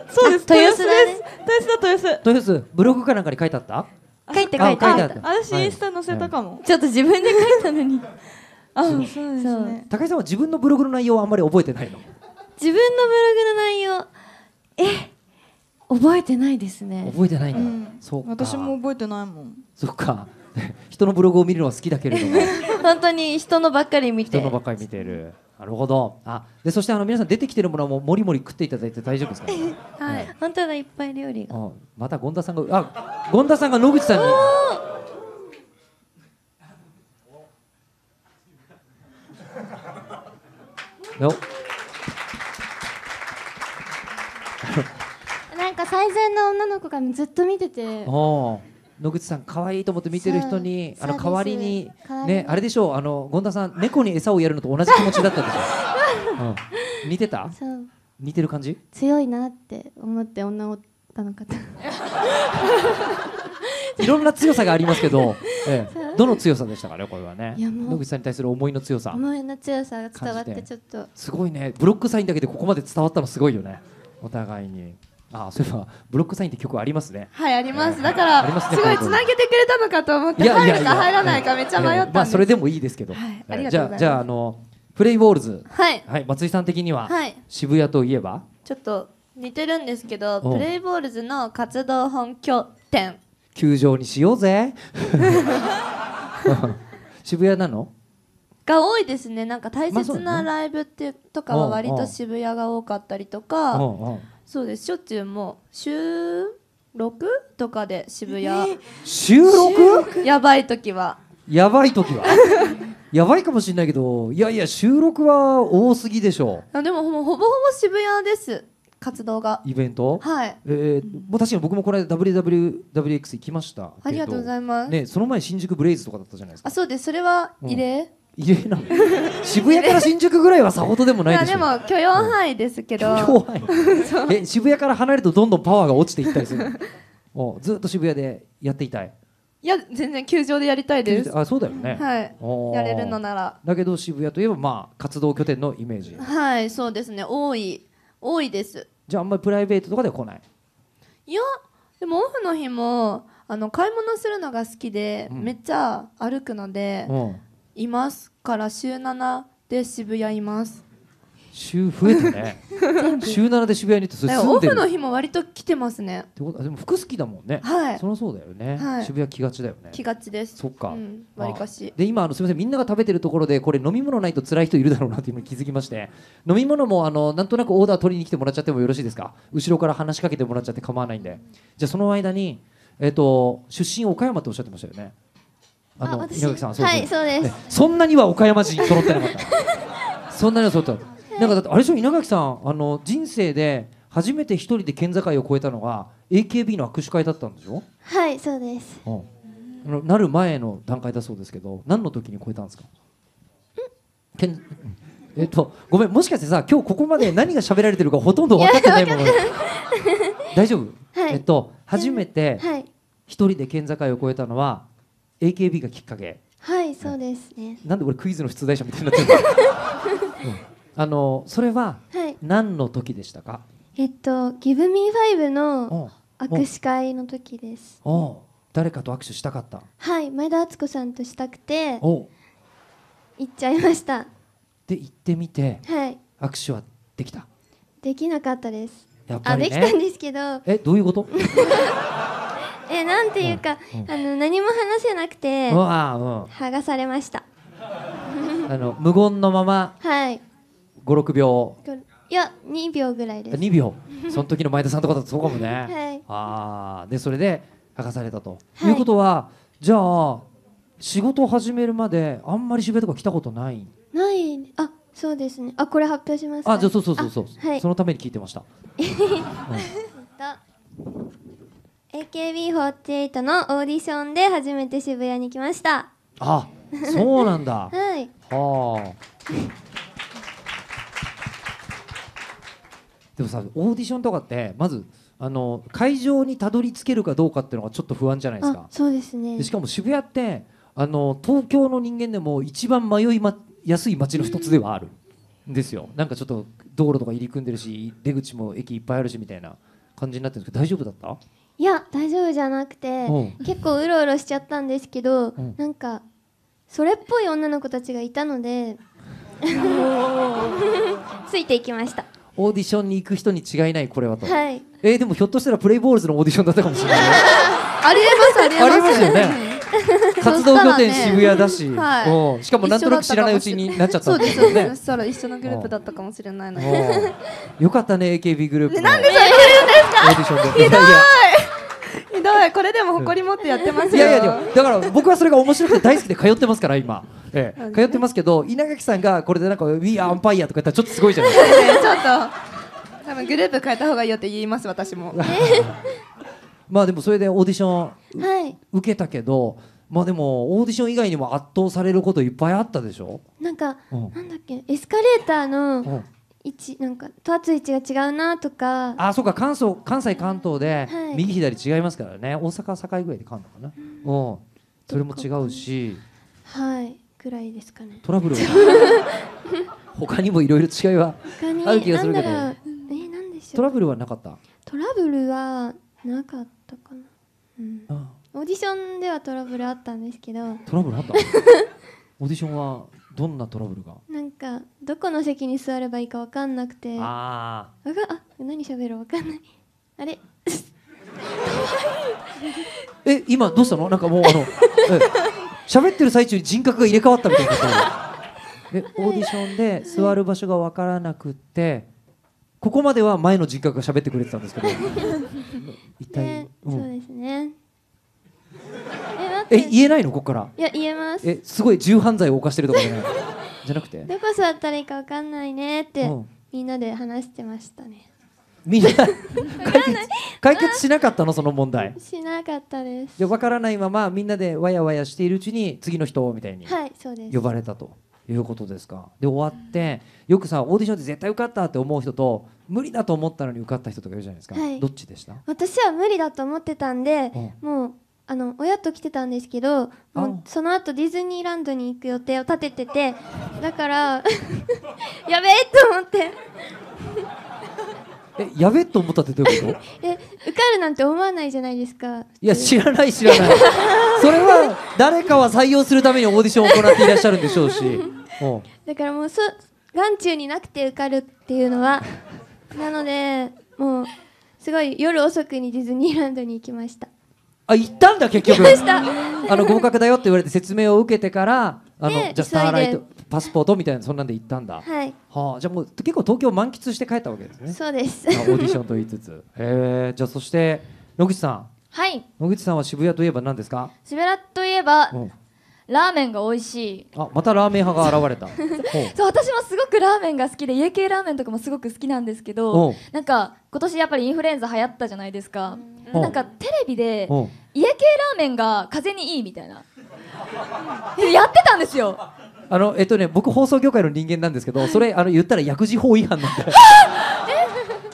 S2: したそうです豊洲だねです豊洲だ豊洲豊洲
S1: ブログかなんかに書いてあった
S2: 書いて書いてあ書いてあった私はいインスタ載せたかも、ちょっと自分で書いたのにあそうですね
S1: 高井さんは自分のブログの内容はあんまり覚えてないの
S2: 自分のブログの内容え覚えてないですね覚えてないんだ、うん、そうか私も覚えてないもん
S1: そっか (laughs) 人のブログを見るのは好きだけれど
S2: も (laughs) 本当に人のばっかり見て人のば
S1: っかり見てるなるほどあでそしてあの皆さん出てきてるものはもうもりもり食っていただいて大丈夫ですか、ね、
S2: はい、うん、本当だいっぱい料理
S1: が、また権田さんがあ権田さんが野口さんに
S2: よっ (laughs) なんか最善の女の子がずっと見てて
S1: お野口さん可愛いと思って見てる人にあの代わりにねあれでしょうあの権田さん猫に餌をやるのと同じ気持ちだったでしょ、うん、似てた似てる感じ
S2: 強いなって思って女を他の方 (laughs)
S1: いろんな強さがありますけど、ええ、どの強さでしたかねこれはね野口さんに対する思いの強さ思
S2: いの強さが伝わってちょっとす
S1: ごいねブロックサインだけでここまで伝わったのすごいよねお互いにあそういえばブロックサインって曲ありますね
S2: はいありますだから、ね、すごいつなげてくれたのかと思って入るか入らないかめっちゃ迷ったんですそれ
S1: でもいいですけど、はい、ありがとうござじゃあじゃあのプレイウォールズはい、はい、松井さん的には、はい、渋谷といえば
S2: ちょっと似てるんですけどプレイウォールズの活動本拠点
S1: 球場にしようぜ (laughs) 渋谷なの
S2: が多いですねなんか大切なライブってとかは割と渋谷が多かったりとか、うまあそうですしょっちゅうもう週6とかで渋谷、
S1: 収録
S2: やばい時は
S1: やばい時は (laughs) やばいかもしれないけどいやいや収録は多すぎでしょ
S2: あでもほぼほぼ渋谷です活動が
S1: イベントはいえー、もう確かに僕もこの間 WWWX 行きましたありがとうございますねその前新宿ブレイズとかだったじゃないですか
S2: あそうですそれは異例、うん異例な
S1: 渋谷から新宿ぐらいはさほどでもないでしょ、で
S2: も許容範囲ですけど、(laughs)
S1: え渋谷から離れるとどんどんパワーが落ちていったりする (laughs) おずっと渋谷でやっていたい
S2: いや全然球場でやりたいです
S1: あそうだよねはいやれるのならだけど渋谷といえばまあ活動拠点のイメージ
S2: はいそうですね多い多いです
S1: じゃああんまりプライベートとかでは来ない
S2: いやでもオフの日もあの買い物するのが好きで、うん、めっちゃ歩くので、うんいますから週7で渋谷います
S1: 週増えたね週7で渋谷に行ってそれ住オんでフの日
S2: も割と来てますねっ
S1: てことでも服好きだもんねはいそりゃそうだよね、はい渋谷来がちだよね来がちですそっかうん、割かしで今あのすみませんみんなが食べてるところでこれ飲み物ないと辛い人いるだろうなっていうのに気づきまして飲み物もあのなんとなくオーダー取りに来てもらっちゃってもよろしいですか後ろから話しかけてもらっちゃって構わないんでじゃあその間にえっ、と出身岡山っておっしゃってましたよねあの、稲垣さんそうはいそうです、そんなには岡山人揃ってなかった (laughs) そんなには揃ってなかった、なんかあれでしょ稲垣さんあの人生で初めて一人で県境を越えたのは、AKB の握手会だったんでしょ
S2: はいそうです、
S1: うん、なる前の段階だそうですけど何の時に超えたんですかけんえっとごめんもしかしてさ今日ここまで何が喋られてるかほとんど分かってないもの大丈夫、はい、えっと初めて一人で県境を越えたのは AKB がきっかけ
S2: はいそうですね
S1: なんで俺クイズの出題者みたいになってるの、(laughs) うん、あのそれは何の時でしたか、は
S2: い、えっと「ギブミーファイブの握手会の時です
S1: 誰かと握手したかった
S2: はい前田敦子さんとしたくて行っちゃいました
S1: で行ってみて、はい、握手はできた
S2: できなかったです
S1: やっぱり、ね、あできたんですけどえどういうこと (laughs)
S2: えなんていうか、うん、あの何も話せなくて、うんう
S1: ん、
S2: 剥がされました (laughs)
S1: あの無言のまま、はい、56秒
S2: いや2秒ぐらいです2秒
S1: その時の前田さんとかだとそうかもね、はい、あでそれで剥がされたと、はい、いうことはじゃあ仕事を始めるまであんまり渋谷とか来たことない
S2: ないあそうですねあこれ発表しますあじゃそうそうそうそう、はい、そ
S1: のために聞いてました、う
S2: AKB48 のオーディションで初めて渋谷に来ました
S1: あそうなん
S2: だ (laughs) はい
S1: はあでもさオーディションとかってまずあの会場にたどり着けるかどうかっていうのがちょっと不安じゃないですかそ
S2: うですねしか
S1: も渋谷ってあの東京の人間でも一番迷い、ま、やすい街の一つではあるんですよなんかちょっと道路とか入り組んでるし出口も駅いっぱいあるしみたいな感じになってるんですけど大丈夫だった
S2: いや大丈夫じゃなくて、結構うろうろしちゃったんですけど、なんかそれっぽい女の子たちがいたので (laughs) ついていきました
S1: オーディションに行く人に違いないこれはと、はい、えー、でもひょっとしたらプレイボールズのオーディションだったかもしれない
S2: (laughs) ありえますあり
S1: えますよね
S2: (laughs) 活動拠点渋谷だし、は
S1: い、しかもなんとなく知らないうちになっちゃったんですよね。そ
S2: したら一緒のグループだったかもしれないので。
S1: よかったね AKB グループ。な
S2: んでそれ言うんですか。ひどい。ひどいこれでも誇り持ってやってますよ。いやいや
S1: だから僕はそれが面白くて大好きで通ってますから今。ええ、(laughs) 通ってますけど稲垣さんがこれでなんか We are Empire とか言ったらちょっとすごいじゃないで
S2: すか。ちょっと多分グループ変えた方がいいよって言います私も。(laughs)
S1: まあでもそれでオーディション、はい、受けたけどまあでもオーディション以外にも圧倒されることいっぱいあったでしょなんか、うん、
S2: なんだっけエスカレーターの位置、うん、なんかとつ位置が違うなとか
S1: あそうか関東関西関東で右左違いますからね、はい、大阪堺ぐらいでかんのかな、うん、うん、それも違うし
S2: はいくらいですかねトラブル (laughs) は
S1: 他にもいろいろ違いはある気がするけどえー、何でしょうトラブルはなかった
S2: トラブルはなかったったかな、うん、オーディションではトラブルあったんですけどトラブルあった (laughs)
S1: オーディションはどんなトラブルが
S2: なんかどこの席に座ればいいか分かんなくて
S1: あ
S2: ああ何喋る分かんないあれ
S1: え今どうしたのなんかもうあの喋ってる最中に人格が入れ替わったみたいなえ (laughs) オーディションで座る場所が分からなくて、ここまでは前の人格が喋ってくれてたんですけど
S2: (laughs) 一体、ねうん、そうですねえ言
S1: えないのここからいや
S2: 言えますえ
S1: すごい重犯罪を犯してるとかじゃない (laughs) じゃなくてどこ
S2: 座ったらいいかわかんないねって、うん、みんなで話してましたね
S1: みんな解決解決しなかったのその問題
S2: しなかったです
S1: じゃ分からないままみんなでわやわやしているうちに次の人みたいに
S2: はいそうです呼ば
S1: れたと、いうことですかで終わってよくさオーディションで絶対受かったって思う人と無理だと思ったのに受かった人とかいるじゃないですか、はい、どっちでした
S2: 私は無理だと思ってたんで、うん、もうあの親と来てたんですけどもうその後ディズニーランドに行く予定を立てててだから (laughs) やべえと思って (laughs)
S1: えやべえと思ったってどういうこと
S2: (laughs) え受かるなんて思わないじゃないですか
S1: いや知らない知らないそれは誰かは採用するためにオーディションを行っていらっしゃるんでしょうし
S2: だからもうそ眼中になくて受かるっていうのは (laughs) なのでもうすごい夜遅くにディズニーランドに行きました
S1: あ行ったんだ結局あの合格だよって言われて説明を受けてからあのじゃスターライトパスポートみたいなそんなんで行ったんだはいはあ、じゃあもう結構東京満喫して帰ったわけです
S2: ねそうですオーディシ
S1: ョンと言いつつ (laughs) へえじゃあそして野口さんはい野口さんは渋谷といえば何ですか
S2: 渋谷といえば、うん、ラーメンが美味しい
S1: あまたラーメン派が現れた (laughs)
S2: そう私もすごくラーメンが好きで家系ラーメンとかもすごく好きなんですけどなんか今年やっぱりインフルエンザ流行ったじゃないですかなんかテレビで家系ラーメンが風邪にいいみたいなやってたんですよ
S1: あのえっとね僕放送業界の人間なんですけどそれあの言ったら薬事法違反なんでえ (laughs)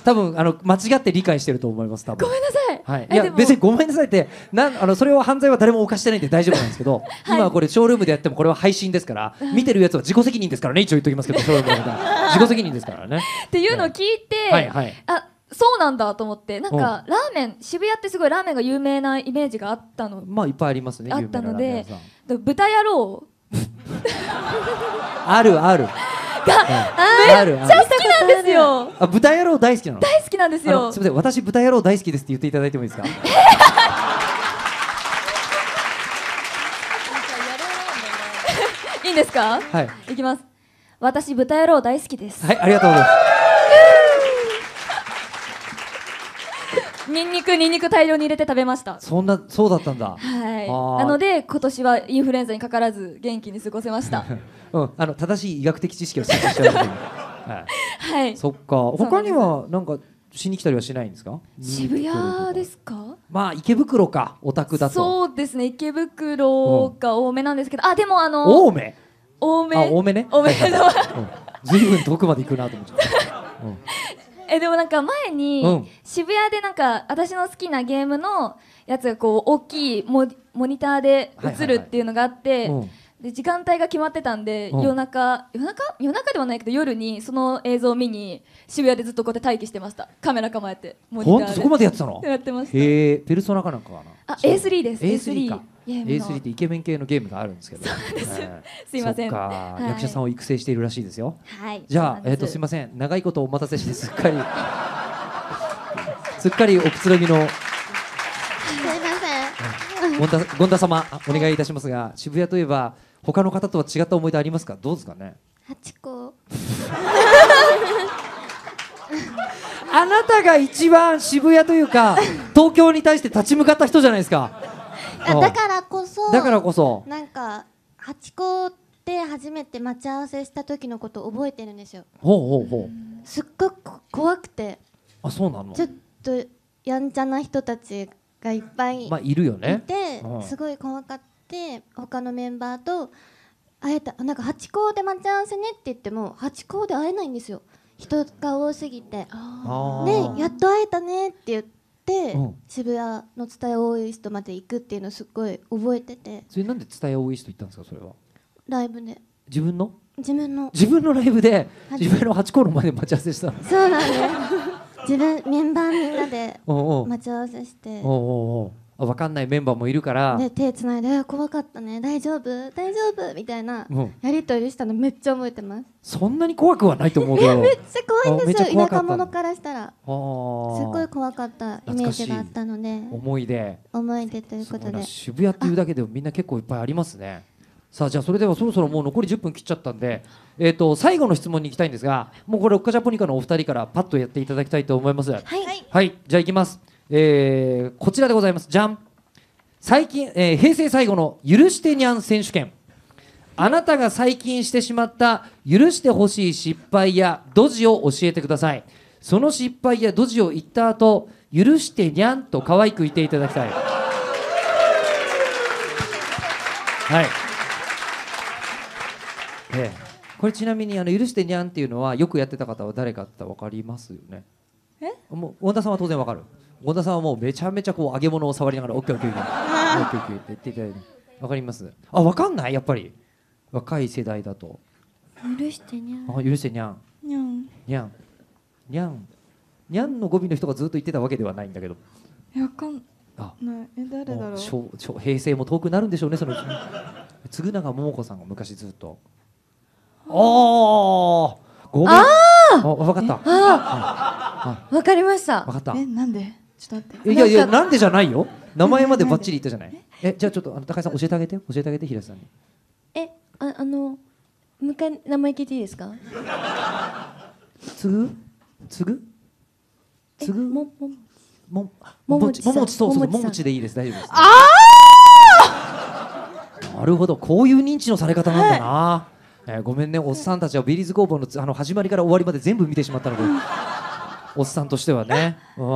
S1: 多分あの間違って理解してると思います多分ごめんなさい、はい、いや別にごめんなさいってなんあのそれは犯罪は誰も犯してないんで大丈夫なんですけど、はい、今これショールームでやってもこれは配信ですから見てるやつは自己責任ですからね一応言っときますけど (laughs) ショールームの方自己責任ですからね。
S2: っていうのを聞いて、はいはい、あそうなんだと思ってなんかラーメン渋谷ってすごいラーメンが有名なイメージがあったのまあいっ
S1: ぱいありますねあったので
S2: 豚野郎
S1: あるあるが、うん、めっちゃ好
S2: きなんですよ。
S1: あ、豚野郎大好きなの。大好きなんですよ。すみません、私豚野郎大好きですって言っていただいてもいいですか。(laughs)
S2: いいんですか。はい。いきます。私豚野郎大好きです。はい、ありがとうございます。(laughs) ニンニクニンニク大量に入れて食べました。
S1: そんなそうだったんだ。はい。
S2: なので今年はインフルエンザにかからず元気に過ごせました。(laughs)
S1: うん、あの正しい医学的知識を摂取てるはい、はい、そっか他には何かしに来たりはしないんですか渋谷
S2: ですか
S1: まあ池袋かお宅だとそ
S2: うですね池袋が多めなんですけど、うん、あでもあの多め多め
S1: 多めね多めの、ずいぶん遠くまで行くなと思っちゃった、(laughs) う
S2: んえでもなんか前に渋谷でなんか私の好きなゲームのやつがこう大きいモニターで映るっていうのがあって、はいはいはいうんで時間帯が決まってたんで、うん、夜中夜中夜中ではないけど夜にその映像を見に渋谷でずっとこうやって待機してましたカメラ構えてモニターでそこまでやってたのやってまし
S1: たへえペルソナかなんかかな
S2: あ A3 です A3 か A3 っ
S1: てイケメン系のゲームがあるんですけど、ね、すいません、はい、役者さんを育成しているらしいですよ、はい、じゃあ、えーと、とすいません長いことお待たせしてすっかり (laughs) すっかりおくつろぎのすいません権田様お願いいたしますが、はい、渋谷といえば他の方とは違った思い出ありますかどうですかね
S3: 八個
S1: あなたが一番渋谷というか東京に対して立ち向かった人じゃないですかだから
S2: こそだからこそなんか八個って初めて待ち合わせした時のことを覚えてるんですよ
S1: ほうほうほう
S2: すっごく怖くて
S1: あそうなのちょっ
S2: とやんちゃな人たちがいっぱいい,、まあ、いるよねすごい怖かったして他のメンバーと会えたなんか八甲で待ち合わせねって言っても八甲で会えないんですよ人が多すぎてねやっと会えたねって言って、うん、渋谷の伝え多い人まで行くっていうのすっごい覚えててそれなんで
S1: 伝え多い人行ったんですかそれはライブで自分の
S2: 自分の自分の
S1: ライブで自分の八甲の前で待ち合わせしたのそ
S2: うなんです自分メンバーみんなで待ち合わせしておうおう
S1: おう分かんないメンバーもいるからで
S2: 手つないで「怖かったね大丈夫大丈夫」みたいなやり取りしたのめっちゃ覚えてま
S1: すそんなに怖くはないと思うけどめっちゃ怖いんですよ田舎者
S2: からしたらす
S1: ごい
S2: 怖かったイメージがあったので
S1: 思い出
S2: 思い出ということで
S1: 渋谷っていうだけでもみんな結構いっぱいありますねさあじゃあそれではそろそろもう残り10分切っちゃったんで、えー、と最後の質問に行きたいんですがもうこれオッカジャポニカのお二人からパッとやっていただきたいと思いますはい、はい、じゃあいきますえー、こちらでございますじゃん最近、えー、平成最後の「許してにゃん選手権」あなたが最近してしまった許してほしい失敗やドジを教えてくださいその失敗やドジを言った後許してにゃんと可愛く言っていただきたいはい、ええ、これちなみにあの許してにゃんっていうのはよくやってた方は誰かって分かりますよねえもう太田さんは当然分かる権田さんはもうめちゃめちゃこう揚げ物を触りながら「オッケーオッケーオッケーオッケー」って言っていただいてわかりますあわかんないやっぱり若い世代だと
S2: 許してにゃんあ許してにゃんにゃん
S1: にゃんにゃんにゃんの語尾の人がずっと言ってたわけではないんだけど
S2: 分かんないえ誰だ
S3: ろ
S1: うしょし平成も遠くなるんでしょうねその嗣永桃子さんが昔ずっとああごめんああ分かったああ
S2: 分かりました分かったえなんでちょっと待っていやいやな
S1: んでじゃないよ名前までばっちり言ったじゃないえじゃあちょっとあの高井さん教えてあげて教えてあげて平瀬さんに
S2: えああのもう一回名前聞いていいですか
S1: つぐつぐつぐももも
S2: ももちももちそうそうももち
S1: でいいです大丈夫ですああなるほどこういう認知のされ方なんだな、はえごめんねおっさんたちはビリーズ工房のつあの始まりから終わりまで全部見てしまったのでおっさんとしてはねう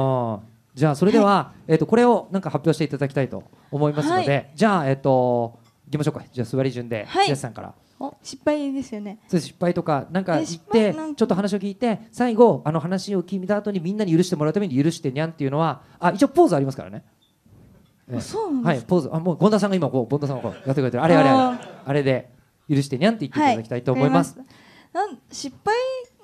S1: んじゃあそれでは、はい、えっ、ー、とこれをなんか発表していただきたいと思いますので、はい、じゃあえっ、ー、と行きましょうか。じゃあ座り順で、はい、ジャスさんから。
S2: 失敗ですよね
S1: 失敗とかなんか言ってちょっと話を聞いて最後あの話を聞いた後にみんなに許してもらうために許してにゃんっていうのはあ一応ポーズありますからねえー、はいポーズあもう権田さんが今こう権田さんがこうやってくれてるあれあれあれあれで許してにゃんって言っていただきたいと思います、は
S2: い、なん失敗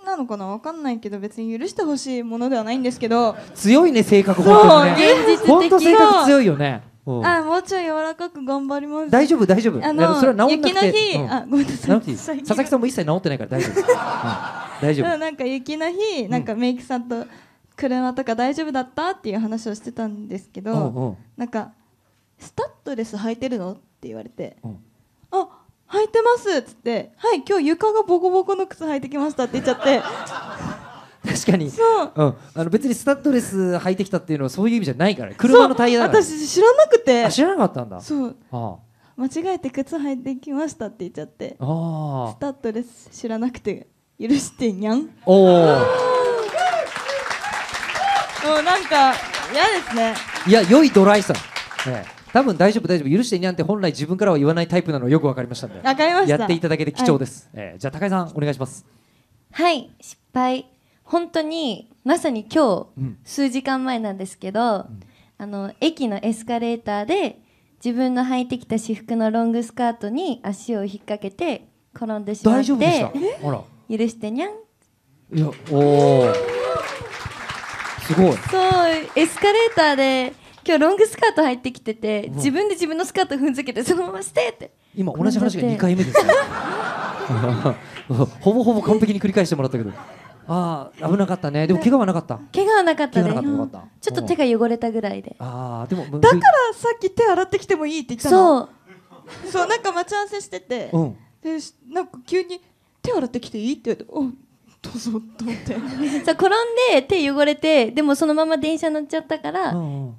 S2: なのかなわかんないけど別に許してほしいものではないんですけど
S1: 強いね性格本当に、ね、本当性格強いよねあ
S2: もうちょい柔らかく頑張ります大丈夫大丈夫あのそれは治んなくて雪の日、うん、あごめんなさい (laughs) 佐々
S1: 木さんも一切治ってないから大丈夫、うん、大丈夫な
S2: んか雪の日なんかメイクさんと車とか大丈夫だったっていう話をしてたんですけど、うなんかスタッドレス履いてるのって言われて、うん、あ履いてますっつって「はい今日床がボコボコの靴履いてきました」って言っちゃって (laughs) 確かにそう、
S1: うん、あの別にスタッドレス履いてきたっていうのはそういう意味じゃないから車のタイヤだから私
S2: 知らなくて
S1: 知らなかったんだそうああ
S2: 間違えて靴履いてきましたって言っちゃってああスタッドレス知らなくて許してにゃんおお (laughs) もうなんか嫌ですね
S1: いや良いドライさ、ん、ええ多分大丈夫大丈夫許してにゃんって本来自分からは言わないタイプなのよくわかりましたんでわかりましたやっていただけて貴重です、はい、えー、じゃあ高井さんお願いします
S2: はい失敗本当にまさに今日、うん、数時間前なんですけど、うん、あの駅のエスカレーターで自分の履いてきた私服のロングスカートに足を引っ掛けて転んでしまってほら許してにゃん
S1: いやおおすごいそ
S2: うエスカレーターで今日ロングスカート入ってきてて、自分で自分のスカート踏んづけてそのまましてって
S1: 今同じ話が2回目です (laughs) ほぼほぼ完璧に繰り返してもらったけどああ危なかったねでも怪我はなかった
S2: 怪我はなかったねちょっと手が汚れたぐらいで
S1: ああでもだから
S2: さっき手洗ってきてもいいって言ったのそうそうなんか待ち合わせしてて、うん、でなんか急に手洗ってきていいって言われてうんどうぞと思って (laughs) 転んで手汚れてでもそのまま電車乗っちゃったから、うん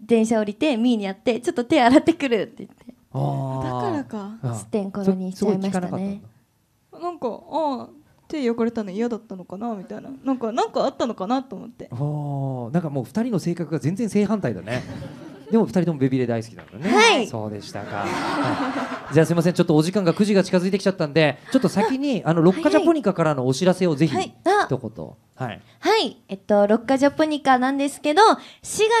S2: 電車降りてミーにやってちょっと手洗ってくるって言ってだ
S3: からかステンコロにしちゃいましたね
S2: なんかああ手汚れたの嫌だったのかなみたいななんかなんかあったのかなと思って
S1: ああなんかもう2人の性格が全然正反対だねでも二人ともベビーレ大好きなのね。はい。そうでしたか。
S2: は
S1: い、じゃあすみませんちょっとお時間が9時が近づいてきちゃったんでちょっと先にあの六花ジャポニカからのお知らせをぜひ、はい、一言。はい。
S2: はい。えっと六花ジャポニカなんですけど4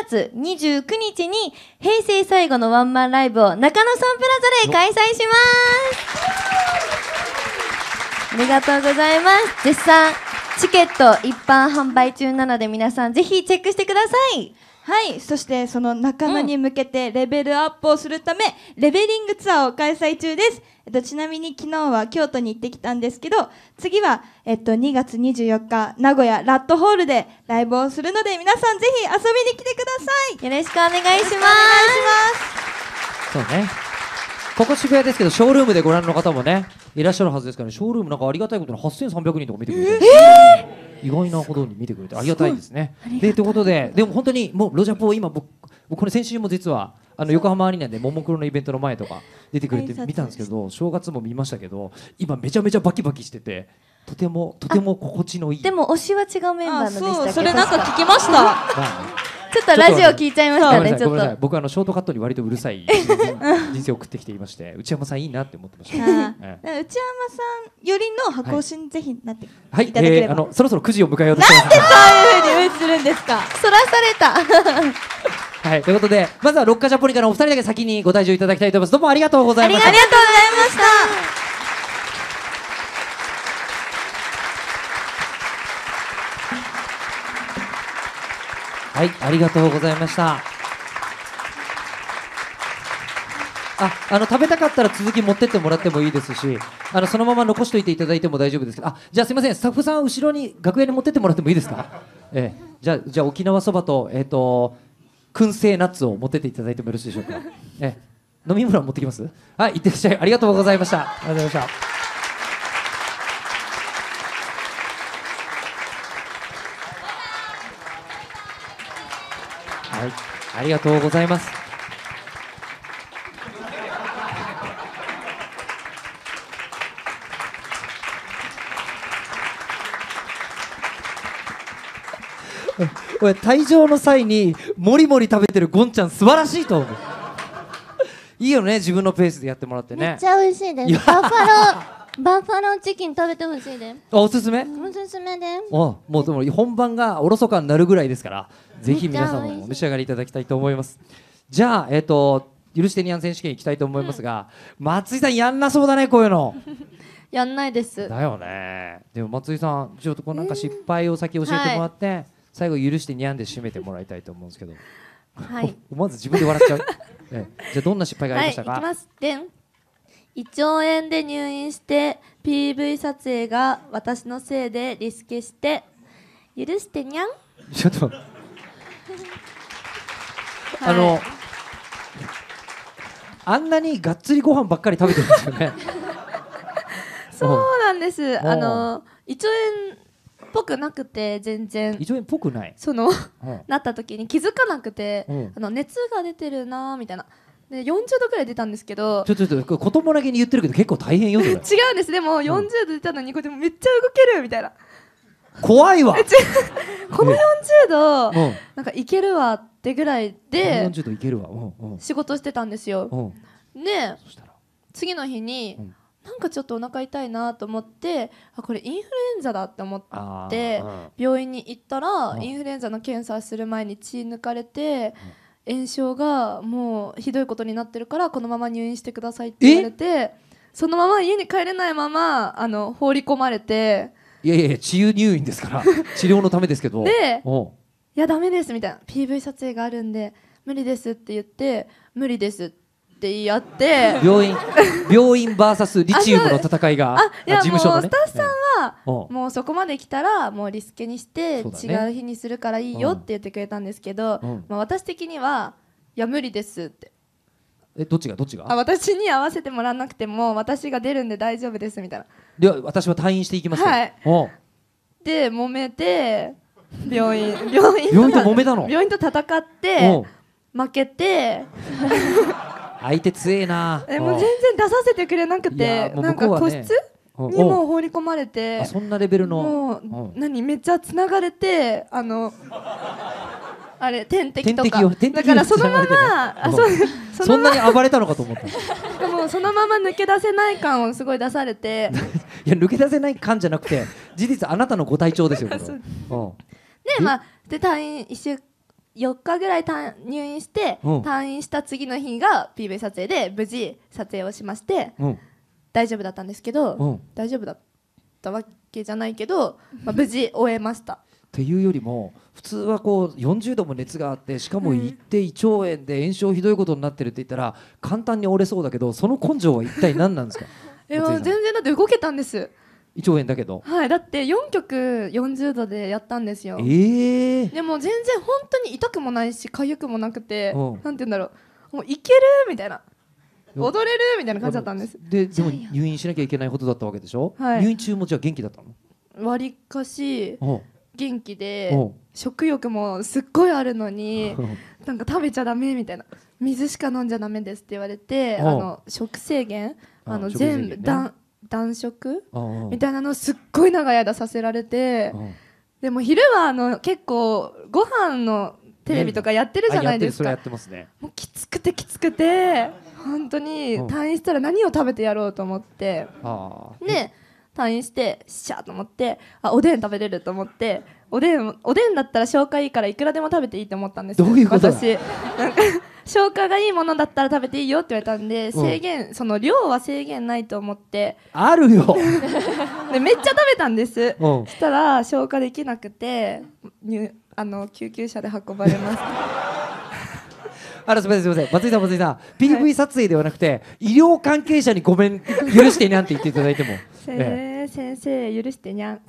S2: 月29日に平成最後のワンマンライブを中野サンプラザで開催します。ありがとうございます。絶賛チケット一般販売中なので皆さんぜひチェックしてください。はいそしてその仲間に向けてレベルアップをするため、うん、レベリングツアーを開催中です、えっと、ちなみに昨日は京都に行ってきたんですけど次は、えっと、2月24日名古屋ラットホールでライブをするので皆さんぜひ遊びに来てくださいよろしくお願いしま
S1: すそうねここ渋谷ですけどショールームでご覧の方もねいらっしゃるはずですから、ね、ショールームなんかありがたいことに8300人とか見てくれて、えー、意外なほどに見てくれてありがたいですね。すでということででも本当にもうロジャポを今僕これ先週も実はあの横浜アリーナでももクロのイベントの前とか出てくれて見たんですけど正月も見ましたけど今めちゃめちゃバキバキしててとてもとても心地のいい
S2: でも推しは違うメンバーなでしたそれなんか聞きました。(laughs) ちょっとラジオ聞いちゃいましたね。ちょっと
S1: 僕あのショートカットに割とうるさい人生 (laughs) 送ってきていまして、内山さんいいなって思ってました。内山さ
S2: んよりの箱推しにぜひなってはいただあの
S1: そろそろ9時を迎えようとしてます。なん
S2: でそういうふうに運するんですか。そらされ
S1: た。はい、ということで、まずは
S2: 六ッカジャポニカのお二人
S1: だけ先にご退場いただきたいと思います。どうもありがとうございました。ありがとうございました。はいありがとうございましたああの食べたかったら続き持ってってもらってもいいですしあのそのまま残しておいていただいても大丈夫ですけどあじゃあすいませんスタッフさん後ろに楽屋に持ってってもらってもいいですか、ええ、じゃじゃ沖縄そばと,、えーと、燻製ナッツを持ってっていただいてもよろしいでしょうか、ええ、飲み物持ってきますはい行ってらっしゃいありがとうございましたありがとうございましたはい、ありがとうございます。れ退場の際にもりもり食べてるゴンちゃん素晴らしいと思ういいよね自分のペースでやってもらってねめっちゃ
S2: 美味しいですバッファローバッファローチキン食べてほしいですあおすすめおすすめです
S1: もうでも本番がおろそかになるぐらいですからぜひ皆さんもお召し上がりいただきたいと思いますじゃあえっ、ー、と許してにゃん選手権いきたいと思いますが、うん、松井さんやんなそうだねこういうの
S2: (laughs) やんないですだよ
S1: ねでも松井さんちょっとこうなんか失敗を先教えてもらって、はい、最後許してにゃんで締めてもらいたいと思うんですけどはいまず自分で笑っちゃう、えじゃあどんな失敗がありましたか、は
S2: い、胃腸炎で入院して PV 撮影が私のせいでリスケして許してにゃんちょっと (laughs) あの、はい、
S1: あんなにがっつりご飯ばっかり食べてるんですよね
S2: (laughs) そうなんですあの胃腸炎っぽくなくて全然胃腸炎っぽくないその、なった時に気づかなくて、あの熱が出てるなみたいなで40度くらい出たんですけどち
S1: ょっとちょっと子供投げに言ってるけど結構大変よ違うんで
S2: すでも40度出たのにこれでもめっちゃ動けるみたいな
S1: 怖いわ (laughs) この40
S2: 度、なんかいけるわってぐらいで40度いけるわ、仕事してたんですよ、で次の日に、なんかちょっとお腹痛いなと思ってあこれインフルエンザだって思って病院に行ったら、インフルエンザの検査する前に血抜かれて、うん炎症がもうひどいことになってるからこのまま入院してくださいって言われてそのまま家に帰れないままあの放り込まれて
S1: いやいやいや治癒入院ですから (laughs) 治療のためですけどでい
S2: やダメですみたいな PV 撮影があるんで無理ですって言って無理ですってって言い合って病院
S1: 病院 VS リチウムの戦いがあ
S2: いや事務所の、ね、スタッフさんは、うん、もうそこまで来たらもうリスケにして、違う日にするからいいよって言ってくれたんですけど、うん、まあ、私的にはいや無理ですって
S1: えどっちがどっちがあ
S2: 私に合わせてもらわなくても私が出るんで大丈夫ですみたいな
S1: では私は退院していきますはい
S2: で揉めて病院病院 (laughs) 病院と揉めたの病院と戦って負けて
S1: 相手強えなえもう全
S2: 然出させてくれなくて、なんか個室にも放り込まれてそん
S1: なレベルのもう
S2: 何めっちゃつながれてあのあれ天敵とかだからそのまま (laughs) あそ
S1: (laughs) そんなに暴れたのかと思った
S2: でもそのまま抜け出せない感をすごい出されて
S1: (laughs) いや抜け出せない感じゃなくて事実あなたのご体調ですよで
S2: まあで退院1週4日ぐらい入院して退院した次の日が PV 撮影で無事撮影をしまして大丈夫だったんですけど大丈夫だったわけじゃないけど、まあ、無事終えました。
S1: っていうよりも普通はこう40度も熱があってしかも一定胃腸炎で炎症ひどいことになってるって言ったら簡単に折れそうだけどその根性は一体何なんですか
S2: (laughs) え全然だって動けたんです
S1: 胃腸炎だけどは
S2: いだって4曲40度でやったんですよ
S1: え
S2: えー、でも全然本当に痛くもないし痒くもなくて、うん、なんて言うんだろうもういけるみたいな踊れるみたいな感じだったんですで
S1: でも入院しなきゃいけないことだったわけでしょ、はい、入院中もじゃあ元気だった
S2: のわりかし元気で食欲もすっごいあるのになんか食べちゃだめみたいな水しか飲んじゃだめですって言われてあの食制限あの全部、ね、暖色みたいなのをすっごい長い間させられてでも昼はあの結構ご飯のテレビとかやってるじゃないですか、もうきつくてきつくて本当に退院したら何を食べてやろうと思ってね退院してしゃーと思ってあおでん食べれると思っておでんおでんだったら消化いいからいくらでも食べていいと思ったんですどういうこと私なんか消化がいいものだったら食べていいよって言われたんで、制限その量は制限ないと思って
S1: あるよ (laughs)
S2: でめっちゃ食べたんです、そしたら消化できなくてあの救急車で運ばれます
S1: (laughs) あらすみませんすみません松井さん松井さん PV 撮影ではなくて、はい、医療関係者にごめん許してにゃんって言っていただいても、
S2: (laughs) ええ、先生許してにゃん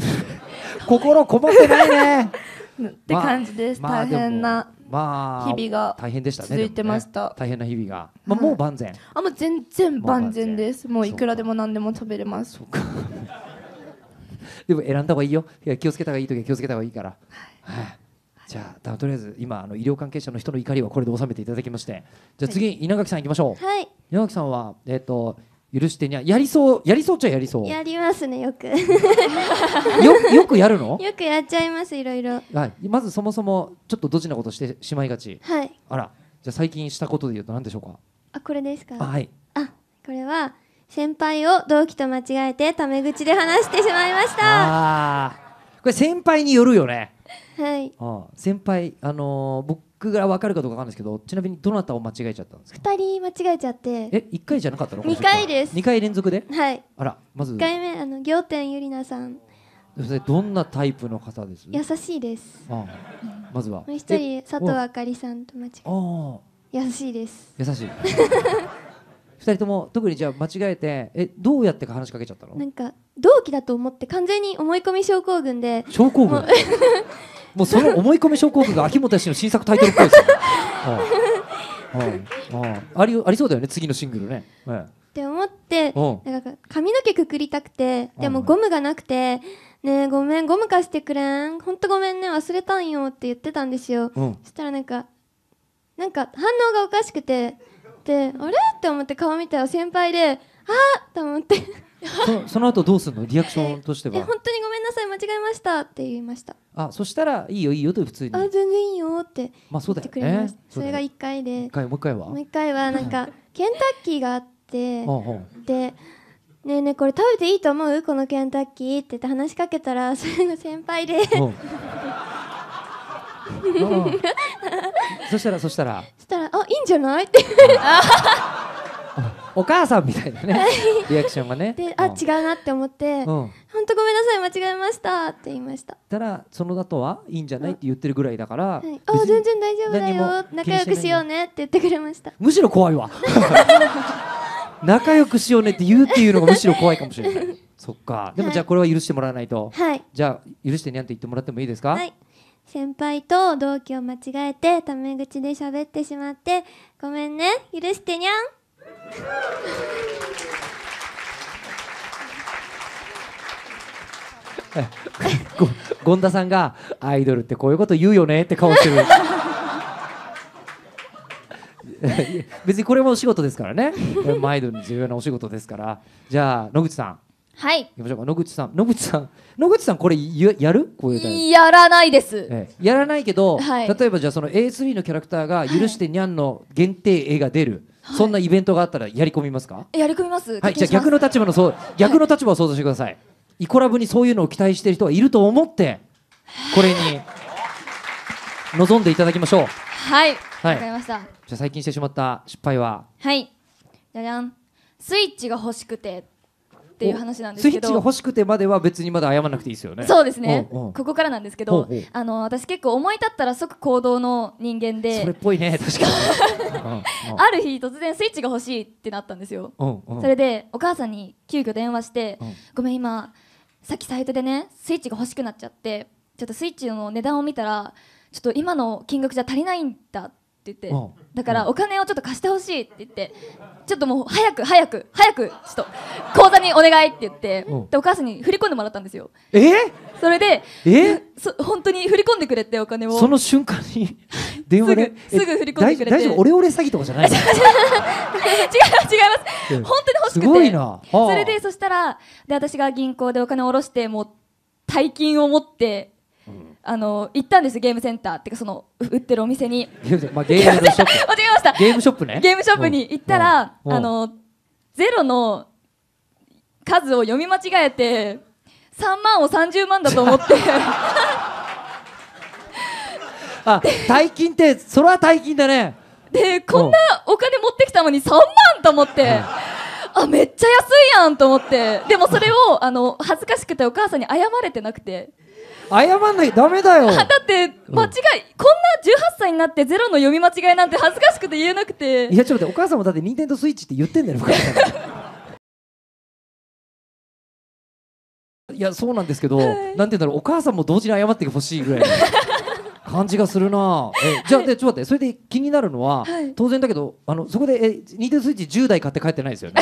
S1: 心こもってないね
S2: って感じです、まあ、大変な、まあ
S1: まあ、日々が大変でしたね続いてました、ね、大変な日々が、まあ、もう万全、
S2: あもう全然万全ですもういくらでも何でも食べれますそうか
S1: でも選んだ方がいいよいや気をつけた方がいい時は気をつけた方がいいから、はい、はじゃあとりあえず今あの医療関係者の人の怒りはこれで収めていただきましてじゃあ次、はい、稲垣さんいきましょう、はい、稲垣さんは、えーと許してにゃやりそうやりそうっちゃやりそうや
S2: りますねよく (laughs) よよくやるの (laughs) よくやっちゃいますいろいろ、
S1: はい、まずそもそもちょっとドジなことしてしまいがちはいあらじゃあ最近したことで言うと何でしょうか
S2: あこれですかはいあこれは先輩を同期と間違えてタメ口で話してしまいました
S1: ああこれ先輩によるよねはいああ先輩あのー、僕僕が分かるかどうか分かんないですけどちなみにどなたを間違えちゃったんで
S2: すか2人間違えちゃって
S1: え一1回じゃなかったの2回です2回連続ではいあらまず1回
S2: 目あの仰天ゆりなさん
S1: どんなタイプの方です優しいですああまずはもう一人佐藤あ
S2: かりさんと間違えあ優しいです
S1: 優しい2 (laughs) 人とも特にじゃあ間違えてえどうやってか話しかけちゃったの
S2: なんか同期だと思って完全に思い込み症候群で症候群 (laughs)
S1: もうその思い込み症候群が秋元氏の新作タイトルっぽいですよ、はいはいありありそうだよね次のシングルね、っ
S2: て思ってなんか髪の毛くくりたくてでもゴムがなくてねごめんゴム貸してくれんほんとごめんね忘れたんよって言ってたんですよ、そしたらなんかなんか反応がおかしくてであれって思って顔見たら先輩であっと思って
S1: そその後どうするのリアクションとしては本
S2: 当にごめんなさい間違えましたって言いました
S1: あそしたらいいよいいよと普通にあ
S2: 全然いいよって
S1: まあそうだよねそれが1
S2: 回で1回もう1回はもう1回はなんか (laughs) ケンタッキーがあってでねえねえこれ食べていいと思うこのケンタッキーって言って話しかけたらそれが先輩で (laughs)
S1: そしたらそしたらそ
S2: したらあいいんじゃないって (laughs)
S1: お母さんみたいなね (laughs) リアクションがね
S2: であ、うん、違うなって思って「本、う、当、ごめんなさい間違えました」って言いました
S1: たらその後はいいんじゃないって言ってるぐらいだから、はい、あ全然
S2: 大丈夫だよ仲良くしようねって言ってくれました
S1: むしろ怖いわ (laughs) 仲良くしようねって言うっていうのがむしろ怖いかもしれないそっかでもじゃあこれは許してもらわないと、はい、じゃあ許してにゃんって言ってもらってもいいですか、はい
S2: 先輩と同期を間違えてタメ口で喋ってしまってごめんね許してにゃん
S1: 権田さんがアイドルってこういうこと言うよねって顔してる (laughs) 別にこれもお仕事ですからねこれもアイドルに重要なお仕事ですからじゃあ野口さんはい野口さん野口さん野口さんこれやるこうい
S2: うやらないです、
S1: ええ、やらないけど、はい、例えばじゃあその A3 のキャラクターが許してにゃんの限定絵が出る、はいそんなイベントがあったらやり込みますか
S2: やり込みますはいじゃあ逆
S1: の立場のそう逆の立場を想像してください、イコラブにそういうのを期待している人はいると思ってこれに臨んでいただきましょう
S2: はいわ、はい、かりました
S1: じゃあ最近してしまった失敗は
S2: はいじゃじゃんスイッチが欲しくてっていう話なんですけどスイッチが欲
S1: しくてまでは別にまだ謝らなくていいですよねそうですねここ
S2: からなんですけどあの私結構思い立ったら即行動の人間でそれっ
S1: ぽいね確かに (laughs) あ
S2: る日突然スイッチが欲しいってなったんですよそれでお母さんに急遽電話してごめん今さっきサイトでねスイッチが欲しくなっちゃってちょっとスイッチの値段を見たらちょっと今の金額じゃ足りないんだって言ってだからお金をちょっと貸してほしいって言ってちょっともう早く早く早くちょっと口座にお願いって言って、でお母さんに振り込んでもらったんですよえー、それでえそ本当に振り込んでくれてお金をその
S1: 瞬間に (laughs) 電話ですぐ振り込んでくれて大丈夫オレオレ詐欺とかじゃない (laughs) 違う違いま
S2: す違います本当に欲しくてすごいな、はあ、それでそしたらで私が銀行でお金を下ろしてもう大金を持ってあの行ったんですゲームセンターっていうかその売ってるお店に
S1: ゲーム、まあ、ゲームショップ間違えましたゲームショップねゲームショップに
S2: 行ったら、あのゼロの数を読み間違えて3万を30万だと思ってあ大金ってそれは大金だねでこんなお金持ってきたのに3万と思って、あめっちゃ安いやんと思ってでもそれをあの恥ずかしくてお母さんに謝れてなくて
S1: 謝んないダメだよだって間違い、うん、こんな18
S2: 歳になってゼロの読み間違いなんて恥ずかしくて言えなくていや
S1: ちょっと待ってお母さんもだって任天堂スイッチって言ってんだよいやそうなんですけど、はい、なんて言うんだろうお母さんも同時に謝ってほしいぐらい (laughs) 感じがするなえじゃあ、でちょっと待ってそれで気になるのは、はい、当然だけどあのそこでえ任天堂スイッチ10台買って帰ってないですよね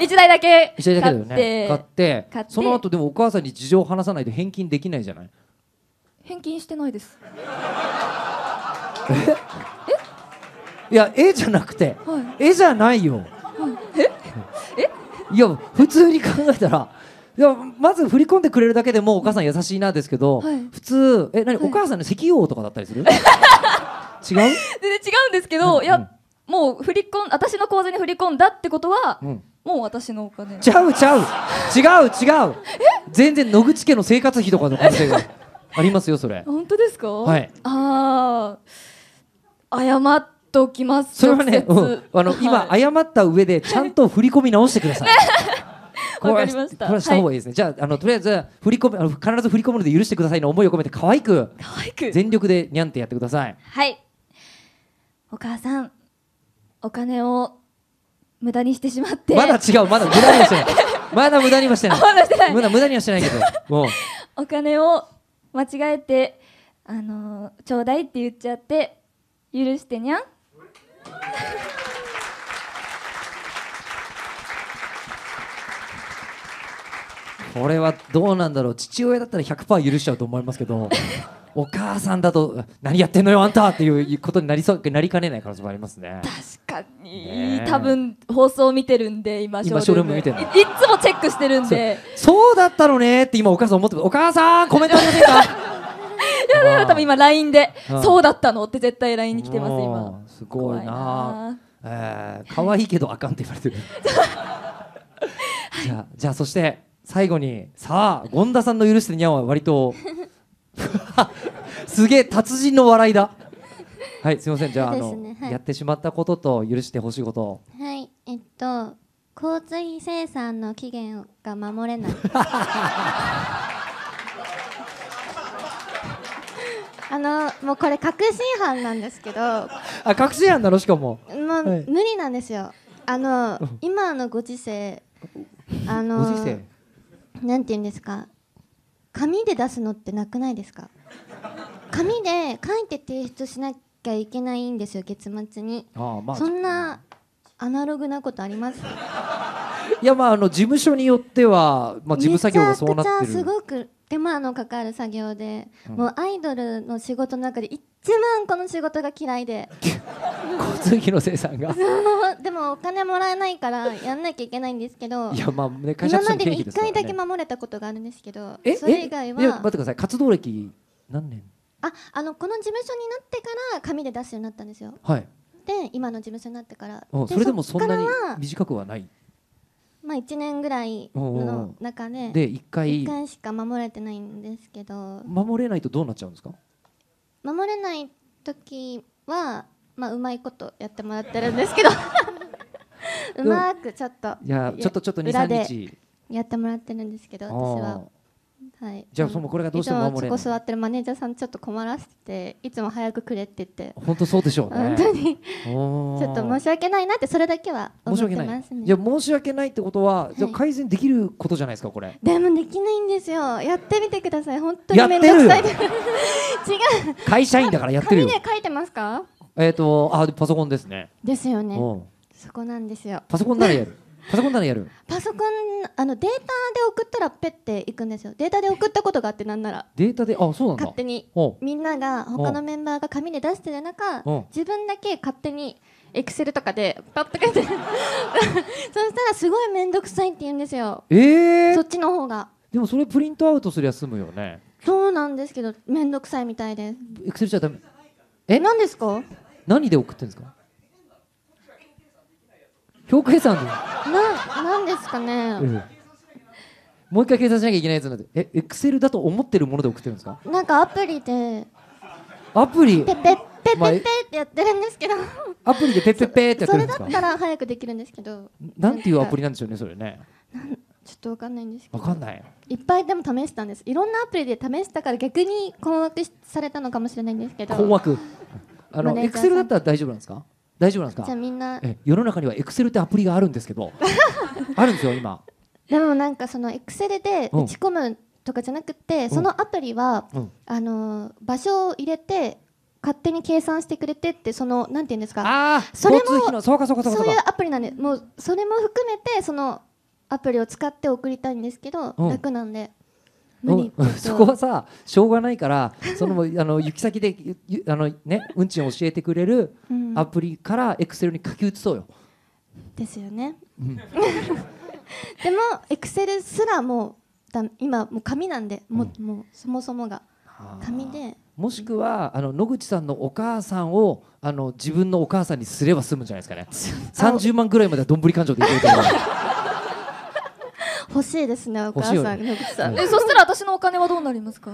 S2: 一台だけ一台だ買っ
S1: て買ってその後でもお母さんに事情を話さないと返金できないじゃない
S2: 返金してないです
S1: ええいやえじゃなくて、はい、えじゃないよ、はい、ええいや普通に考えたらいやまず振り込んでくれるだけでもお母さん優しいなですけど、はい、普通え何、はい、お母さんの石油王とかだったりする (laughs) 違う全然違うん
S2: ですけど、うん、いや、もう振り込ん私の口座に振り込んだってことは、うんもう私のお金ちゃ
S1: うちゃう違う違う全然野口家の生活費とかの可能性がありますよそれ
S2: 本当ですかはいああ謝っときますそれはね、うん、あの、はい、
S1: 今謝った上でちゃんと振り込み直してください、
S2: (laughs) わかりました。これした方がいいですね。はい、じ
S1: ゃああのとりあえず振り込め必ず振り込むので許してくださいの思いを込めて可愛く可愛く全力でにゃんってやってください。
S2: はい。お母さん、お金を無駄にしてしまってま
S1: だ違うまだ無駄にはしてないまだ無駄にはしてない無駄無駄にはしてないけど
S2: (laughs) お金を間違えてあのー、ちょうだいって言っちゃって許してにゃん
S1: これはどうなんだろう父親だったら100%許しちゃうと思いますけどお母さんだと何やってんのよあんたっていうことになりそうなりかねない可能性もありますね
S2: 確かに、多分放送見てるんで今ショールーム見てるいいつもチェックしてるんでそう
S1: だったのねって今お母さん思ってお母さんコメントありませんか (laughs) い
S2: やだから多分今 LINE で、そうだったのって絶対 LINE に来てます
S1: 今すごいな可愛、えー、いいけどあかんって言われてる (laughs) じゃあじゃあそして最後にさあ権田さんの「許してにゃん」は割と (laughs) すげえ達人の笑いだはいすいませんじゃあ,、あの、はい、やってしまったことと許してほしいこと
S2: はいえっと交通費生産の期限が守れない (laughs) あのもうこれ確信犯なんですけどあ確信犯
S1: なのしかももう、はい、
S2: 無理なんですよあの今のご時世あのご時なんて言うんですか紙で出すのってなくないですか紙で書いて提出しなきゃいけないんですよ月末にああ、まあ、そんなアナログなことあります
S1: いやまああの事務所によっては、まあ、事務作業がそうなってるめちゃくちゃすご
S2: く手間のかかる作業で、うん、もうアイドルの仕事の中で一分この仕事が嫌いで
S1: 交通費の生産が
S2: でもお金もらえないからやんなきゃいけないんですけどいや
S1: まあ、ね、会社今までに1回だけ守
S2: れたことがあるんですけどそれ以外は待ってく
S1: ださい活動歴何年
S2: ああのこの事務所になってから紙で出すようになったんですよはいで今の事務所になってからそれでもそんなに
S1: 短くはない
S2: まあ1年ぐらいの中でで1回 ,1 回しか守れてないんですけど
S1: 守れないとどうなっちゃうんですか
S2: 守れない時はまあうまいことやってもらってるんですけど (laughs) うまくちょっといやちょっとちょっと23日やってもらってるんですけど私ははい、じゃあそのこれがどうしても守れない座ってるマネージャーさんちょっと困らせていつも早くくれって言って
S1: 本当そうでしょうね (laughs) 本当にちょっと申
S2: し訳ないなってそれだけは思ってますねい
S1: や申し訳ないってことは、はい、じゃ改善できることじゃないですかこれで
S2: もできないんですよやってみてください本当に面倒くさい (laughs) 違う
S1: 会社員だからやってるよ紙で
S2: 書いてますか
S1: えっ、ー、とあパソコンですね
S2: ですよねそこなんですよパソコンならやるパソコンならやるパソコンあのデータで送ったらペッていくんですよデータで送ったことがあってなんなら
S1: データであそうなんだ勝手に
S2: みんなが他のメンバーが紙で出してる中自分だけ勝手にエクセルとかでパッと書いて (laughs) そしたらすごい面倒くさいって言うんですよえー、そっちの方が
S1: でもそれプリントアウトすりゃ済むよね
S2: そうなんですけど面倒くさいみたいですエクセルじゃダメえ何ですか
S1: 何で送ってんですか表計算で
S2: ななんですかね、うん、
S1: もう一回計算しなきゃいけないやつなんでえエクセルだと思ってるもので送ってるんですか
S2: なんかアプリで
S1: アプリペペペペペっ
S2: てやってるんですけど、
S1: アプリでペペペってやってるんですかそれだった
S2: ら早くできるんですけどなんていうアプリな
S1: んでしょうねそれね
S2: ちょっとわかんないんですけど。かんない。いっぱいでも試したんです。いろんなアプリで試したから逆に困惑されたのかもしれないんですけど。困
S1: 惑。あのエクセルだったら大丈夫なんですか？大丈夫なんですかじゃあみんな世の中にはエクセルってアプリがあるんですけど (laughs) あるんですよ今
S2: でもなんかそのエクセルで打ち込むとかじゃなくて、うん、そのアプリは、うん、あの場所を入れて勝手に計算してくれてってそのなんて言うんですかああそれもそういうアプリなんでもうそれも含めてそのアプリを使って送りたいんですけど、うん、楽なんでそこは
S1: さしょうがないからその (laughs) あの行き先であの、ね、運賃を教えてくれるアプリからエクセルに書き写そうよ。
S2: ですよね。うん、(laughs) でもエクセルすらもうだ今もう紙なんでも,、うもうそもそもが紙で。
S1: もしくはあの野口さんのお母さんをあの自分のお母さんにすれば済むんじゃないですかね。30 (laughs) 万ぐらいまではどんぶり勘定でいけると思う。
S2: 欲しいですねお母さんさん、えそしたら私のお金はどうなりますか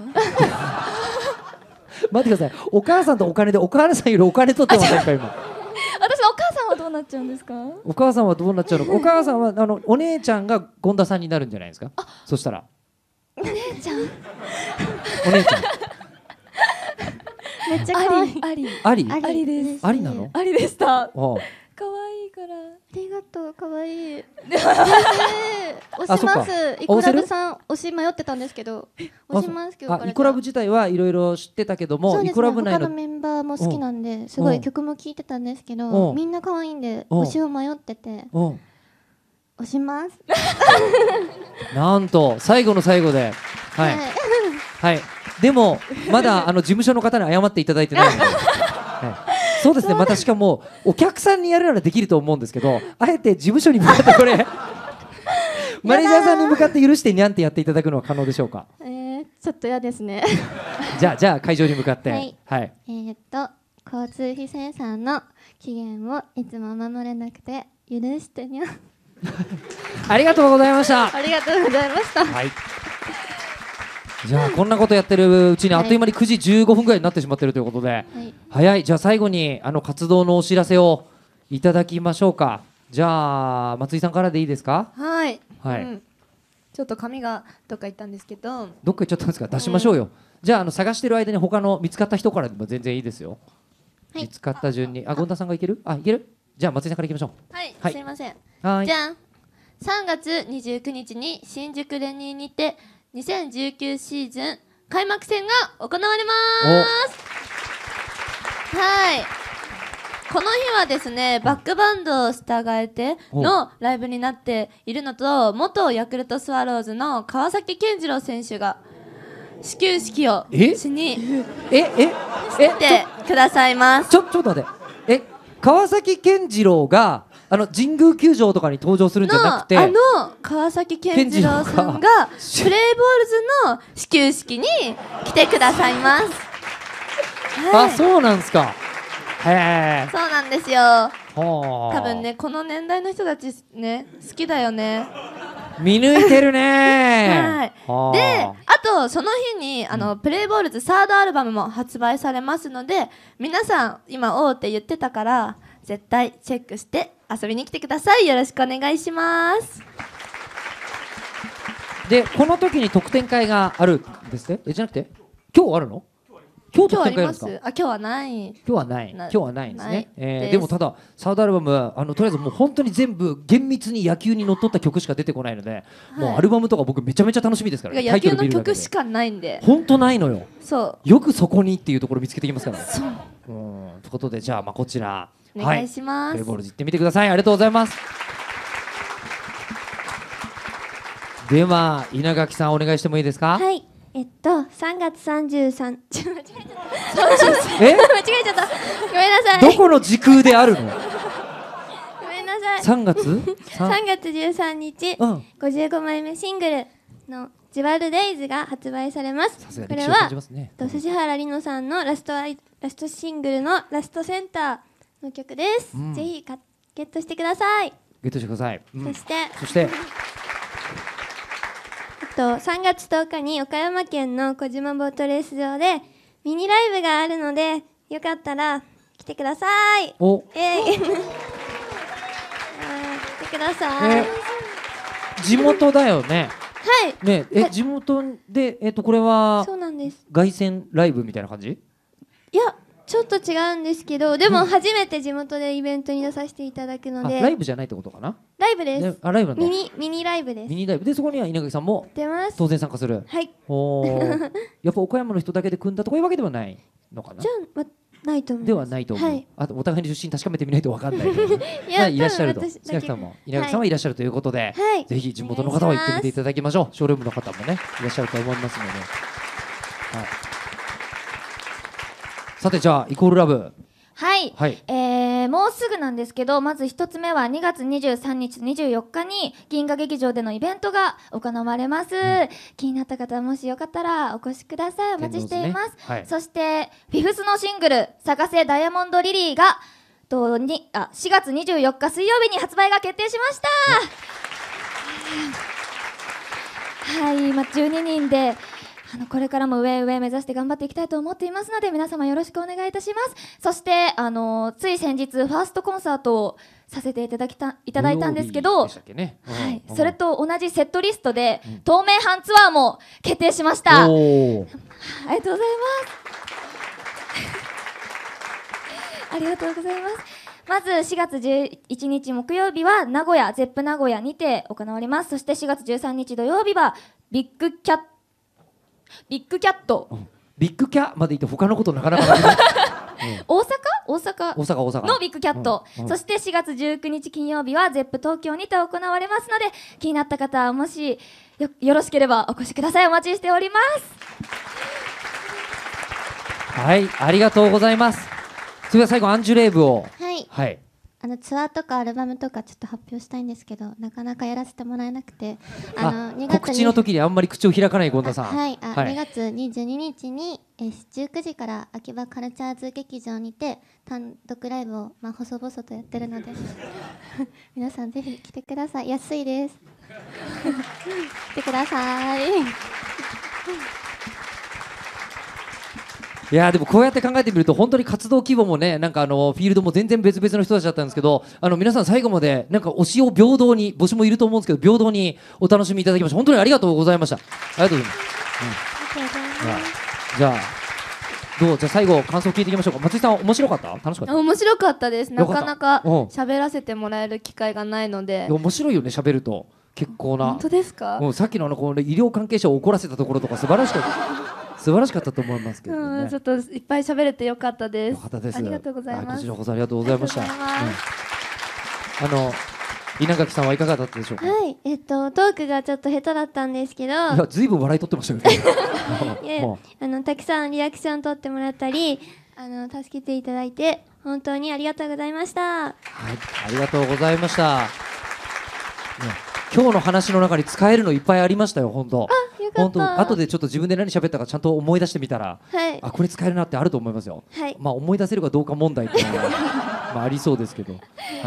S1: (laughs) 待ってくださいお母さんとお金でお母さんよりお金取ってませんか今
S2: (laughs) 私のお母さんはどうなっちゃうんですか
S1: お母さんはどうなっちゃうのお母さんはあのお姉ちゃんが権田さんになるんじゃないですかそしたら
S3: お姉ちゃんお姉ちゃん (laughs) めっち
S2: ゃ可愛いありありありで
S1: すありなのあ
S2: りでした可愛いからありがとう可愛い (laughs) 押しますイコラブさん押し迷ってたんですけど押しますけどイコラブ
S1: 自体はいろいろ知ってたけどもイコラブ内の他のメ
S2: ンバーも好きなんですごい曲も聴いてたんですけどみんな可愛いんで押しを迷ってて押します
S1: (laughs) なんと最後の最後ではい、はい、でもまだあの事務所の方に謝っていただいてないので、(laughs) はいそうですねまたしかもお客さんにやるならできると思うんですけどあえて事務所に向かってこれ (laughs) マネージャーさんに向かって許してにゃんってやっていただくのは可能でしょうか
S2: えー、ちょっと嫌ですね
S1: (laughs) じゃあじゃあ会場に向かってはい、はい、
S2: えー、っと交通費精算の期限をいつも守れなくて許してにゃん (laughs) ありがとうございましたありがとうございましたはい
S1: じゃあこんなことやってるうちにあっという間に9時15分ぐらいになってしまってるということで、はい、早いじゃあ最後にあの活動のお知らせをいただきましょうかじゃあ松井さんからでいいですか
S2: はい、はい、うん、ちょっと髪がどっか行ったんですけど
S1: どっか行っちゃったんですか出しましょうよ、じゃああの探してる間に他の見つかった人からでも全然いいですよ、はい、見つかった順にあ権田さんがいけるあいけるじゃあ松井さんからいきましょうはい、はい、すいませんじゃん3
S2: 月29日に新宿レニーにて2019シーズン開幕戦が行われますはいこの日はですねバックバンドを従えてのライブになっているのと元ヤクルトスワローズの川崎健次郎選手が始球式をしにえええ来
S1: てくださいますちょちょっと待ってえ川崎健次郎があの神宮球場とかに登場するんじゃなくてあの
S2: 川崎健次郎さんがプレーボールズの始球式に来てくださいます、(laughs) はい、あ
S1: そうなんですかへえ
S2: そうなんですよ
S1: 多分
S2: ねこの年代の人たちね好きだよね
S1: 見抜いてるね (laughs) はい、で
S2: あとその日にあの、うん、プレイボールズサードアルバムも発売されますので皆さん今「おう」って言ってたから絶対チェックして遊びに来てくださいよろしくお願いしますでこの時に
S1: 特典会があるんですねえじゃなくて今日あるの今日特典会ですあ
S2: 今日はない今日
S1: はない今日はないですねえー、でもただサードアルバムあのとりあえずもう本当に全部厳密に野球にのっとった曲しか出てこないので、はい、もうアルバムとか僕めちゃめちゃ楽しみですから、ね、野球の曲し
S2: かないんで
S1: 本当ないのよそうよくそこにっていうところ見つけてきますからそううんということでじゃあまあこちらお願いします、はい、ボールズ行ってみてくださいありがとうございますでは稲垣さんお願いしてもいいですかは
S2: いえっと3月33ちょ間違えちゃったえ間違えちゃったごめんなさいどこ
S1: の時空であるのご
S2: めんなさい3月3 (laughs) 月13日、うん、55枚目シングルの「ジワルデイズが発売されます。すね、これは、指原里乃さんのラストアイラストシングルのラストセンター。の曲です、うん、ぜひゲットしてください
S1: ゲットしてください、うん、そしてそして (laughs)
S2: と3月10日に岡山県の小島ボートレース場でミニライブがあるのでよかったら来てくださいおえ (laughs) ー、来てください、え
S1: 地元だよねはい。ねえ、え、地元で、えっ、と、これは。そうなんです。凱旋ライブみたいな感じ。
S2: いや、ちょっと違うんですけどでも初めて地元でイベントに出させていただくので、ライブ
S1: じゃないってことかな
S2: ライブです、あライブミニミニライブですミ
S1: ニライブでそこには稲垣さんも
S2: 出ます当然
S1: 参加するはいお (laughs) やっぱ岡山の人だけで組んだとかいうわけではないのかなじゃ
S2: あ、まないと思う。ではないと思う、
S1: あとお互いの出身確かめてみないと分かんないい (laughs) やいらっしゃると稲垣さんも稲垣さんはいらっしゃるということで、はい、ぜひ地元の方は行ってみていただきましょうショールームの方もねいらっしゃると思いますので、はいさてじゃあイコールラブはい、はい、
S2: えー、もうすぐなんですけどまず一つ目は2月23日24日に銀河劇場でのイベントが行われます、うん、気になった方もしよかったらお越しくださいお待ちしています、ねはい、そしてフィフスのシングル「探せダイヤモンドリリーが」とにあ4月24日水曜日に発売が決定しました、ね、はい、今12人であのこれからも上上目指して頑張っていきたいと思っていますので皆様よろしくお願いいたしますそしてあのつい先日ファーストコンサートをさせていただきたいただいたんですけど、それと同じセットリストで、うん、透明版ツアーも決定しましたありがとうございます (laughs) ありがとうございますまず4月11日木曜日は名古屋、ゼップ名古屋にて行われます。そして4月13日土曜日はビッグキャッビッグキャット、うん、
S1: ビッグキャまで言って他のことなかなかな
S2: (laughs) 大阪大阪大阪大阪のビッグキャット、うんうん、そして4月19日金曜日は ZEP 東京にて行われますので気になった方はもしよよろしければお越しくださいお待ちしておりま
S1: すはいありがとうございますそれでは最後アンジュレーブをはい、はい
S2: あのツアーとかアルバムとかちょっと発表したいんですけどなかなかやらせてもらえなくてあの2月告知の時
S1: にあんまり口を開かない権田さんはいあ、はい、2月
S2: 22日にえ19時から秋葉カルチャーズ劇場にて単独ライブを、まあ、細々とやってるので (laughs) 皆さんぜひ来てください安いです (laughs) 来てください
S1: いやでもこうやって考えてみると本当に活動規模もねなんかあのフィールドも全然別々の人たちだったんですけどあの皆さん最後までなんか推しを平等に募集もいると思うんですけど平等にお楽しみいただきまして本当にありがとうございましたありがとうございます、じゃあどうじゃ最後感想聞いていきましょうか松井さん面白かった楽しかった
S2: 面白かったですなかなか喋らせてもらえる機会がないので
S1: 面白いよね喋ると結構な本当
S2: ですか、もう
S1: さっきのあのこの医療関係者を怒らせたところとか素晴らしかった素晴らしかったと思いますけど、
S2: ね、うん、ちょっといっぱい喋れてよかったです。ですありがとうございます。こちらこ
S1: そありがとうございました。あの稲垣さんはいかがだったでしょうか。は
S2: い、えっとトークがちょっと下手だったんですけど、いや
S1: ずいぶん笑い取ってましたけど、
S2: (laughs) (laughs) あのたくさんリアクション取ってもらったり、あの助けていただいて本当にありがとうございました。はい、
S1: ありがとうございました。ね今日の話の中に使えるのいっぱいありましたよ本当
S2: 本当後でち
S1: ょっと自分で何喋ったかちゃんと思い出してみたら、はい、あこれ使えるなってあると思いますよ、はい、まあ思い出せるかどうか問題っていうのは (laughs) まあありそうですけど、は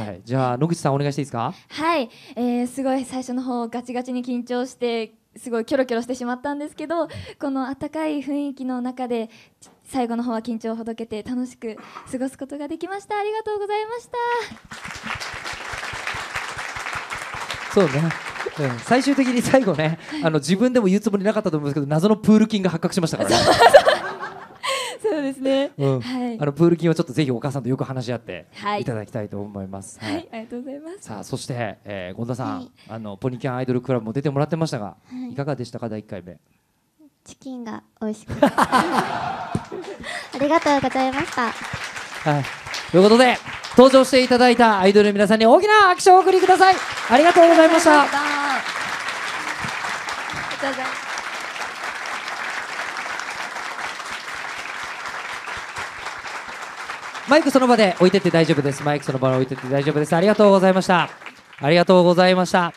S1: い、じゃあ野口さんお願いしていいですか
S2: はい、えー、すごい最初の方ガチガチに緊張してすごいキョロキョロしてしまったんですけどこの温かい雰囲気の中で最後の方は緊張をほどけて楽しく過ごすことができましたありがとうございました
S1: そうね、うん、最終的に最後ね、あの自分でも言うつもりなかったと思うんですけど謎のプール菌が発覚しましたからね。
S3: そう (laughs) ですね。うん、はい。あの
S1: プール金はちょっとぜひお母さんとよく話し合っていただきたいと思います。はい、は
S3: い、ありがとうございます。さあ
S1: そして、えー、権田さん、はい、あのポニキャンアイドルクラブも出てもらってましたが、はい、いかがでしたか第一回目。
S2: チキンが美味しく (laughs) ありがとうございました。
S1: はい。ということで登場していただいたアイドルの皆さんに大きな拍手をお送りくださいありがとうございましたマイクその場で置いてって大丈夫ですマイクその場で置いてって大丈夫ですありがとうございましたありがとうございました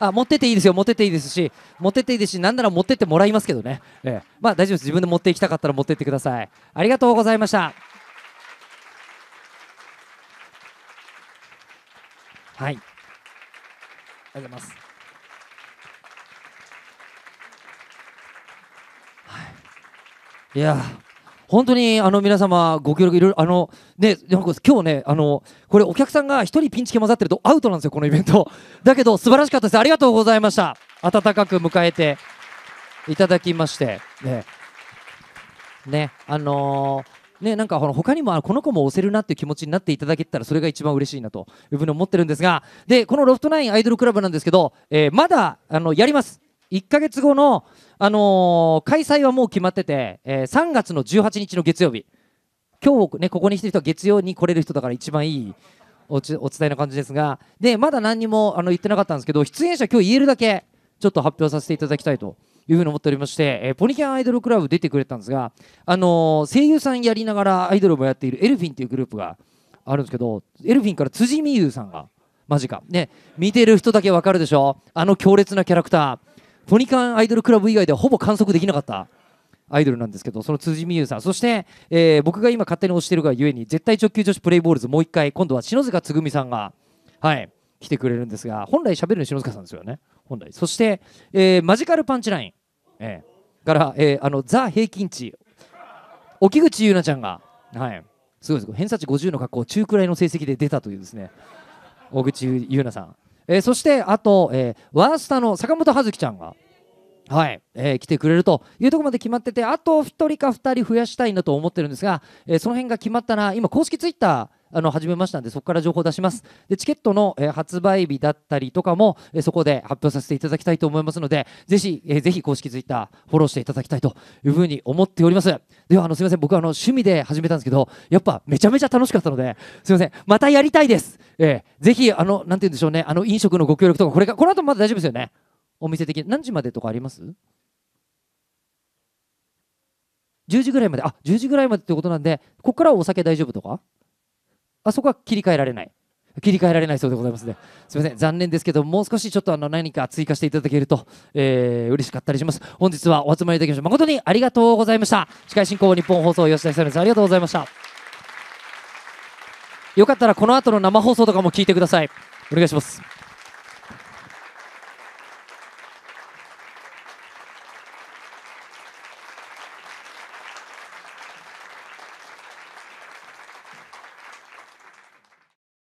S1: あ持ってていいですよ、持ってていいですし、持ってていいですし、なんなら持ってってもらいますけどね、ええ、まあ大丈夫です、自分で持っていきたかったら持ってってください。ありがとうございました。はい、ありがとうございます。はい、いや、本当にあの皆様、ご協力いろいろ、あのね、なん今日ね、あの、これお客さんが一人ピンチ系混ざってるとアウトなんですよ、このイベント。だけど、素晴らしかったです。ありがとうございました。温かく迎えていただきまして。ね、ねあのーね、なんか他にもこの子も押せるなっていう気持ちになっていただけたらそれが一番嬉しいなというふうに思ってるんですがでこのロフトナインアイドルクラブなんですけど、えー、まだあのやります1か月後の、あのー、開催はもう決まってて、えー、3月の18日の月曜日今日ねここにしてる人は月曜に来れる人だから一番いいお伝えの感じですがでまだ何にもあの言ってなかったんですけど出演者今日言えるだけちょっと発表させていただきたいというふうに思っておりまして、えー、ポニキャンアイドルクラブ出てくれたんですが、あのー、声優さんやりながらアイドルもやっているエルフィンっていうグループがあるんですけどエルフィンから辻美優さんがマジかね見てる人だけわかるでしょあの強烈なキャラクターポニカンアイドルクラブ以外ではほぼ観測できなかったアイドルなんですけどその辻美優さんそして、えー、僕が今勝手に推してるがゆえに絶対直球女子プレイボールズもう一回今度は篠塚つぐみさんがはい来てくれるんですが本来喋るの篠塚さんですよね本来そして、えー、マジカルパンチライン、えー、から、えー、あのザ・平均値沖口優奈ちゃんがはいすごいです偏差値50の格好中くらいの成績で出たというですね小口優奈さん、えー、そしてあと、えー、ワースタの坂本葉月ちゃんがはい、えー、来てくれるというところまで決まってて、あと1人か2人増やしたいなと思ってるんですが、えー、その辺が決まったら、今、公式ツイッター、あの始めましたんで、そこから情報を出します。で、チケットの、えー、発売日だったりとかも、えー、そこで発表させていただきたいと思いますので、ぜひ、えー、ぜひ公式ツイッター、フォローしていただきたいというふうに思っております。では、あの、すみません、僕、あの、趣味で始めたんですけど、やっぱめちゃめちゃ楽しかったので、すみません、またやりたいです。えー、ぜひ、あの、なんて言うんでしょうね、あの、飲食のご協力とか、これが、この後まだ大丈夫ですよね。お店的に何時までとかあります ?10 時ぐらいまであ10時ぐらいまでってことなんでここからはお酒大丈夫とかあそこは切り替えられない切り替えられないそうでございますねすみません残念ですけどもう少しちょっとあの何か追加していただけると、えー、嬉しかったりします本日はお集まりいただきまして誠にありがとうございました司会進行日本放送吉田久さんありがとうございましたよかったらこの後の生放送とかも聞いてくださいお願いします